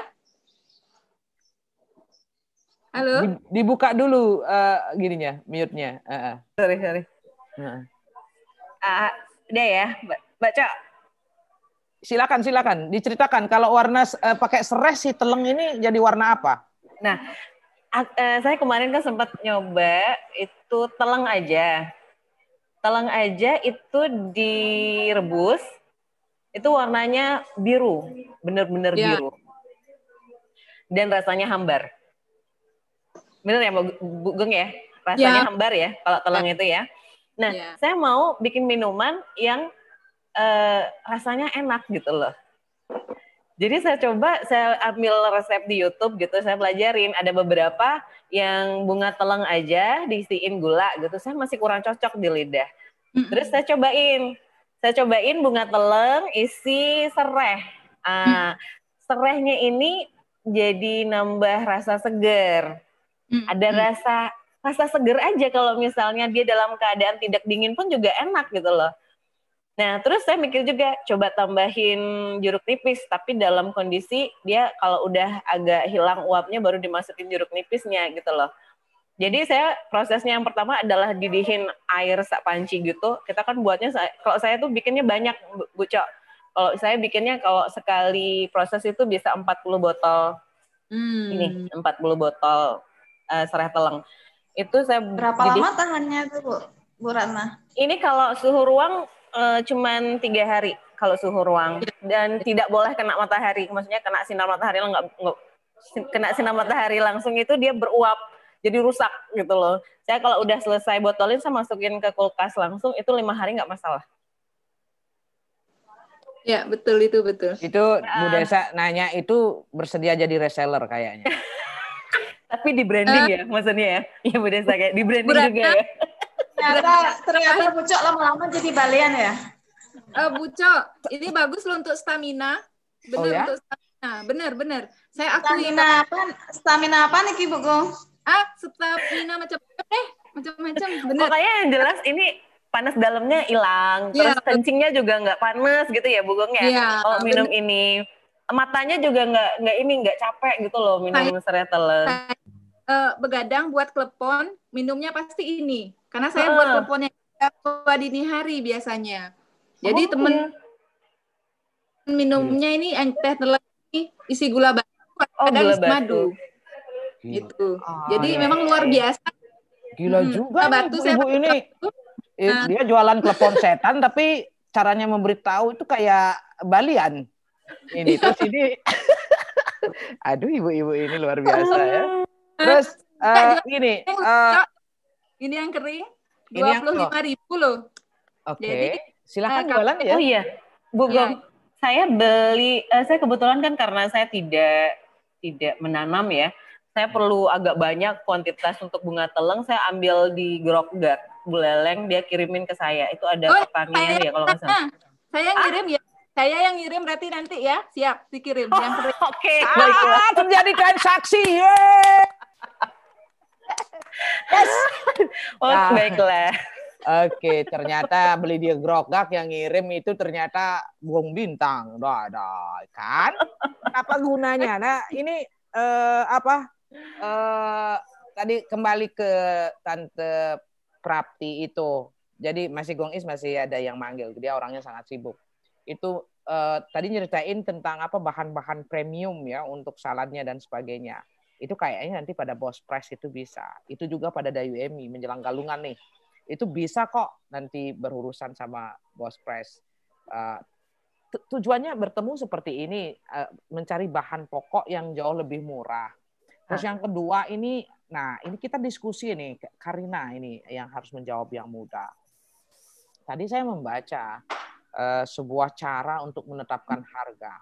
Halo? Dibuka dulu uh, gininya, mute-nya. Uh, uh. Sorry, sorry. Uh. Uh, ya, Mbak Cok. Silakan, silakan. Diceritakan kalau warna uh, pakai serai si teleng ini jadi warna apa? Nah, Eh, saya kemarin kan sempat nyoba itu teleng aja. Teleng aja itu direbus, itu warnanya biru, bener-bener ya. biru. Dan rasanya hambar. Bener ya, Bu Geng ya? Rasanya ya. hambar ya, kalau teleng ya. itu ya. Nah, ya. saya mau bikin minuman yang uh, rasanya enak gitu loh. Jadi saya coba, saya ambil resep di YouTube gitu, saya pelajarin. Ada beberapa yang bunga teleng aja diisiin gula gitu, saya masih kurang cocok di lidah. Terus saya cobain, saya cobain bunga teleng isi sereh. Uh, serehnya ini jadi nambah rasa seger. Ada rasa rasa segar aja kalau misalnya dia dalam keadaan tidak dingin pun juga enak gitu loh. Nah, terus saya mikir juga coba tambahin jeruk nipis, tapi dalam kondisi dia kalau udah agak hilang uapnya baru dimasukin jeruk nipisnya gitu loh. Jadi saya prosesnya yang pertama adalah didihin air sak panci gitu. Kita kan buatnya kalau saya tuh bikinnya banyak, Bu Cok. Kalau saya bikinnya kalau sekali proses itu bisa 40 botol. Hmm. Ini 40 botol uh, serai teleng. Itu saya berapa didih... lama tahannya tuh, Bu? Bu Ratna? Ini kalau suhu ruang uh, cuman tiga hari kalau suhu ruang iya. dan tidak boleh kena matahari. Maksudnya kena sinar matahari nggak kena sinar matahari langsung itu dia beruap jadi rusak gitu loh. Saya kalau udah selesai botolin saya masukin ke kulkas langsung itu lima hari nggak masalah. Ya betul itu betul. Itu Bu ah. Desa nanya itu bersedia jadi reseller kayaknya. *laughs* Tapi di branding uh, ya maksudnya ya, ya Bu Desa kayak di branding juga kan? ya ternyata ternyata pucuk lama-lama jadi balian ya uh, eh, bucok ini bagus loh untuk stamina benar oh, ya? untuk stamina bener bener saya akui stamina apa stamina apa nih ibu go ah stamina macam-macam macam-macam benar kayaknya yang jelas ini panas dalamnya hilang iya, terus kencingnya juga nggak panas gitu ya Gong ya ya kalau minum bener. ini matanya juga nggak nggak ini nggak capek gitu loh minum seretelen uh, eh, begadang buat klepon minumnya pasti ini karena saya uh. buat kuponnya tua dini hari biasanya. Jadi oh, temen iya. minumnya hmm. ini teh telur ini isi gula batu ada oh, gula madu. Gila. Hmm. Gitu. oh, Jadi iya, memang iya, luar iya. biasa. Gila hmm, juga batu ibu, saya ibu ini. Nah. Dia jualan telepon setan tapi caranya memberitahu itu kayak balian. Ini terus iya. ini *laughs* aduh ibu-ibu ini luar biasa ya. Terus uh, gini, uh, ini yang kering dua puluh lima ribu loh. Oke. Okay. Jadi silakan jualan eh, ya. Oh iya, Bu ya. saya beli. Uh, saya kebetulan kan karena saya tidak tidak menanam ya. Saya perlu agak banyak kuantitas untuk bunga teleng. Saya ambil di Grokgar, Buleleng dia kirimin ke saya. Itu ada oh, pertanyaan ya kalau misalnya. salah. *laughs* Saya ah. kirim ya. Saya yang ngirim berarti nanti ya. Siap, dikirim. Oh, Oke. Okay. Ah, terjadi transaksi. Yeay yes. *laughs* Oh, nah, baiklah. Oke, ternyata beli dia grogak yang ngirim itu ternyata buang bintang. Dah, dah, kan? Apa gunanya? Nah, ini uh, apa? Uh, tadi kembali ke tante Prapti itu. Jadi masih Gong Is masih ada yang manggil. Dia orangnya sangat sibuk. Itu uh, tadi nyeritain tentang apa bahan-bahan premium ya untuk saladnya dan sebagainya itu kayaknya nanti pada bos press itu bisa. Itu juga pada Dayu Emi menjelang galungan nih. Itu bisa kok nanti berurusan sama bos press. Uh, tujuannya bertemu seperti ini, uh, mencari bahan pokok yang jauh lebih murah. Terus yang kedua ini, nah ini kita diskusi nih, Karina ini yang harus menjawab yang muda. Tadi saya membaca uh, sebuah cara untuk menetapkan harga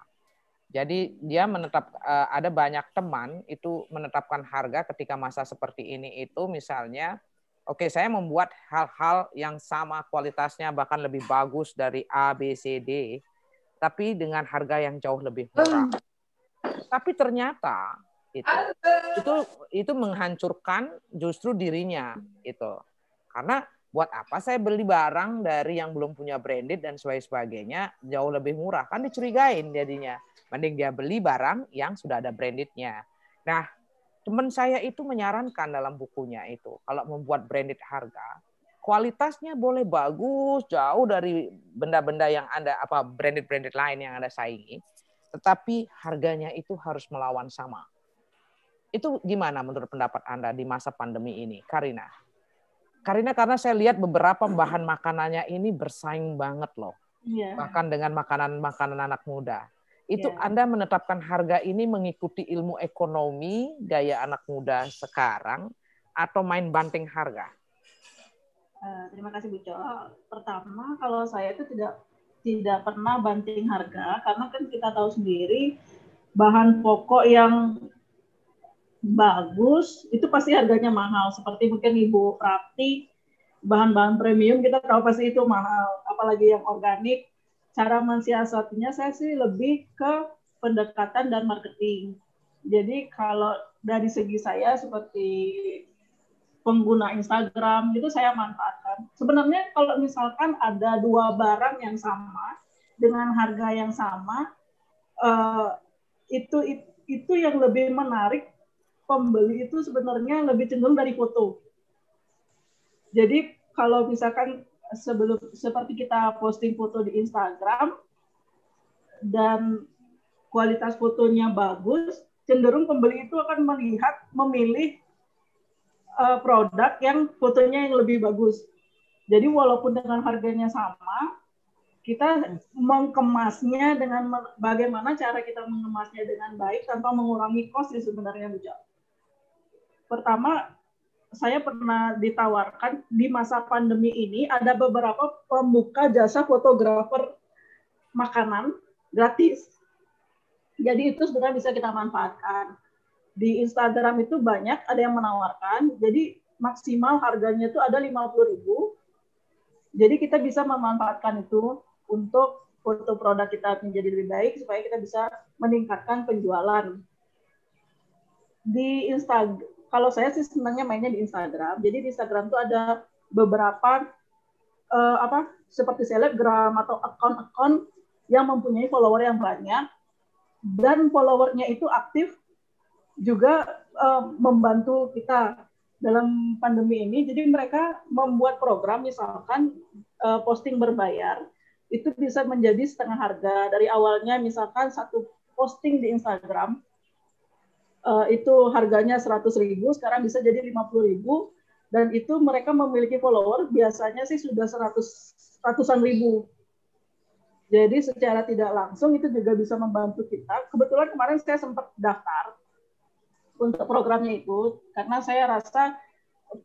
jadi dia menetap eh, ada banyak teman itu menetapkan harga ketika masa seperti ini itu misalnya oke okay, saya membuat hal-hal yang sama kualitasnya bahkan lebih bagus dari A B C D tapi dengan harga yang jauh lebih murah. Tapi ternyata itu itu itu menghancurkan justru dirinya itu. Karena buat apa saya beli barang dari yang belum punya branded dan sebagainya jauh lebih murah kan dicurigain jadinya Mending dia beli barang yang sudah ada brandednya. Nah, teman saya itu menyarankan dalam bukunya itu, kalau membuat branded harga, kualitasnya boleh bagus, jauh dari benda-benda yang Anda, apa branded-branded lain yang Anda saingi, tetapi harganya itu harus melawan sama. Itu gimana menurut pendapat Anda di masa pandemi ini, Karina? Karina karena saya lihat beberapa bahan makanannya ini bersaing banget loh. Yeah. Bahkan dengan makanan-makanan anak muda itu yeah. Anda menetapkan harga ini mengikuti ilmu ekonomi gaya anak muda sekarang atau main banting harga? Uh, terima kasih Bu Jo. Pertama, kalau saya itu tidak tidak pernah banting harga karena kan kita tahu sendiri bahan pokok yang bagus itu pasti harganya mahal. Seperti mungkin Ibu praktik bahan-bahan premium kita tahu pasti itu mahal, apalagi yang organik cara mensiasatinya saya sih lebih ke pendekatan dan marketing. Jadi kalau dari segi saya seperti pengguna Instagram itu saya manfaatkan. Sebenarnya kalau misalkan ada dua barang yang sama dengan harga yang sama, eh, itu itu yang lebih menarik pembeli itu sebenarnya lebih cenderung dari foto. Jadi kalau misalkan sebelum seperti kita posting foto di Instagram dan kualitas fotonya bagus, cenderung pembeli itu akan melihat memilih uh, produk yang fotonya yang lebih bagus. Jadi walaupun dengan harganya sama, kita mengemasnya dengan bagaimana cara kita mengemasnya dengan baik tanpa mengurangi kos sebenarnya Bu Pertama saya pernah ditawarkan di masa pandemi ini ada beberapa pembuka jasa fotografer makanan gratis. Jadi itu sebenarnya bisa kita manfaatkan. Di Instagram itu banyak ada yang menawarkan. Jadi maksimal harganya itu ada 50.000. Jadi kita bisa memanfaatkan itu untuk foto produk kita menjadi lebih baik supaya kita bisa meningkatkan penjualan. Di Instagram kalau saya sih senangnya mainnya di Instagram. Jadi di Instagram tuh ada beberapa uh, apa seperti selebgram atau akun-akun yang mempunyai follower yang banyak dan followernya itu aktif juga uh, membantu kita dalam pandemi ini. Jadi mereka membuat program misalkan uh, posting berbayar itu bisa menjadi setengah harga dari awalnya misalkan satu posting di Instagram uh, itu harganya 100 ribu, sekarang bisa jadi 50 ribu, dan itu mereka memiliki follower biasanya sih sudah 100 ratusan ribu. Jadi secara tidak langsung itu juga bisa membantu kita. Kebetulan kemarin saya sempat daftar untuk programnya itu karena saya rasa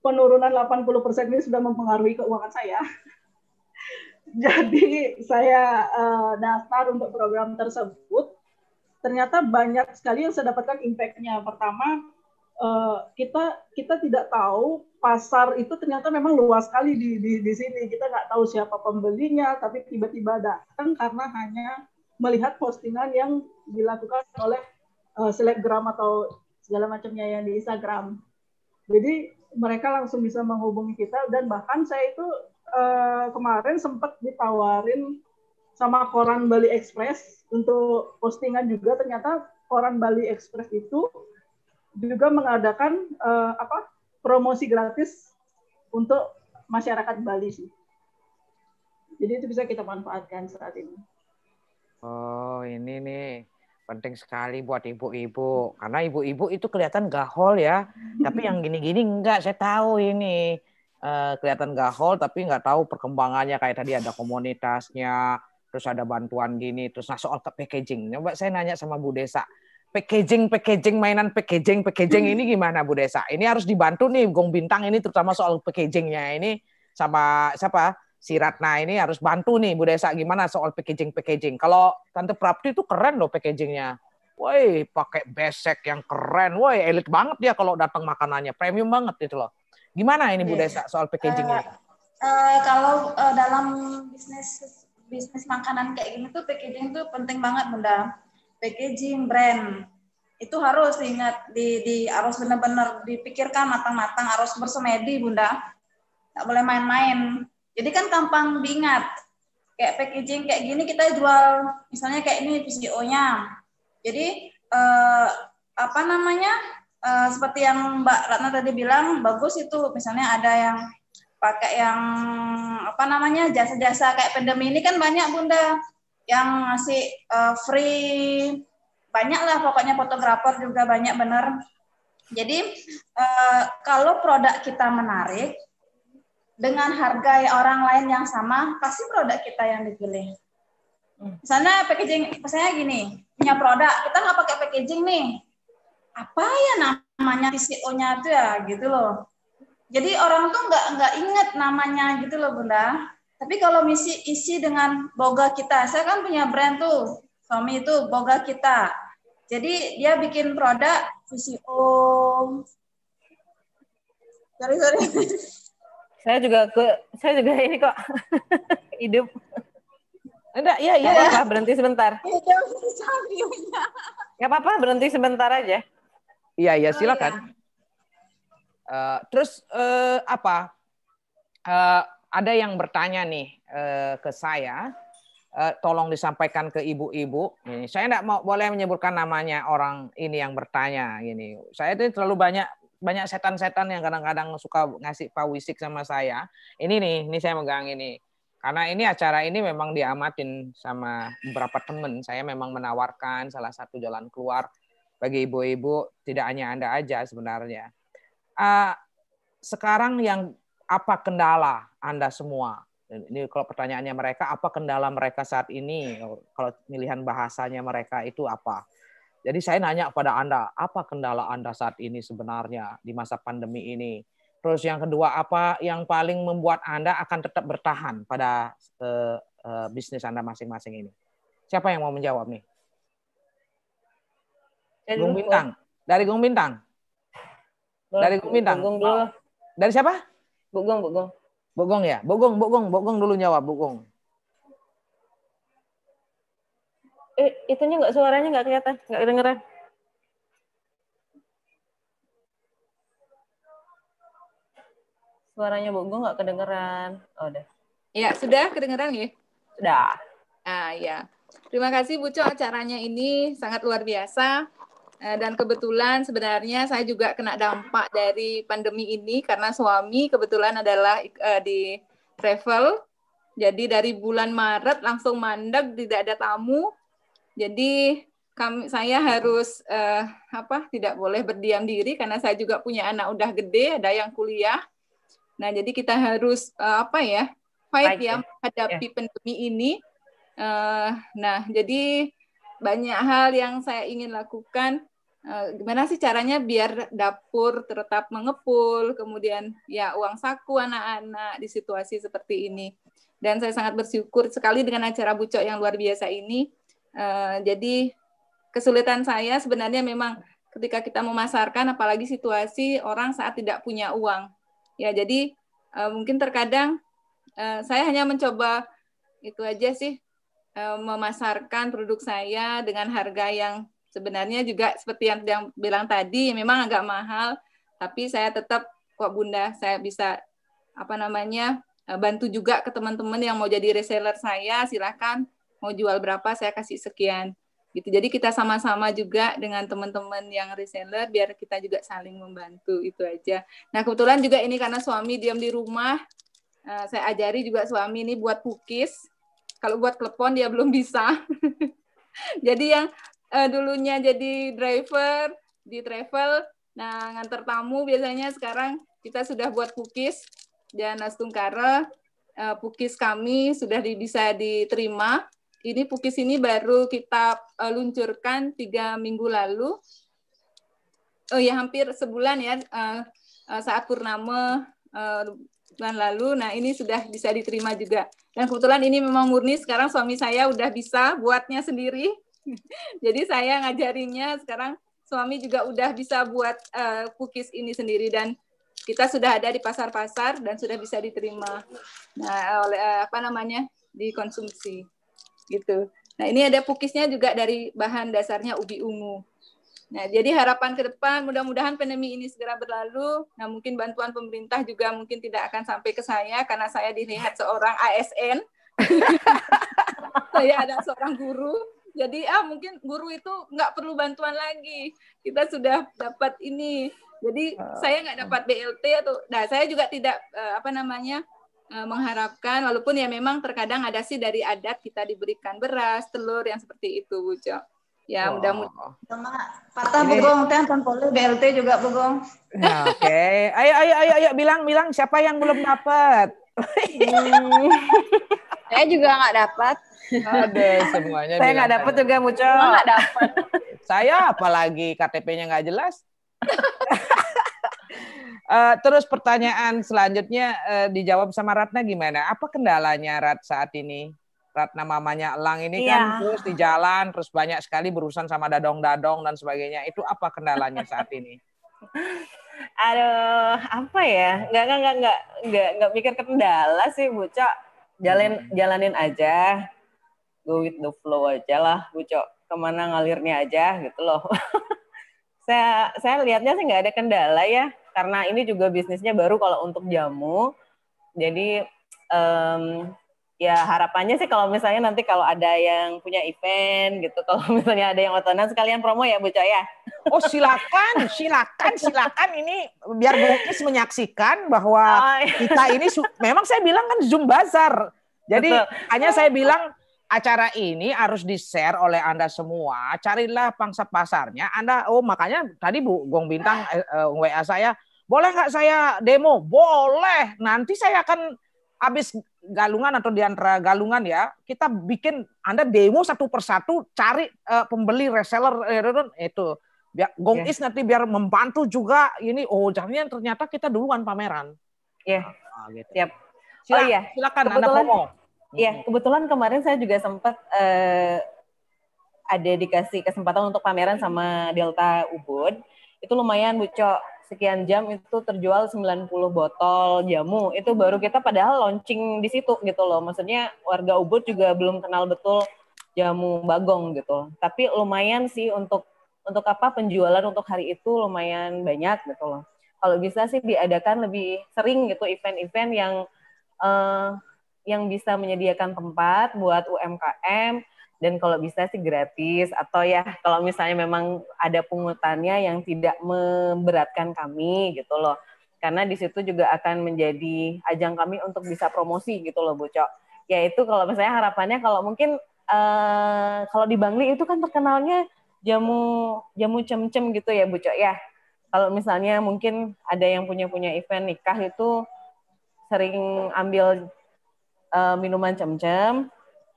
penurunan 80% ini sudah mempengaruhi keuangan saya. *laughs* Jadi saya uh, daftar untuk program tersebut ternyata banyak sekali yang saya dapatkan impact-nya. Pertama, eh, kita kita tidak tahu pasar itu ternyata memang luas sekali di di, di sini. Kita nggak tahu siapa pembelinya, tapi tiba-tiba datang karena hanya melihat postingan yang dilakukan oleh eh, selebgram atau segala macamnya yang di Instagram. Jadi mereka langsung bisa menghubungi kita dan bahkan saya itu eh, kemarin sempat ditawarin sama koran Bali Express untuk postingan juga ternyata koran Bali Express itu juga mengadakan uh, apa promosi gratis untuk masyarakat Bali sih. Jadi itu bisa kita manfaatkan saat ini. Oh, ini nih penting sekali buat ibu-ibu karena ibu-ibu itu kelihatan gahol ya tapi yang gini-gini enggak saya tahu ini uh, kelihatan gahol tapi nggak tahu perkembangannya kayak tadi ada komunitasnya terus ada bantuan gini, terus nah soal ke packaging. Coba saya nanya sama Bu Desa, packaging packaging mainan packaging packaging ini gimana Bu Desa? Ini harus dibantu nih Gong Bintang ini terutama soal packagingnya ini sama siapa? Si Ratna ini harus bantu nih Bu Desa gimana soal packaging packaging. Kalau Tante Prapti itu keren loh packagingnya. Woi, pakai besek yang keren. Woi, elit banget dia kalau datang makanannya. Premium banget itu loh. Gimana ini Bu iya. Desa soal packagingnya? Uh, uh, kalau uh, dalam bisnis bisnis makanan kayak gini tuh packaging tuh penting banget bunda packaging brand itu harus diingat di, di harus benar-benar dipikirkan matang-matang harus bersemedi bunda nggak boleh main-main jadi kan gampang diingat kayak packaging kayak gini kita jual misalnya kayak ini pco nya jadi eh, apa namanya eh, seperti yang Mbak Ratna tadi bilang bagus itu misalnya ada yang pakai yang apa namanya jasa-jasa kayak pandemi ini kan banyak bunda yang ngasih uh, free banyak lah pokoknya fotografer juga banyak bener jadi uh, kalau produk kita menarik dengan harga orang lain yang sama pasti produk kita yang dipilih hmm. misalnya packaging misalnya gini punya produk kita nggak pakai packaging nih apa ya namanya TCO-nya itu ya gitu loh jadi orang tuh nggak nggak inget namanya gitu loh bunda. Tapi kalau misi isi dengan boga kita, saya kan punya brand tuh suami itu boga kita. Jadi dia bikin produk VCO. Sorry sorry. Saya juga ke, saya juga *laughs* ini kok hidup. Enggak, iya iya. apa, iya, Apa, berhenti sebentar. ya, apa-apa, berhenti sebentar aja. Iya, iya, oh, silakan. Oh, ya. Eh, terus uh, apa? Uh, ada yang bertanya nih uh, ke saya, uh, tolong disampaikan ke ibu-ibu. saya tidak mau boleh menyebutkan namanya orang ini yang bertanya. Ini saya itu terlalu banyak banyak setan-setan yang kadang-kadang suka ngasih pawisik sama saya. Ini nih, ini saya megang ini. Karena ini acara ini memang diamatin sama beberapa teman. Saya memang menawarkan salah satu jalan keluar bagi ibu-ibu, tidak hanya Anda aja sebenarnya uh, sekarang yang apa kendala Anda semua? Ini kalau pertanyaannya mereka, apa kendala mereka saat ini? Kalau pilihan bahasanya mereka itu apa? Jadi saya nanya pada Anda, apa kendala Anda saat ini sebenarnya di masa pandemi ini? Terus yang kedua, apa yang paling membuat Anda akan tetap bertahan pada uh, uh, bisnis Anda masing-masing ini? Siapa yang mau menjawab nih? Gung Bintang. Dari Gung Bintang. Dari Gumbintang. Bogong dulu. Dari siapa? Bogong, Bogong. Bogong ya? Bogong, Bogong, Bogong dulu jawab, Bogong. Eh, itunya nggak suaranya nggak kelihatan, nggak kedengeran. Suaranya Bogong nggak kedengeran. Oh, udah. Ya, sudah kedengeran ya? Sudah. Ah, ya. Terima kasih Bu Cok acaranya ini sangat luar biasa. Eh, dan kebetulan sebenarnya saya juga kena dampak dari pandemi ini karena suami kebetulan adalah uh, di travel. Jadi dari bulan Maret langsung mandek tidak ada tamu. Jadi kami saya harus uh, apa tidak boleh berdiam diri karena saya juga punya anak udah gede, ada yang kuliah. Nah, jadi kita harus uh, apa ya? fight ya, ya menghadapi yeah. pandemi ini. Uh, nah, jadi banyak hal yang saya ingin lakukan Eh, gimana sih caranya biar dapur tetap mengepul, kemudian ya uang saku anak-anak di situasi seperti ini. Dan saya sangat bersyukur sekali dengan acara bucok yang luar biasa ini. Eh, jadi kesulitan saya sebenarnya memang ketika kita memasarkan, apalagi situasi orang saat tidak punya uang. Ya jadi eh, mungkin terkadang saya hanya mencoba itu aja sih memasarkan produk saya dengan harga yang Sebenarnya juga seperti yang sedang bilang tadi, memang agak mahal, tapi saya tetap kok Bunda, saya bisa apa namanya eh, bantu juga ke teman-teman yang mau jadi reseller saya, silakan mau jual berapa saya kasih sekian. Gitu. Jadi kita sama-sama juga dengan teman-teman yang reseller biar kita juga saling membantu itu aja. Nah, kebetulan juga ini karena suami diam di rumah, eh, saya ajari juga suami ini buat pukis. Kalau buat klepon dia belum bisa. *laughs* Jadi yang uh, dulunya jadi driver di travel, nah ngantar tamu biasanya sekarang kita sudah buat pukis dan Astungkara uh, eh, cookies kami sudah di, bisa diterima. Ini pukis ini baru kita uh, luncurkan tiga minggu lalu. Oh ya hampir sebulan ya uh, saat purnama uh, bulan lalu. Nah, ini sudah bisa diterima juga. Dan kebetulan ini memang murni sekarang suami saya udah bisa buatnya sendiri. *laughs* Jadi saya ngajarinnya sekarang suami juga udah bisa buat uh, cookies ini sendiri dan kita sudah ada di pasar-pasar dan sudah bisa diterima nah oleh uh, apa namanya dikonsumsi gitu. Nah ini ada pukisnya juga dari bahan dasarnya ubi ungu. Nah jadi harapan ke depan mudah-mudahan pandemi ini segera berlalu. Nah mungkin bantuan pemerintah juga mungkin tidak akan sampai ke saya karena saya dilihat seorang ASN. *laughs* saya ada seorang guru jadi ah mungkin guru itu nggak perlu bantuan lagi kita sudah dapat ini jadi uh, saya nggak dapat BLT atau nah saya juga tidak uh, apa namanya uh, mengharapkan walaupun ya memang terkadang ada sih dari adat kita diberikan beras telur yang seperti itu Bu Jo ya oh. mudah-mudahan patah begong, teh boleh BLT juga begong. Nah, oke okay. ayo ayo ayo ayo bilang bilang siapa yang belum dapat *laughs* saya juga nggak dapat. Ada semuanya. Saya nggak dapat juga muncul. Oh, nggak dapat. saya apalagi KTP-nya nggak jelas. Uh, *laughs* terus pertanyaan selanjutnya uh, dijawab sama Ratna gimana? Apa kendalanya Rat saat ini? Ratna mamanya Elang ini yeah. kan iya. terus di jalan, terus banyak sekali berurusan sama dadong-dadong dan sebagainya. Itu apa kendalanya saat ini? Aduh, apa ya? Gak gak gak gak gak enggak mikir kendala sih, Bu Cok. Jalan hmm. jalanin aja. Go with the flow aja lah, Bu Cok. Kemana ngalirnya aja gitu loh. *laughs* saya saya lihatnya sih nggak ada kendala ya, karena ini juga bisnisnya baru kalau untuk jamu. Jadi um, ya harapannya sih kalau misalnya nanti kalau ada yang punya event gitu, *laughs* kalau misalnya ada yang otonan sekalian promo ya Bu Caya? Oh silakan, silakan, silakan ini biar Bukis menyaksikan bahwa oh, iya. kita ini memang saya bilang kan Zoom Bazar. Jadi Betul. hanya saya bilang acara ini harus di-share oleh Anda semua. Carilah pangsa pasarnya. Anda oh makanya tadi Bu Gong Bintang eh, eh WA saya, "Boleh nggak saya demo?" Boleh. Nanti saya akan habis galungan atau di antara galungan ya, kita bikin Anda demo satu persatu cari uh, pembeli reseller eh, itu biar Gong yeah. Is nanti biar membantu juga ini oh jadinya ternyata kita duluan pameran. ya Yeah. Nah, gitu. siap Sila, oh iya. Silakan kebetulan, Anda promo. ya kebetulan kemarin saya juga sempat uh, ada dikasih kesempatan untuk pameran sama Delta Ubud. Itu lumayan bucok sekian jam itu terjual 90 botol jamu. Itu baru kita padahal launching di situ gitu loh. Maksudnya warga Ubud juga belum kenal betul jamu bagong gitu. Tapi lumayan sih untuk untuk apa penjualan untuk hari itu lumayan banyak gitu loh. Kalau bisa sih diadakan lebih sering gitu event-event yang uh, yang bisa menyediakan tempat buat UMKM dan kalau bisa sih gratis atau ya kalau misalnya memang ada pungutannya yang tidak memberatkan kami gitu loh karena di situ juga akan menjadi ajang kami untuk bisa promosi gitu loh Bu Cok yaitu kalau misalnya harapannya kalau mungkin eh, kalau di Bangli itu kan terkenalnya jamu jamu cem-cem gitu ya Bu Cok ya kalau misalnya mungkin ada yang punya punya event nikah itu sering ambil uh, minuman cem-cem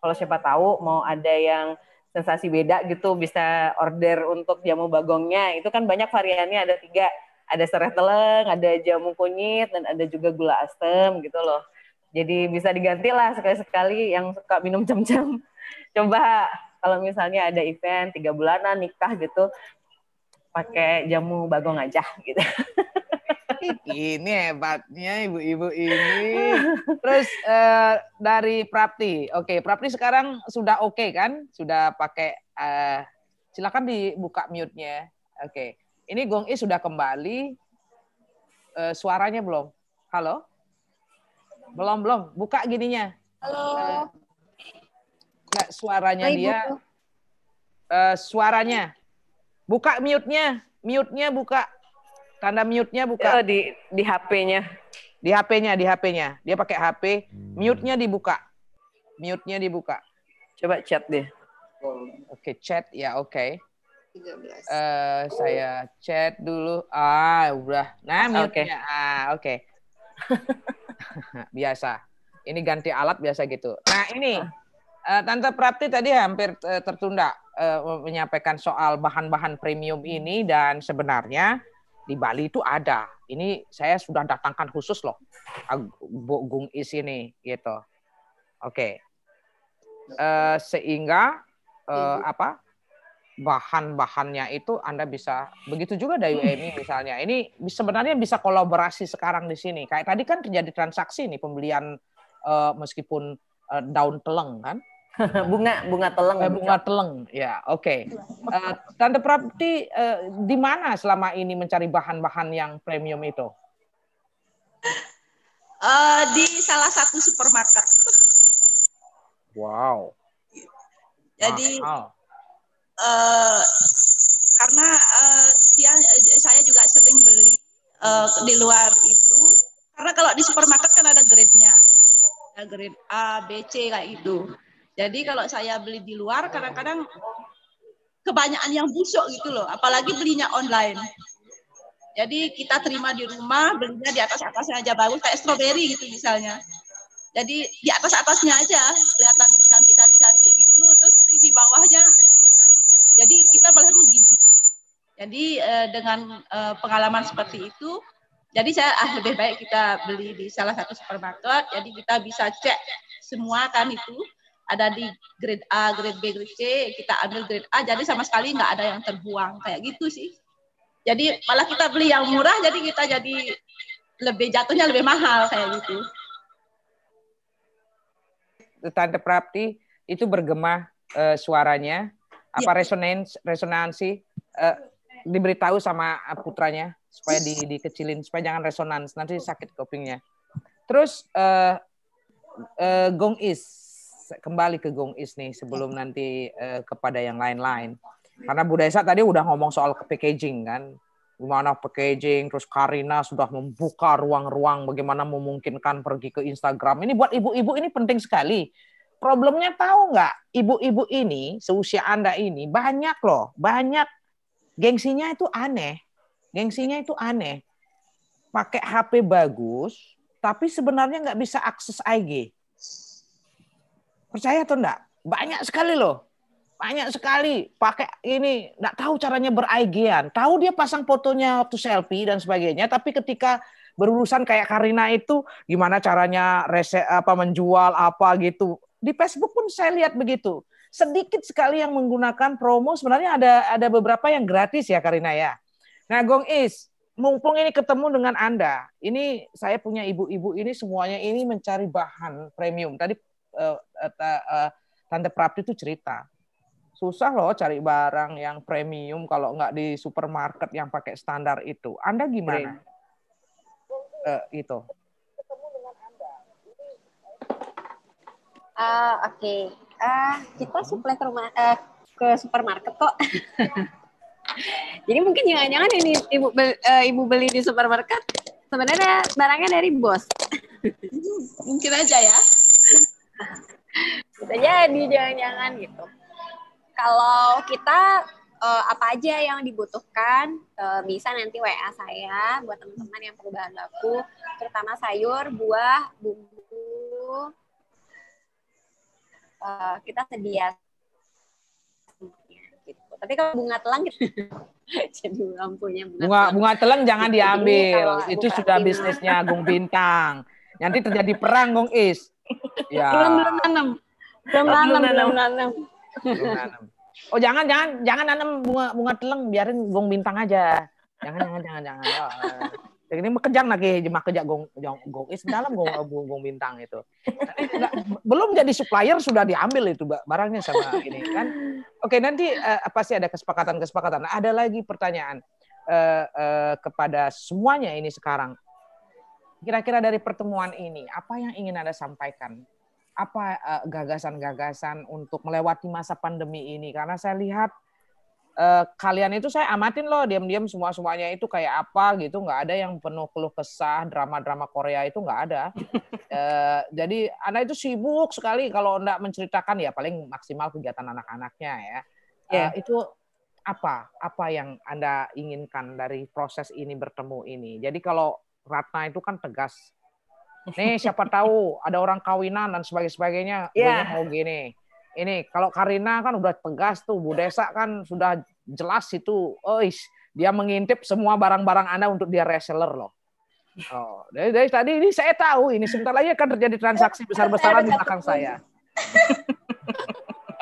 kalau siapa tahu mau ada yang sensasi beda gitu bisa order untuk jamu bagongnya itu kan banyak variannya ada tiga ada serai teleng ada jamu kunyit dan ada juga gula asem gitu loh jadi bisa digantilah sekali-sekali yang suka minum jam-jam *laughs* coba kalau misalnya ada event tiga bulanan nikah gitu pakai jamu bagong aja gitu *laughs* ini hebatnya ibu-ibu ini. Terus uh, dari Prapti, oke, okay, Prapti sekarang sudah oke okay, kan? Sudah pakai, uh, silakan dibuka mute-nya. Oke, okay. ini Gong I sudah kembali. Uh, suaranya belum? Halo? Belum belum, buka gininya. Halo. Uh, enggak, suaranya Hai, dia. Uh, suaranya. Buka mute-nya, mute-nya buka. Tanda mute-nya buka. Eh, di di HP-nya. Di HP-nya, di HP-nya. Dia pakai HP, mute-nya dibuka. Mute-nya dibuka. Coba chat deh Oke, okay, chat ya, oke. Okay. 13. Uh, saya chat dulu. Ah, udah. Nah, mute-nya. Okay. Ah, oke. Ah, okay. *laughs* biasa. Ini ganti alat biasa gitu. Nah, ini uh, Tante Prapti tadi hampir eh, tertunda uh, menyampaikan soal bahan-bahan premium ini dan sebenarnya di Bali itu ada. Ini saya sudah datangkan khusus loh, Gung Is ini gitu. Oke, okay. uh, eh, sehingga uh, apa bahan-bahannya itu Anda bisa begitu juga dari UMI hmm. misalnya. Ini sebenarnya bisa kolaborasi sekarang di sini. Kayak tadi kan terjadi transaksi nih pembelian uh, meskipun uh, daun teleng kan Iya. *laughs* bunga bunga teleng. Eh, bunga teleng, ya oke. Okay. Iya. Uh, eh, Tante Prapti, uh, di mana selama ini mencari bahan-bahan yang premium itu? Uh, di salah satu supermarket. Wow. Jadi wow. Uh, karena uh, dia, saya juga sering beli uh, di luar itu karena kalau di supermarket kan ada grade-nya. grade A, B, C kayak gitu. Jadi kalau iya. saya beli di luar kadang-kadang kebanyakan yang busuk gitu loh, apalagi belinya online. Jadi kita terima di rumah, belinya di atas atasnya aja bagus, kayak stroberi gitu misalnya. Jadi di atas atasnya aja kelihatan cantik cantik gitu, terus di bawahnya. Jadi kita malah rugi. Jadi eh, dengan eh, pengalaman seperti itu, jadi saya ah, lebih baik kita beli di salah satu supermarket. Jadi kita bisa cek semua kan itu ada di grade A, grade B, grade C, kita ambil grade A, jadi sama sekali nggak ada yang terbuang kayak gitu sih. Jadi malah kita beli yang murah, jadi kita jadi lebih jatuhnya lebih mahal kayak gitu. Tante Prapti itu bergema uh, suaranya, apa ya. resonans resonansi uh, diberitahu sama putranya supaya di, dikecilin supaya jangan resonans nanti sakit kopingnya Terus uh, uh, gong is kembali ke Gong Is nih sebelum nanti uh, kepada yang lain-lain. Karena Bu Desa tadi udah ngomong soal packaging kan, gimana packaging, terus Karina sudah membuka ruang-ruang bagaimana memungkinkan pergi ke Instagram. Ini buat ibu-ibu ini penting sekali. Problemnya tahu nggak, ibu-ibu ini seusia Anda ini banyak loh, banyak gengsinya itu aneh. Gengsinya itu aneh. Pakai HP bagus, tapi sebenarnya nggak bisa akses IG. Percaya atau enggak? Banyak sekali loh. Banyak sekali pakai ini enggak tahu caranya beraigian. Tahu dia pasang fotonya waktu selfie dan sebagainya, tapi ketika berurusan kayak Karina itu gimana caranya rese apa menjual apa gitu. Di Facebook pun saya lihat begitu. Sedikit sekali yang menggunakan promo, sebenarnya ada ada beberapa yang gratis ya Karina ya. Nah, Gong Is, mumpung ini ketemu dengan Anda, ini saya punya ibu-ibu ini semuanya ini mencari bahan premium. Tadi uh, uh, Tante Prapti itu cerita susah loh cari barang yang premium kalau nggak di supermarket yang pakai standar itu. Anda gimana? Uh, itu. Uh, Oke, okay. uh, kita supply ke rumah uh, ke supermarket kok. *laughs* Jadi mungkin jangan-jangan ini ibu beli, uh, ibu beli di supermarket sebenarnya barangnya dari bos. Hmm, mungkin aja ya bisa jadi jangan-jangan gitu kalau kita uh, apa aja yang dibutuhkan uh, bisa nanti WA saya buat teman-teman yang perlu bahan baku terutama sayur buah bumbu uh, kita sedia gitu. tapi kalau bunga telang gitu. *laughs* jadi lampunya bunga bunga, telang. bunga telang jangan diambil itu sudah bisnisnya Agung Bintang nanti terjadi perang Gung Is Ya. Belum belum nanam. Belum oh, nanam, belum nanam. Oh jangan jangan jangan nanam bunga bunga teleng, biarin gong bintang aja. Jangan jangan jangan jangan. Oh, eh. ini kejar lagi jemaah kerja gong gong gong is dalam gong gong, eh, gong bintang itu. Belum jadi supplier sudah diambil itu barangnya sama ini kan. Oke nanti eh, apa sih ada kesepakatan kesepakatan. Ada lagi pertanyaan Uh, uh, kepada semuanya ini sekarang kira-kira dari pertemuan ini apa yang ingin Anda sampaikan? Apa eh, gagasan-gagasan untuk melewati masa pandemi ini? Karena saya lihat uh, kalian itu saya amatin loh diam-diam semua-semuanya itu kayak apa gitu, nggak ada yang penuh keluh kesah, drama-drama Korea itu nggak ada. Uh, *laughs* jadi Anda itu sibuk sekali kalau Anda menceritakan ya paling maksimal kegiatan anak-anaknya ya. Yeah. Iya. itu apa apa yang anda inginkan dari proses ini bertemu ini jadi kalau Ratna itu kan tegas. *laughs* Nih siapa tahu ada orang kawinan dan sebagainya, yeah. Iya. mau gini. Ini kalau Karina kan udah tegas tuh, Bu Desa kan sudah jelas itu, ois oh, dia mengintip semua barang-barang Anda untuk dia reseller loh. Oh, dari, dari tadi ini saya tahu ini sebentar lagi akan terjadi transaksi besar-besaran di belakang saya. *laughs*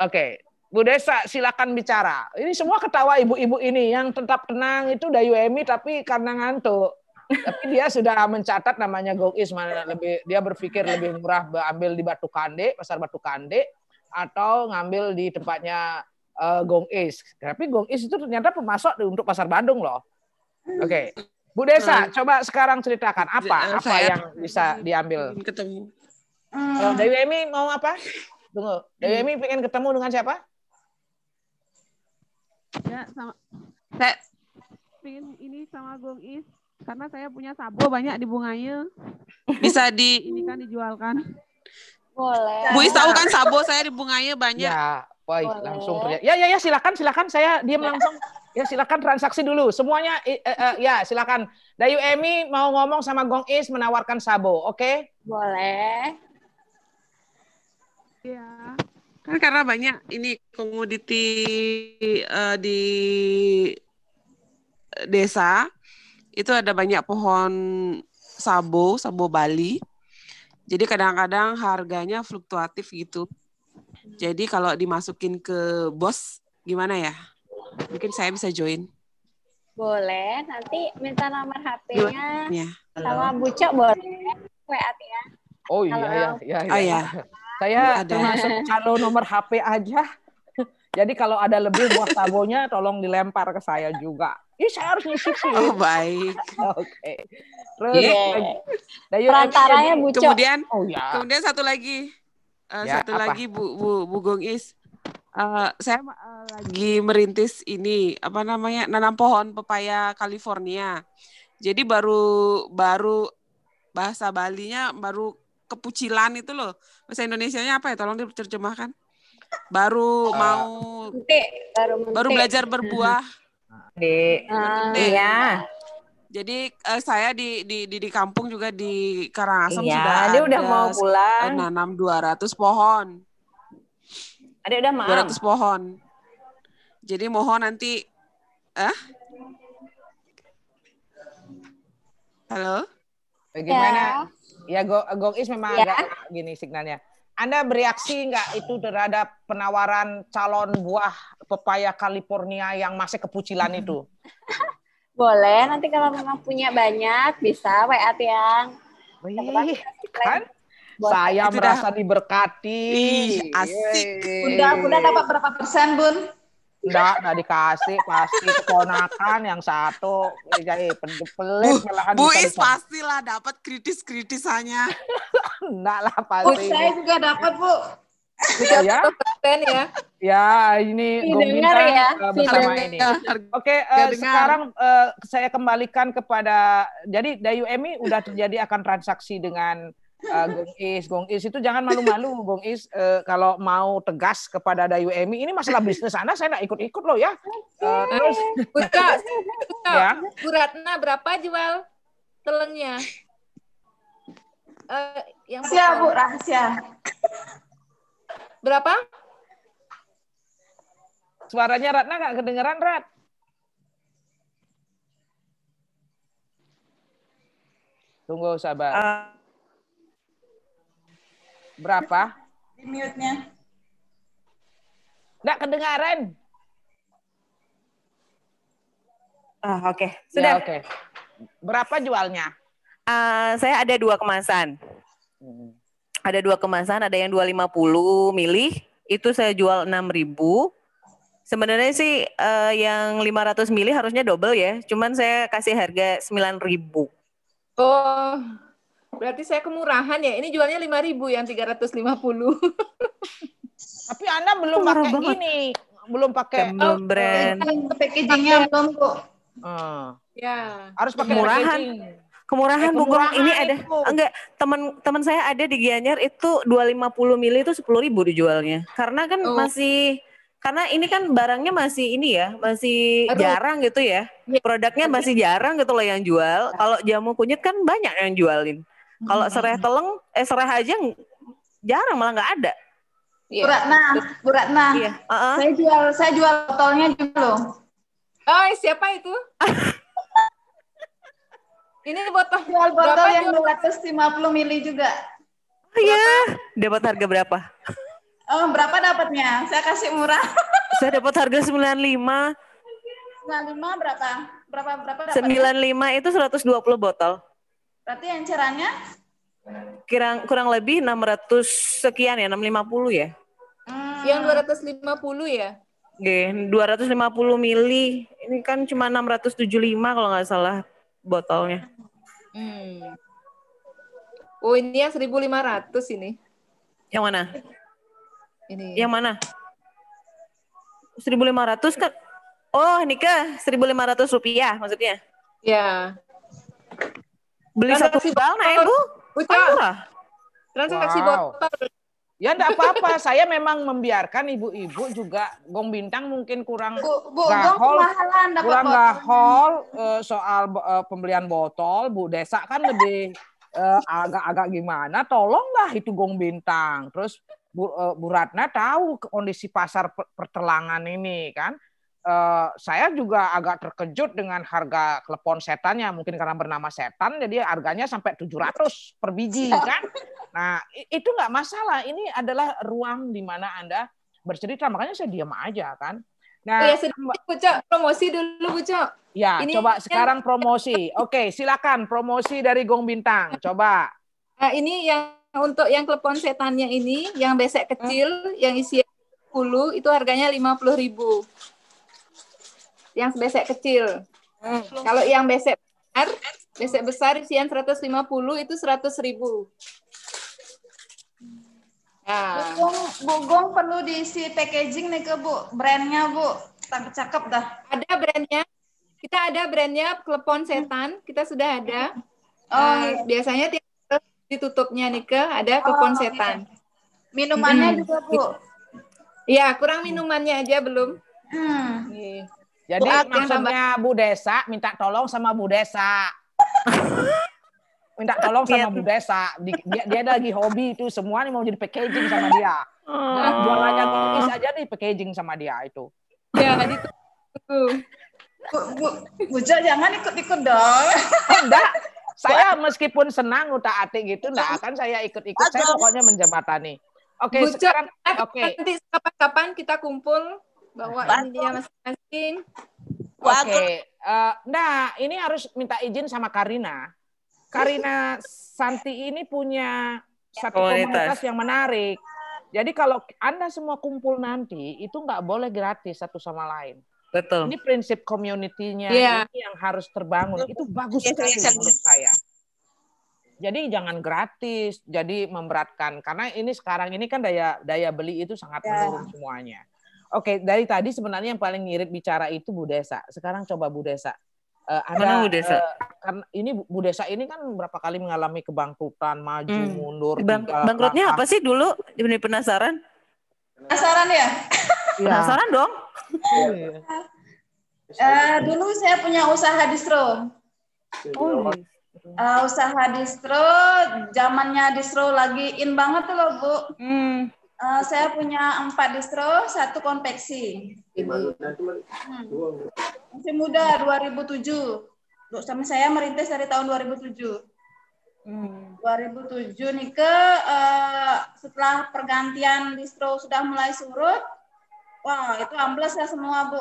Oke, okay. Bu Desa silakan bicara. Ini semua ketawa ibu-ibu ini yang tetap tenang itu dari UMI tapi karena ngantuk tapi dia sudah mencatat namanya East mana lebih dia berpikir lebih murah ambil di Batu Kande, pasar Batu Kande atau ngambil di tempatnya uh, eh, Gong Is. Tapi Gong Is itu ternyata pemasok untuk pasar Bandung loh. Oke. Okay. Bu Desa, hmm. coba sekarang ceritakan apa nah, apa yang bisa diambil. Ketemu. Hmm. Dewi Emi mau apa? Tunggu. Dewi Emi pengen ketemu dengan siapa? Ya, sama. Saya pengen ini sama Gong Is. Karena saya punya sabo banyak di bunganya. Bisa di ini kan dijualkan. Boleh. Bu tahu kan sabo saya di bunganya banyak. Ya, wah langsung kerja. Ya ya ya silakan silakan saya diam ya. langsung. Ya silakan transaksi dulu. Semuanya uh, uh, ya silakan. Dayu Emi mau ngomong sama Gong Is menawarkan sabo, oke? Okay? Boleh. Iya. Kan karena banyak ini komoditi uh, di desa itu ada banyak pohon sabo, sabo Bali. Jadi kadang-kadang harganya fluktuatif gitu. Jadi kalau dimasukin ke bos gimana ya? Mungkin saya bisa join. Boleh, nanti minta nomor HP-nya iya. sama Bu Cok boleh WA ya. Oh iya, iya, iya, iya. Oh, iya. iya. Saya ada. termasuk kalau nomor HP aja. *laughs* Jadi kalau ada lebih buah tabonya tolong dilempar ke saya juga ini iya, saya harus nyicipin. Oh baik. *laughs* Oke. Okay. Terus yeah. Dayu perantaranya Kemudian, oh, ya. kemudian satu lagi, uh, ya, satu apa? lagi Bu Bu Bu Is. Uh, eh, saya uh, lagi merintis ini apa namanya nanam pohon pepaya California. Jadi baru baru bahasa Balinya baru kepucilan itu loh. Bahasa Indonesia nya apa ya? Tolong diterjemahkan. Baru uh, mau menti, baru, menti. baru belajar berbuah. *laughs* Di, uh, nah, iya. Jadi uh, saya di, di di di kampung juga di Karangasem iya, sudah dia ada udah mau pulang. Nanam 200 pohon. Ada udah mau. 200 pohon. Jadi mohon nanti eh Halo? Bagaimana? Ya, ya Go, Go Is memang ya. agak gini signalnya. Anda bereaksi nggak itu terhadap penawaran calon buah pepaya California yang masih kepucilan itu? *laughs* Boleh, nanti kalau memang punya banyak bisa WA Tiang. Wih, kan? Buat Saya merasa dah. diberkati. Ih, asik. Bunda, Bunda dapat berapa persen, Bun? Enggak, enggak dikasih pasti keponakan yang satu jadi iya, iya, pelit pelit Bu Is pastilah dapat kritis-kritisannya. *laughs* enggak lah pasti. saya juga dapat, Bu. Bisa ya. Iya. ya. Ya, ini gue minta ya. bersama ini. Oke, okay, uh, eh, sekarang uh, saya kembalikan kepada jadi Dayu Emi udah terjadi akan transaksi dengan uh, Gong Is. Gong Is itu jangan malu-malu, Gong Is. Uh, kalau mau tegas kepada Dayu Emi, ini masalah bisnis Anda, saya nggak ikut-ikut loh ya. Uh, terus, Buka, Buka. Ya. Bu Ratna berapa jual telengnya? Uh, yang rahasia, Bu, rahasia. Berapa? Suaranya Ratna nggak kedengeran, Rat. Tunggu, sabar. Uh, Berapa? Di mute-nya. Nggak kedengaran. Ah, oke. Okay. Ya, Sudah. Ya, oke. Okay. Berapa jualnya? Uh, saya ada dua kemasan. Hmm. Ada dua kemasan, ada yang 250 mili, itu saya jual 6000. Sebenarnya sih uh, yang 500 mili harusnya double ya, cuman saya kasih harga 9000. Oh, Berarti saya kemurahan ya. Ini jualnya 5000 yang 350. *laughs* Tapi Anda belum Murah pakai banget. ini, belum pakai belum oh, brand. Packagingnya belum kok. Oh. ya. Harus pakai murahan. Kemurahan, eh, kemurahan Bung ini ada itu. enggak teman teman saya ada di Gianyar itu 250 mili itu 10.000 dijualnya. Karena kan oh. masih karena ini kan barangnya masih ini ya, masih Aduh. jarang gitu ya. Iya. Produknya masih jarang gitu loh yang jual. Iya. Kalau jamu kunyit kan banyak yang jualin. Kalau serai teleng, eh serai aja jarang malah nggak ada. Yeah. Bu Ratna, Bu Ratna. Yeah. Iya. Uh -uh. Saya jual saya jual botolnya juga loh. Oh, siapa itu? *laughs* Ini botol jual botol yang lima 250 mili juga. Oh iya, yeah. dapat harga berapa? Oh, berapa dapatnya? Saya kasih murah. *laughs* saya dapat harga 95. 95 berapa? Berapa berapa dapat? 95 itu 120 botol. Berarti encerannya? Kurang, kurang lebih 600 sekian ya, 650 ya? Hmm. Yang 250 ya? Oke, 250 mili. Ini kan cuma 675 kalau nggak salah botolnya. Hmm. Oh, ini yang 1500 ini. Yang mana? Ini. Yang mana? 1500 kan? Oh, Nika, 1500 rupiah maksudnya. Ya beli transaksi satu botol naik bu Buta. murah transaksi wow. botol Ya enggak apa-apa, saya memang membiarkan ibu-ibu juga gong bintang mungkin kurang bu, bu, gahol, kurang gahol uh, eh, soal uh, pembelian botol, Bu Desa kan lebih agak eh, agak-agak gimana, tolonglah itu gong bintang. Terus Bu, Bu Ratna tahu kondisi pasar pertelangan ini kan. Uh, saya juga agak terkejut dengan harga klepon setannya mungkin karena bernama setan jadi harganya sampai 700 per biji kan nah itu nggak masalah ini adalah ruang di mana anda bercerita makanya saya diam aja kan nah oh ya, Bucok, promosi dulu Bucok. ya ini coba kan sekarang promosi oke silakan promosi dari Gong Bintang coba nah, ini yang untuk yang klepon setannya ini yang besek kecil hmm? yang isi 10 itu harganya 50 ribu yang besek kecil. Hmm. Kalau yang besek besar, besek besar isian 150 itu 100 ribu. Nah. Bugong, bugong perlu diisi packaging nih ke Bu, brandnya Bu, cakep-cakep dah. Ada brandnya, kita ada brandnya klepon setan, kita sudah ada. Oh, uh, iya. Biasanya tiap ditutupnya nih ke ada oh, klepon oh, setan. Iya. Minumannya hmm. juga Bu. Iya, kurang minumannya aja belum. Hmm. Jadi maksudnya Bu Desa minta tolong sama Bu Desa. *laughs* minta tolong sama iya. Bu Desa. Dia, dia lagi hobi itu semua nih mau jadi packaging sama dia. Oh. Nah, jualannya cookies aja nih packaging sama dia itu. Ya, itu. Bu, Bu, Bu Jo, jangan ikut-ikut dong. Oh, enggak. Saya meskipun senang udah atik gitu, enggak akan saya ikut-ikut. Saya pokoknya menjembatani. Oke, okay, sekarang eh, oke. Okay. Nanti kapan-kapan kita kumpul bahwa ini dia masing-masing. Oke. Okay. Uh, eh, nah, ini harus minta izin sama Karina. Karina Santi ini punya satu komunitas, yang menarik. Jadi kalau Anda semua kumpul nanti, itu nggak boleh gratis satu sama lain. Betul. Ini prinsip community-nya yeah. yang harus terbangun. Itu bagus iya, sekali yeah. menurut saya. Jadi jangan gratis, jadi memberatkan karena ini sekarang ini kan daya daya beli itu sangat yeah. menurun semuanya. Oke, okay, dari tadi sebenarnya yang paling ngirit bicara itu Bu Desa. Sekarang coba Bu Desa. Uh, ada, Bu Desa? Uh, eh, karena ini Bu Desa ini kan berapa kali mengalami kebangkrutan, maju, hmm. mundur. Bang, tinggal, bangkrutnya apa sih dulu? Ini penasaran. Penasaran ya? ya. Penasaran dong. uh, dulu saya punya usaha distro. Uh, usaha distro, zamannya distro lagi in banget loh Bu. Hmm Uh, saya punya empat distro, satu konveksi. Hmm. Masih muda, 2007. Sama saya merintis dari tahun 2007. Hmm. 2007 nih ke uh, setelah pergantian distro sudah mulai surut, wah itu ambles ya semua bu.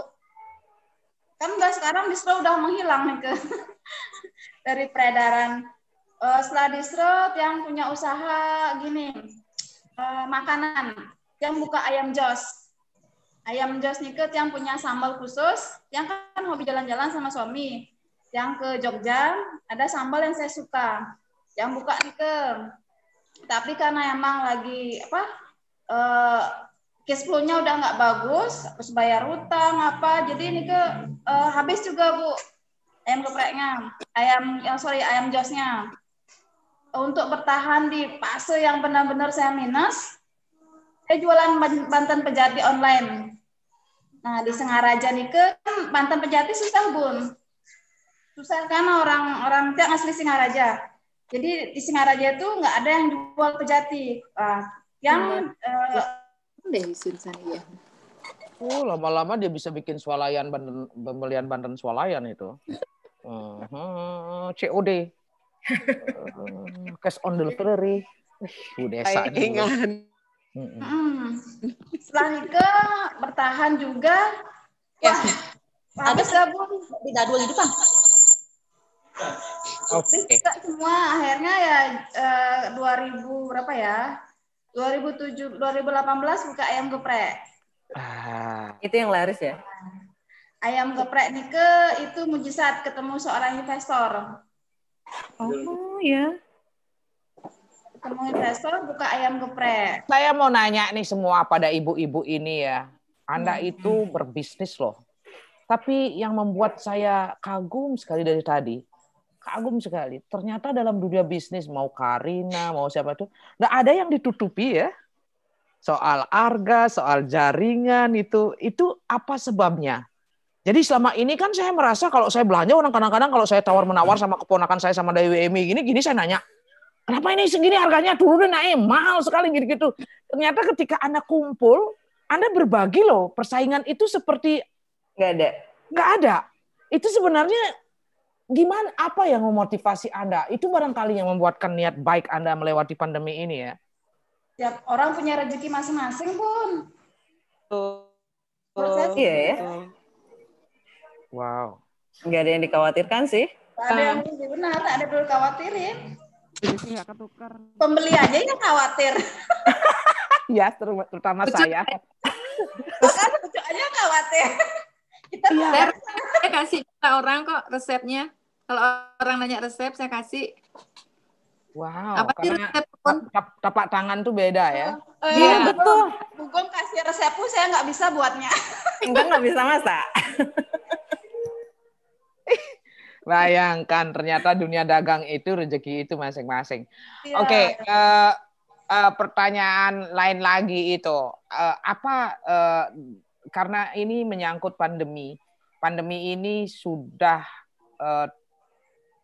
Kan udah sekarang distro udah menghilang nih ke *laughs* dari peredaran. Uh, setelah distro yang punya usaha gini, Eh, makanan yang buka ayam jos ayam jos niket yang punya sambal khusus yang kan hobi jalan-jalan sama suami yang ke Jogja ada sambal yang saya suka yang buka niket tapi karena emang lagi apa uh, cash flow-nya udah nggak bagus harus bayar utang apa jadi ini ke uh, habis juga bu ayam gepreknya ayam yang eh, sorry ayam josnya untuk bertahan di fase yang benar-benar saya minus, saya jualan Banten Pejati online. Nah, di Sengaraja nih ke hmm, Banten Pejati susah, Bun. Susah karena orang-orang tiap asli Sengaraja. Jadi di Sengaraja itu nggak ada yang jual pejati. Nah, yang hmm. eh, deh ya. Oh, lama-lama dia bisa bikin swalayan pembelian Banten swalayan itu. *laughs* Uh -huh. COD uh, cash on delivery. Bu desa Ingat. Mm -mm. Setelah bertahan juga. Ya. Wah, habis lah di tidak dua di depan. Oke. Okay. semua akhirnya ya uh, eh, 2000 berapa ya? 2007 2018 buka ayam geprek. Ah. Itu yang laris ya? Ayam geprek nih ke itu mujizat ketemu seorang investor. Oh ya. Ketemu investor buka ayam geprek. Saya mau nanya nih semua pada ibu-ibu ini ya. Anda hmm. itu berbisnis loh. Tapi yang membuat saya kagum sekali dari tadi, kagum sekali. Ternyata dalam dunia bisnis mau Karina, mau siapa itu, nggak ada yang ditutupi ya. Soal harga, soal jaringan itu, itu apa sebabnya? Jadi selama ini kan saya merasa kalau saya belanja orang kadang-kadang kalau saya tawar menawar sama keponakan saya sama Dewi Emi gini gini saya nanya kenapa ini segini harganya dulu deh naik mahal sekali gitu gitu. Ternyata ketika anda kumpul anda berbagi loh persaingan itu seperti nggak ada nggak ada itu sebenarnya gimana apa yang memotivasi anda itu barangkali yang membuatkan niat baik anda melewati pandemi ini ya. Tiap orang punya rezeki masing-masing pun. Tuh. iya ya. Gitu. Wow. Nggak ada yang dikhawatirkan sih. Gak ada yang benar, ada perlu khawatirin. Pembeli aja yang khawatir. *laughs* ya, terutama Pucuk saya. Bahkan aja kan, khawatir. Kita ya. saya, kasih ke orang kok resepnya. Kalau orang nanya resep, saya kasih. Wow, apa sih resep tap, tapak tangan tuh beda ya. Oh, iya, ya, betul. Bugum kasih resepku saya nggak bisa buatnya. Enggak nggak bisa masak. *laughs* *laughs* Bayangkan ternyata dunia dagang itu rezeki itu masing-masing. Yeah. Oke, okay, uh, eh, uh, eh, pertanyaan lain lagi itu uh, apa uh, karena ini menyangkut pandemi. Pandemi ini sudah uh,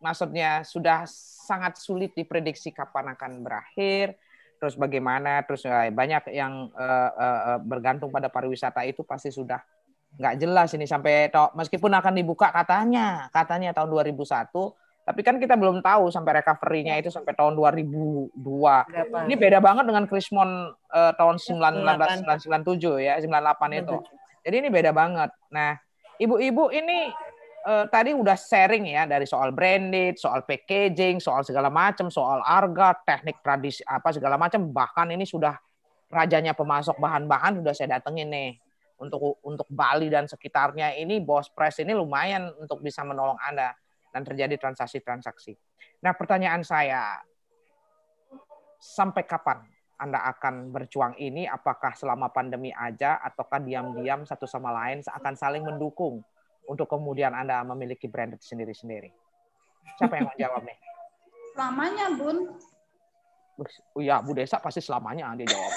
maksudnya sudah sangat sulit diprediksi kapan akan berakhir terus bagaimana terus banyak yang uh, uh, bergantung pada pariwisata itu pasti sudah nggak jelas ini sampai meskipun akan dibuka katanya katanya tahun 2001 tapi kan kita belum tahu sampai recovery-nya itu sampai tahun 2002. Berapa? Ini beda banget dengan Krismon uh, eh, tahun 1997 iya, ya, 98 itu. Jadi ini beda banget. Nah, ibu-ibu ini uh, tadi udah sharing ya dari soal branded, soal packaging, soal segala macam, soal harga, teknik tradisi apa segala macam, bahkan ini sudah rajanya pemasok bahan-bahan sudah saya datengin nih untuk untuk Bali dan sekitarnya ini bos Press ini lumayan untuk bisa menolong Anda dan terjadi transaksi-transaksi. Nah, pertanyaan saya sampai kapan Anda akan berjuang ini? Apakah selama pandemi aja ataukah diam-diam satu sama lain akan saling mendukung untuk kemudian Anda memiliki brand sendiri-sendiri? Siapa yang mau jawab nih? Selamanya, Bun. Iya, Bu Desa pasti selamanya dia jawab.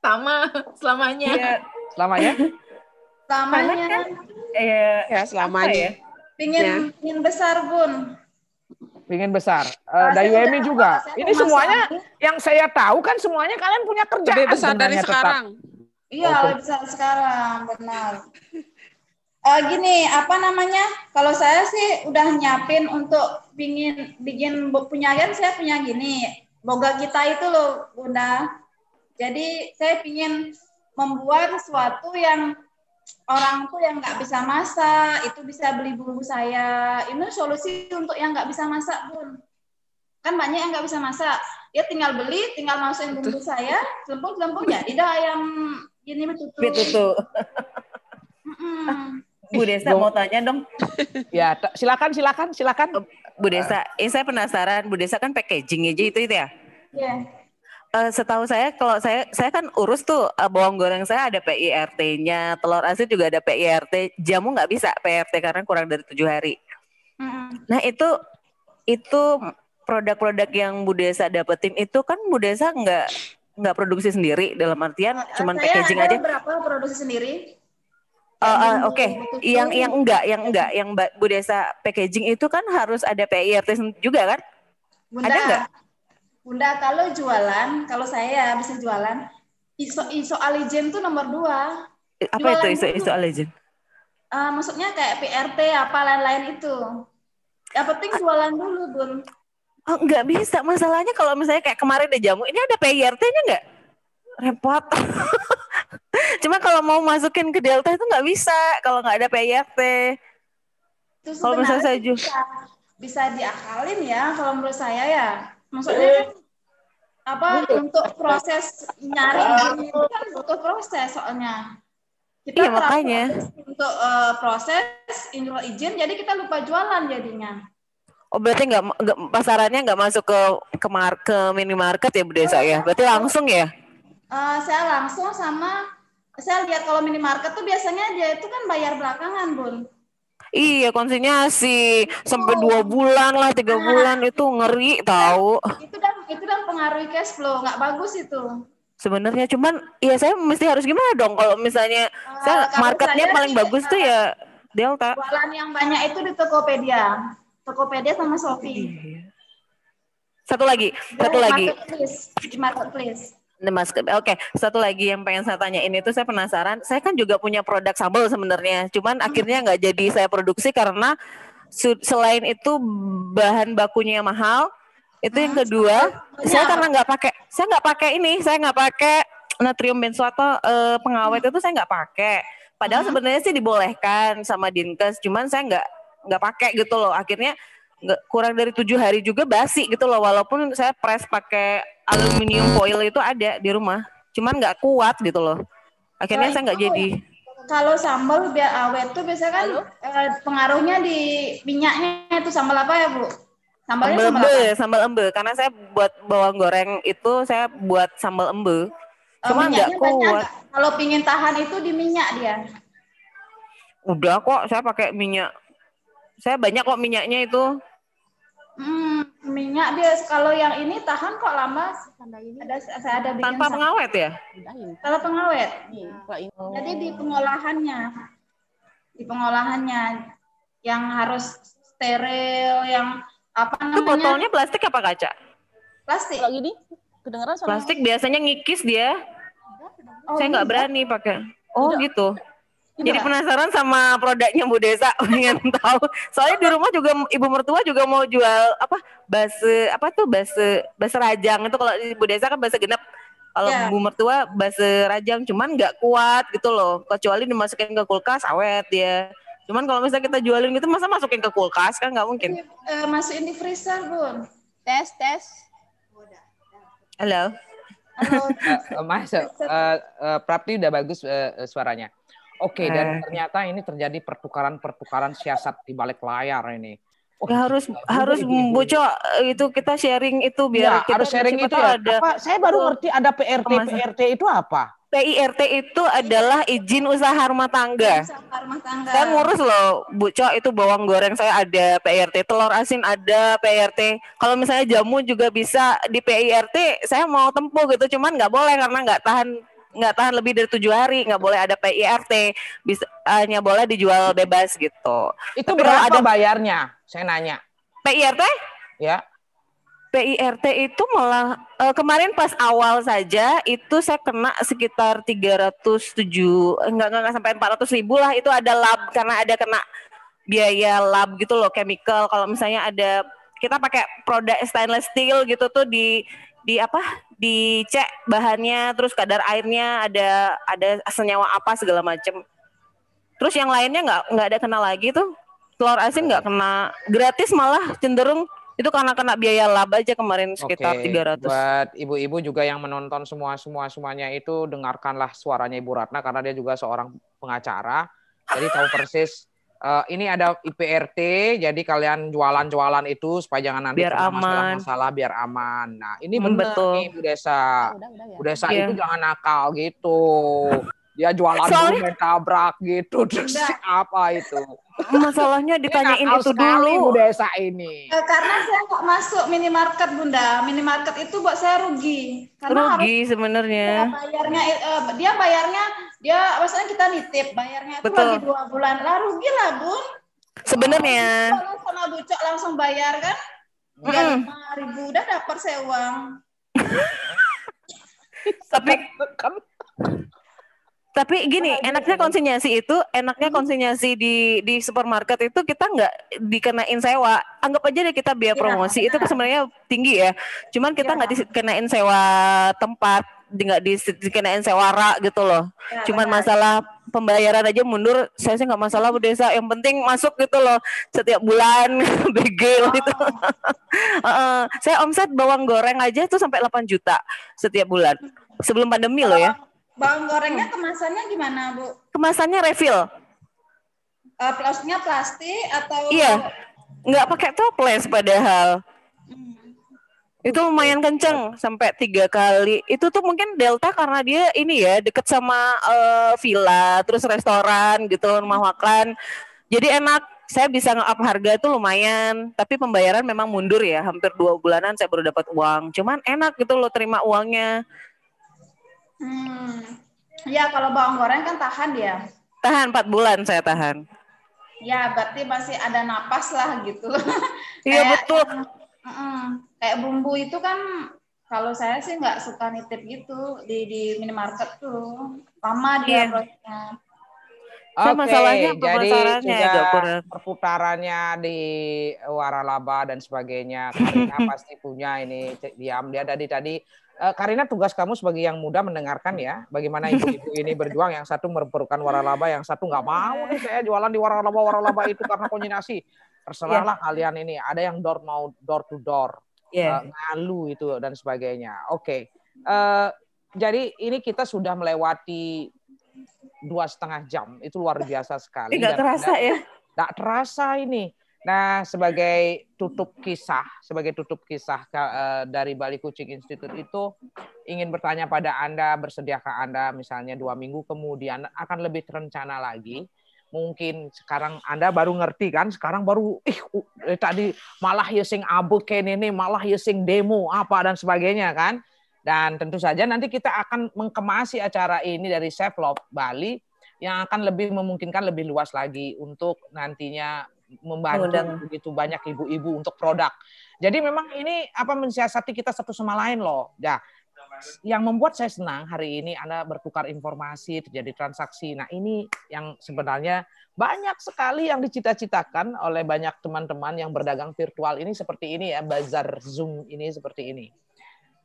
Sama, selamanya. Ya, selamanya? Ya? selamanya. iya, kan, ya selamanya. Ya? Pingin, ya. pingin besar bun. Pingin besar. Uh, Dayu Emi juga. Ini semuanya yang saya tahu kan semuanya kalian punya kerja. Lebih besar dari sekarang. Iya, lebih besar sekarang, benar. Uh, gini, apa namanya? Kalau saya sih udah nyiapin untuk pingin bikin punya kan saya punya gini. Boga kita itu loh, Bunda. Jadi saya pingin membuat sesuatu yang orang tuh yang nggak bisa masak itu bisa beli bumbu saya ini solusi untuk yang nggak bisa masak bun kan banyak yang nggak bisa masak ya tinggal beli tinggal masukin bumbu saya lempung lempung ya tidak ayam ini betutu betutu Bu Desa mau tanya dong. *laughs* Ya, silakan silakan silakan. Bu Desa, eh, saya penasaran. Bu Desa kan packaging aja itu itu ya? Iya. Yeah uh, setahu saya kalau saya saya kan urus tuh uh, bawang goreng saya ada PIRT-nya, telur asin juga ada PIRT, jamu nggak bisa PIRT karena kurang dari tujuh hari. Mm-hmm. Nah itu itu produk-produk yang Bu Desa dapetin itu kan Bu Desa nggak nggak produksi sendiri dalam artian uh, cuman saya packaging ada aja. berapa produksi sendiri? Uh, uh, Oke, okay. yang yang enggak, yang enggak, yang Bu Desa packaging itu kan harus ada PIRT juga kan? Bunda, ada enggak? Bunda kalau jualan, kalau saya ya bisa jualan, iso iso alijen tuh nomor dua. Eh, apa jualan itu iso iso alijen? Uh, ah, maksudnya kayak PRT apa lain-lain itu. Yang penting jualan dulu, Bun. Oh, nggak bisa. Masalahnya kalau misalnya kayak kemarin deh jamu, ini ada PRT-nya enggak? Repot. *laughs* Cuma kalau mau masukin ke Delta itu enggak bisa kalau enggak ada PRT. Kalau misalnya saya juga bisa, bisa diakalin ya kalau menurut saya ya maksudnya eh. kan apa untuk proses nyari ah. ini kan butuh proses soalnya kita iya, makanya untuk uh, proses inro izin jadi kita lupa jualan jadinya Oh berarti nggak pasarannya nggak masuk ke ke, mar, ke minimarket ya Bu Desa ya? Berarti langsung ya? Uh, saya langsung sama saya lihat kalau minimarket tuh biasanya dia itu kan bayar belakangan Bun. Iya konsinyasi sampai dua bulan lah tiga bulan itu ngeri kan, tahu. Itu kan itu kan pengaruh cash flow nggak bagus itu. Sebenarnya cuman ya saya mesti harus gimana dong kalau misalnya uh, saya marketnya paling bagus tuh ya eh, Delta. Jualan yang banyak itu di Tokopedia, Tokopedia sama Shopee. Iya, iya. Satu lagi, satu lagi. Marketplace, marketplace oke. Okay. Satu lagi yang pengen saya tanya ini tuh saya penasaran. Saya kan juga punya produk sambal sebenarnya, cuman hmm. akhirnya nggak jadi saya produksi karena selain itu bahan bakunya mahal. Itu nah, yang kedua, saya iya. karena nggak pakai, saya nggak pakai ini, saya nggak pakai natrium benzoato eh, pengawet hmm. itu saya nggak pakai. Padahal hmm. sebenarnya sih dibolehkan sama dinkes, cuman saya nggak nggak pakai gitu loh. Akhirnya kurang dari tujuh hari juga basi gitu loh, walaupun saya press pakai aluminium foil itu ada di rumah cuman nggak kuat gitu loh akhirnya oh, saya nggak jadi kalau sambal biar awet tuh biasanya kan eh, pengaruhnya di minyaknya itu sambal apa ya bu sambalnya sambal, sambal embe apa? sambal embe karena saya buat bawang goreng itu saya buat sambal embe eh, cuma nggak kuat kalau pingin tahan itu di minyak dia udah kok saya pakai minyak saya banyak kok minyaknya itu hmm minyak dia kalau yang ini tahan kok lama ada saya ada bikin tanpa pengawet ya tanpa pengawet iya. jadi di pengolahannya di pengolahannya yang harus steril yang apa namanya itu botolnya plastik apa kaca plastik kalau gini kedengeran plastik biasanya ngikis dia oh, saya nggak oh, berani pakai oh Tidak. gitu jadi penasaran sama produknya Bu Desa, *laughs* pengen tahu. Soalnya di rumah juga ibu mertua juga mau jual apa base apa tuh base base rajang itu kalau Bu Desa kan base genep. Kalau yeah. ibu mertua base rajang cuman nggak kuat gitu loh. Kecuali dimasukin ke kulkas awet ya. Cuman kalau misalnya kita jualin gitu masa masukin ke kulkas kan nggak mungkin. Uh, masukin di freezer, Bu. Tes tes. Halo. Halo. uh, *laughs* eh, masuk. Uh, eh, uh, eh, Prapti udah bagus uh, suaranya. Oke, okay, eh. dan ternyata ini terjadi pertukaran-pertukaran siasat di balik layar ini. Oh, harus gila. harus Buco eh, itu kita sharing itu iya, biar ya, kita harus sharing itu ya. ada. Apa, saya baru ngerti ada PRT Masa. PRT itu apa? PIRT itu adalah izin usaha rumah tangga. Usaha tangga. Saya ngurus loh, Bu Co, itu bawang goreng saya ada PIRT, telur asin ada PIRT. Kalau misalnya jamu juga bisa di PIRT, saya mau tempuh gitu, cuman nggak boleh karena nggak tahan nggak tahan lebih dari tujuh hari nggak boleh ada PIRT bisa hanya boleh dijual bebas gitu itu Tapi berapa ada bayarnya saya nanya PIRT ya PIRT itu malah uh, kemarin pas awal saja itu saya kena sekitar tiga 307 enggak enggak, enggak sampai empat ratus ribu lah itu ada lab karena ada kena biaya lab gitu loh chemical kalau misalnya ada kita pakai produk stainless steel gitu tuh di di apa dicek bahannya terus kadar airnya ada ada senyawa apa segala macem terus yang lainnya nggak nggak ada kena lagi tuh telur asin nggak kena gratis malah cenderung itu karena kena biaya lab aja kemarin sekitar tiga 300. Buat ibu-ibu juga yang menonton semua semua semuanya itu dengarkanlah suaranya Ibu Ratna karena dia juga seorang pengacara. Jadi tahu persis uh, ini ada IPRT, jadi kalian jualan-jualan itu supaya jangan nanti biar aman. masalah biar aman. Nah, ini hmm, benar betul. nih Bu Desa. Oh, udah, udah, ya. Bu Desa yeah. itu jangan nakal gitu ya jualan Soalnya... dulu tabrak gitu *laughs* terus apa itu masalahnya ditanyain itu dulu Bu desa ini ya, karena saya nggak masuk minimarket bunda minimarket itu buat saya rugi karena rugi sebenarnya ya, bayarnya eh, eh, dia bayarnya dia maksudnya kita nitip bayarnya itu Betul. lagi dua bulan lah rugi lah bun sebenarnya oh, sama bucok langsung bayar kan ya, lima mm. ribu udah dapat saya uang *laughs* tapi kan- tapi gini, enaknya konsinyasi itu, enaknya hmm. konsinyasi di di supermarket itu kita nggak dikenain sewa. Anggap aja deh kita biaya iya, promosi ya, itu iya. sebenarnya tinggi ya. Cuman kita iya. nggak ya. dikenain sewa tempat, nggak dikenain sewara gitu loh. Ya, Cuman benar. masalah pembayaran aja mundur, saya sih nggak masalah Bu Desa. Yang penting masuk gitu loh setiap bulan *laughs* BG oh. gitu. uh, *laughs* saya omset bawang goreng aja tuh sampai 8 juta setiap bulan. Sebelum pandemi oh. loh ya oh. Bawang gorengnya kemasannya gimana, Bu? Kemasannya refill. Uh, plastiknya plastik atau Iya. Nggak pakai toples padahal. Hmm. Itu lumayan kenceng sampai tiga kali. Itu tuh mungkin Delta karena dia ini ya deket sama uh, villa, terus restoran gitu, rumah makan. Jadi enak saya bisa nge-up harga itu lumayan, tapi pembayaran memang mundur ya, hampir dua bulanan saya baru dapat uang. Cuman enak gitu loh terima uangnya. Hmm. Ya kalau bawang goreng kan tahan ya. Tahan 4 bulan saya tahan. Ya berarti masih ada napas lah gitu. *laughs* Iya betul. Uh, uh, kayak bumbu itu kan kalau saya sih nggak suka nitip gitu di di minimarket tuh lama dia yeah. prosesnya. Oh, Oke, okay, masalahnya jadi juga perputarannya di waralaba dan sebagainya. Karena *laughs* pasti punya ini diam dia tadi tadi Eh, Karina tugas kamu sebagai yang muda mendengarkan ya, bagaimana ibu-ibu ini berjuang. Yang satu merupakan waralaba, yang satu nggak mau nih iya. saya jualan di waralaba waralaba itu karena kombinasi. Terserahlah iya. yeah. kalian ini. Ada yang door mau door to door, yeah. Iya. uh, ngalu itu dan sebagainya. Oke, okay. uh, eh, jadi ini kita sudah melewati dua setengah jam. Itu luar biasa sekali. Tidak terasa dan, ya? Tidak terasa ini Nah, sebagai tutup kisah, sebagai tutup kisah eh, dari Bali Kucing Institute itu ingin bertanya pada Anda, bersediakah Anda misalnya dua minggu kemudian akan lebih terencana lagi? Mungkin sekarang Anda baru ngerti kan, sekarang baru ih eh, tadi malah using ya abu ken ini, malah using ya demo apa dan sebagainya kan. Dan tentu saja nanti kita akan mengkemasi acara ini dari Love Bali yang akan lebih memungkinkan lebih luas lagi untuk nantinya membantu Mudah. begitu banyak ibu-ibu untuk produk. Jadi memang ini apa mensiasati kita satu sama lain loh. Ya. Yang membuat saya senang hari ini Anda bertukar informasi, terjadi transaksi. Nah, ini yang sebenarnya banyak sekali yang dicita-citakan oleh banyak teman-teman yang berdagang virtual ini seperti ini ya, bazar Zoom ini seperti ini.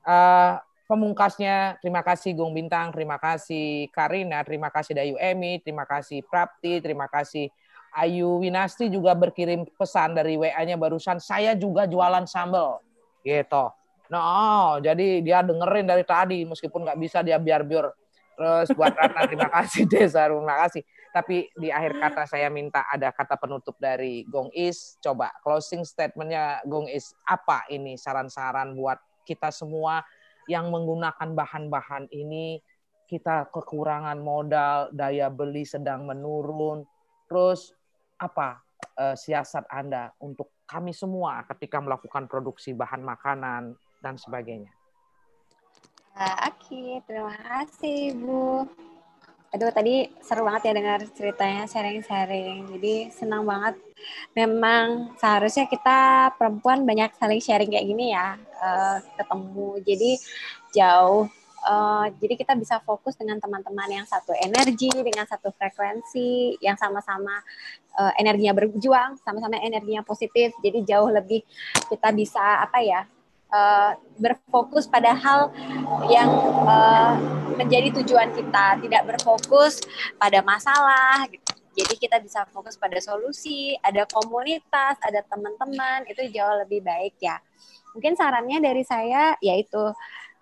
Uh, pemungkasnya terima kasih Gung Bintang, terima kasih Karina, terima kasih Dayu Emi, terima kasih Prapti, terima kasih Ayu Winasti juga berkirim pesan dari WA-nya barusan, saya juga jualan sambal. Gitu. No, nah, jadi dia dengerin dari tadi, meskipun nggak bisa dia biar biar Terus buat Ratna, terima kasih *laughs* Desa, terima kasih. Tapi di akhir kata saya minta ada kata penutup dari Gong Is. Coba closing statementnya Gong Is, apa ini saran-saran buat kita semua yang menggunakan bahan-bahan ini, kita kekurangan modal, daya beli sedang menurun, terus apa uh, siasat Anda untuk kami semua ketika melakukan produksi bahan makanan dan sebagainya. Eh, oke, terima kasih Bu. Aduh, tadi seru banget ya dengar ceritanya sharing-sharing. Jadi senang banget. Memang seharusnya kita perempuan banyak saling sharing kayak gini ya, eh, ketemu. Jadi jauh Eh, jadi kita bisa fokus dengan teman-teman yang satu energi, dengan satu frekuensi, yang sama-sama uh, energinya berjuang, sama-sama energinya positif. Jadi jauh lebih kita bisa apa ya uh, berfokus pada hal yang uh, menjadi tujuan kita, tidak berfokus pada masalah. Gitu. Jadi kita bisa fokus pada solusi, ada komunitas, ada teman-teman, itu jauh lebih baik ya. Mungkin sarannya dari saya yaitu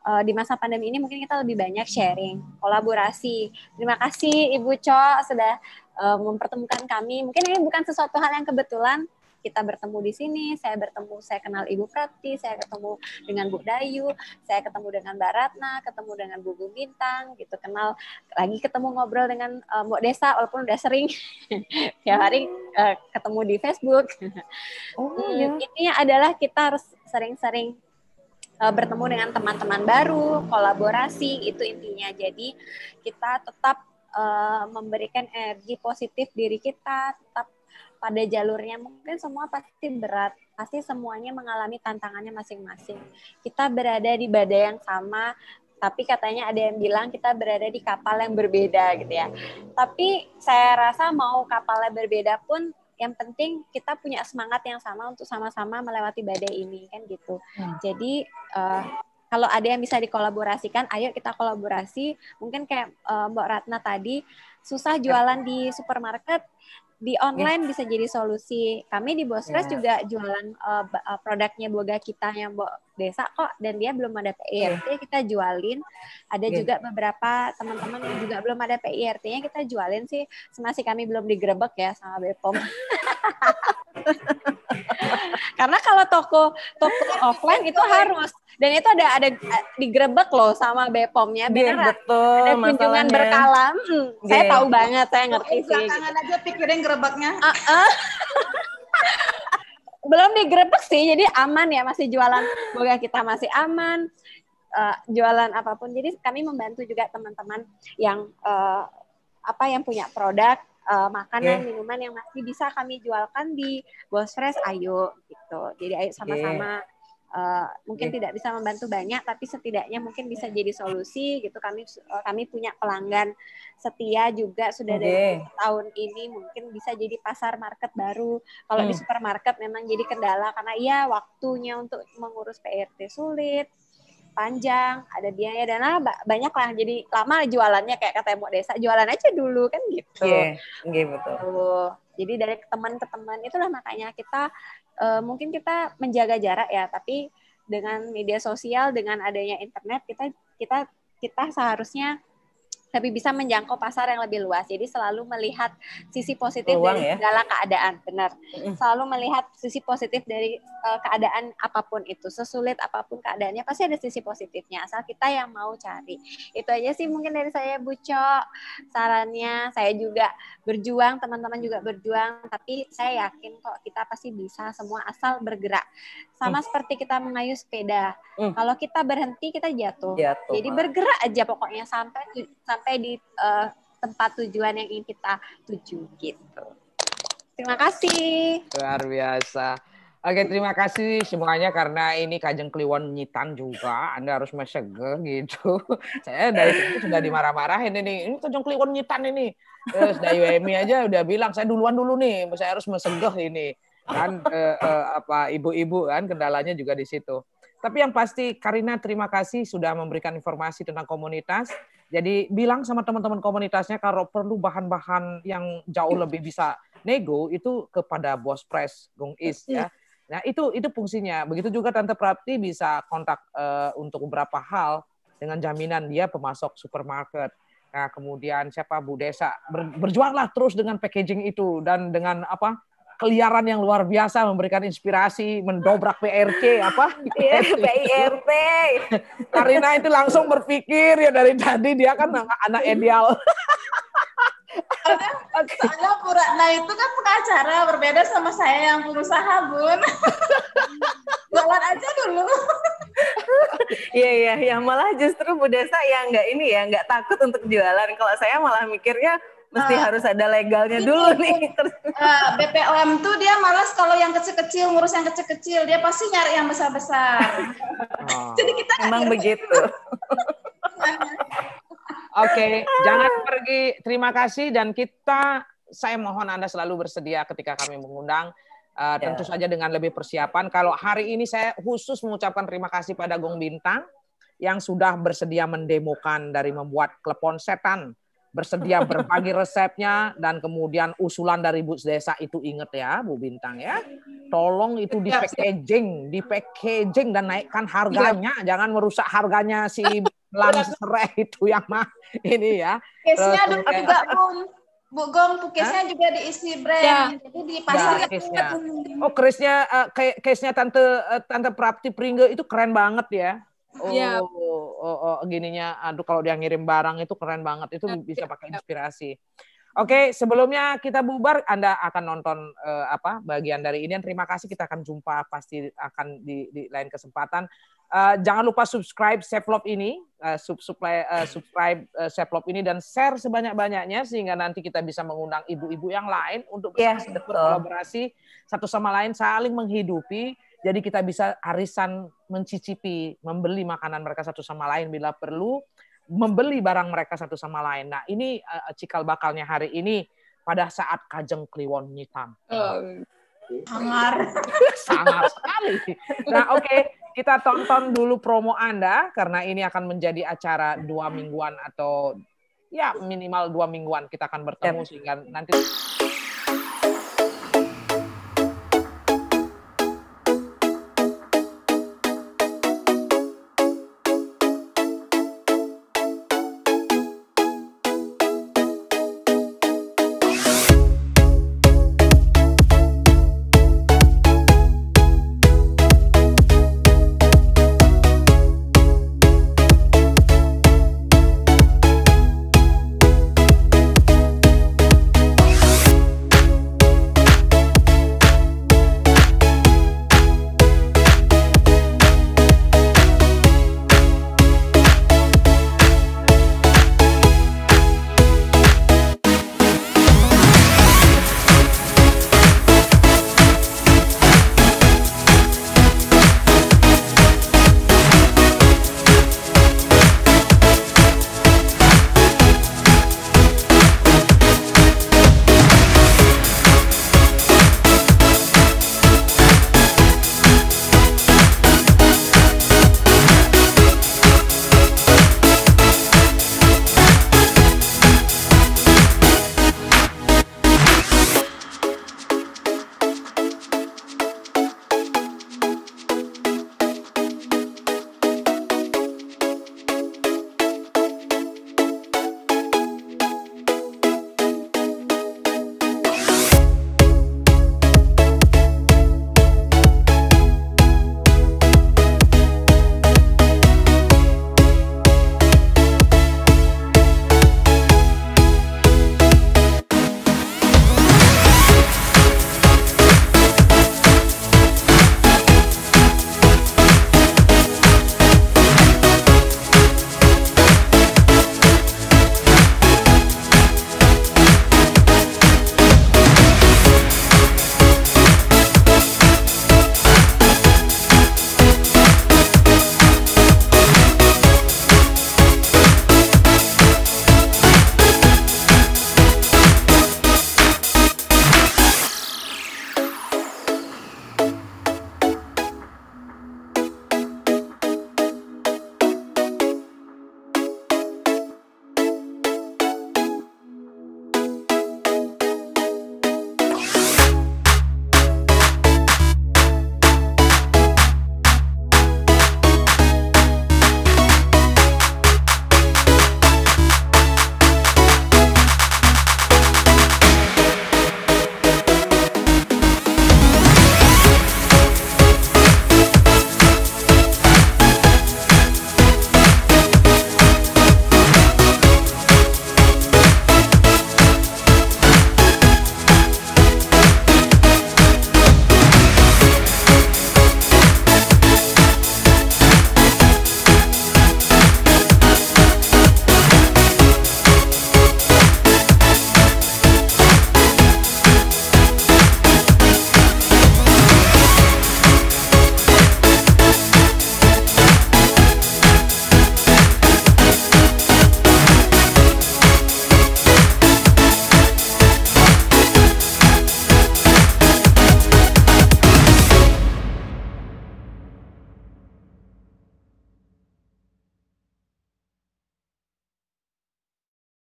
Eh, di masa pandemi ini mungkin kita lebih banyak sharing, kolaborasi. Terima kasih Ibu Co sudah eh, mempertemukan kami. Mungkin ini bukan sesuatu hal yang kebetulan kita bertemu di sini, saya bertemu, saya kenal Ibu Prati, saya ketemu dengan Bu Dayu, saya ketemu dengan Mbak Ratna, ketemu dengan Bu Bintang, gitu kenal lagi ketemu ngobrol dengan uh, eh, Mbok Desa, walaupun udah sering *laughs* tiap hari uh, ketemu di Facebook. oh, *laughs* hmm, ya. Ini adalah kita harus sering-sering Eh, bertemu dengan teman-teman baru, kolaborasi itu intinya. Jadi kita tetap uh, memberikan energi positif diri kita, tetap pada jalurnya mungkin semua pasti berat, pasti semuanya mengalami tantangannya masing-masing. Kita berada di badai yang sama, tapi katanya ada yang bilang kita berada di kapal yang berbeda gitu ya. Tapi saya rasa mau kapalnya berbeda pun yang penting kita punya semangat yang sama untuk sama-sama melewati badai ini kan gitu. Hmm. Jadi uh, kalau ada yang bisa dikolaborasikan, ayo kita kolaborasi. Mungkin kayak uh, Mbak Ratna tadi, susah jualan di supermarket, di iya. online yeah. bisa jadi solusi. Kami di Bosres yeah. juga jualan uh, produknya boga kita yang bo desa kok dan dia belum ada PIRT iya. yeah. kita jualin. Ada yeah. juga beberapa teman-teman yang juga belum ada PIRT-nya kita jualin sih. Masih kami belum digerebek ya sama Bepom. *laughs* Karena kalau toko toko iya, offline itu harus dan itu ada ada digrebek loh sama Bepomnya, iya, benar betul. Ada kunjungan berkala. Hmm, Saya iya. tahu banget, saya ngerti sih. Belakangan gitu. aja pikirin grebeknya. Uh -uh. *laughs* Belum digrebek sih, jadi aman ya masih jualan. Semoga kita masih aman. Uh, jualan apapun. Jadi kami membantu juga teman-teman yang uh, apa yang punya produk uh, makanan yeah. minuman yang masih bisa kami jualkan di Bos Fresh ayo gitu jadi ayo sama-sama yeah uh, mungkin yeah. tidak bisa membantu banyak tapi setidaknya mungkin bisa jadi solusi gitu kami uh, kami punya pelanggan setia juga sudah okay. dari tahun ini mungkin bisa jadi pasar market baru kalau hmm. di supermarket memang jadi kendala karena iya waktunya untuk mengurus PRT sulit panjang, ada biaya dana lah banyak lah. Jadi lama jualannya kayak kata Desa, jualan aja dulu kan gitu. Iya, yeah, yeah, betul. uh, jadi dari teman ke teman itulah makanya kita uh, mungkin kita menjaga jarak ya, tapi dengan media sosial, dengan adanya internet kita kita kita seharusnya tapi bisa menjangkau pasar yang lebih luas. Jadi selalu melihat sisi positif Luang, dari ya? segala keadaan, benar. Selalu melihat sisi positif dari uh, keadaan apapun itu, sesulit apapun keadaannya pasti ada sisi positifnya asal kita yang mau cari. Itu aja sih mungkin dari saya Bu Cok. Sarannya saya juga berjuang, teman-teman juga berjuang, tapi saya yakin kok kita pasti bisa semua asal bergerak. Sama mm. seperti kita mengayuh sepeda. Mm. Kalau kita berhenti kita jatuh. jatuh Jadi bergerak aja pokoknya sampai sampai sampai di uh, tempat tujuan yang ingin kita tuju gitu. Terima kasih. Luar biasa. Oke, terima kasih semuanya karena ini Kajeng Kliwon nyitan juga. Anda harus meseger gitu. *laughs* Saya dari itu sudah dimarah-marahin ini. Ini Kajeng Kliwon nyitan ini. Terus dari UMI aja udah bilang, saya duluan dulu nih. Saya harus mesegeh ini. Kan eh, eh, apa ibu-ibu kan kendalanya juga di situ. Tapi yang pasti Karina terima kasih sudah memberikan informasi tentang komunitas. Jadi bilang sama teman-teman komunitasnya kalau perlu bahan-bahan yang jauh lebih *laughs* bisa nego itu kepada bos pres gong Is ya. Nah itu itu fungsinya. Begitu juga Tante prati bisa kontak uh, untuk beberapa hal dengan jaminan dia pemasok supermarket. Nah kemudian siapa Bu Desa Ber, berjuanglah terus dengan packaging itu dan dengan apa keliaran yang luar biasa memberikan inspirasi mendobrak PRC apa iya, PIRT Karina itu langsung berpikir ya dari tadi dia kan anak, anak ideal soalnya Bu Ratna itu kan pengacara berbeda sama saya yang pengusaha Bun jalan aja dulu Iya iya, ya malah justru Bu Desa yang nggak ini ya nggak takut untuk jualan. Kalau saya malah mikirnya mesti uh, harus ada legalnya ini, dulu nih. Uh, eh, BPOM tuh dia malas kalau yang kecil-kecil ngurus yang kecil-kecil, dia pasti nyari yang besar-besar. Oh. Jadi kita memang begitu. *laughs* Oke, okay, jangan pergi. Terima kasih dan kita saya mohon Anda selalu bersedia ketika kami mengundang Uh, tentu ya. saja dengan lebih persiapan. Kalau hari ini saya khusus mengucapkan terima kasih pada Gong Bintang yang sudah bersedia mendemokan dari membuat klepon setan bersedia berbagi resepnya dan kemudian usulan dari Bu Desa itu inget ya Bu Bintang ya. Tolong itu di iya, packaging, di packaging dan naikkan harganya, iya. jangan merusak harganya si iya. serai itu yang mah ini ya. Case-nya juga pun. Bu Gong, pukisnya juga diisi brand. Ya. Jadi di pasar ya, Oh, case-nya uh, eh, case tante uh, tante Prapti Pringge itu keren banget ya. Iya. Oh, yeah. oh, oh, gininya. Aduh, kalau dia ngirim barang itu keren banget. Itu iya, bisa iya, pakai inspirasi. Oke, okay, sebelumnya kita bubar, Anda akan nonton uh, apa bagian dari ini. terima kasih, kita akan jumpa pasti akan di, di lain kesempatan. Uh, jangan lupa subscribe seplop ini, uh, sub, supply, uh, subscribe uh, Seflop ini dan share sebanyak-banyaknya sehingga nanti kita bisa mengundang ibu-ibu yang lain untuk yeah, berkolaborasi satu sama lain, saling menghidupi jadi kita bisa arisan mencicipi, membeli makanan mereka satu sama lain bila perlu, membeli barang mereka satu sama lain. Nah, ini uh, cikal bakalnya hari ini pada saat Kajeng Kliwon nyitam Uh, sangar. sangar sekali. Nah, oke. Okay. Kita tonton dulu promo Anda, karena ini akan menjadi acara dua mingguan atau ya minimal dua mingguan kita akan bertemu sehingga nanti...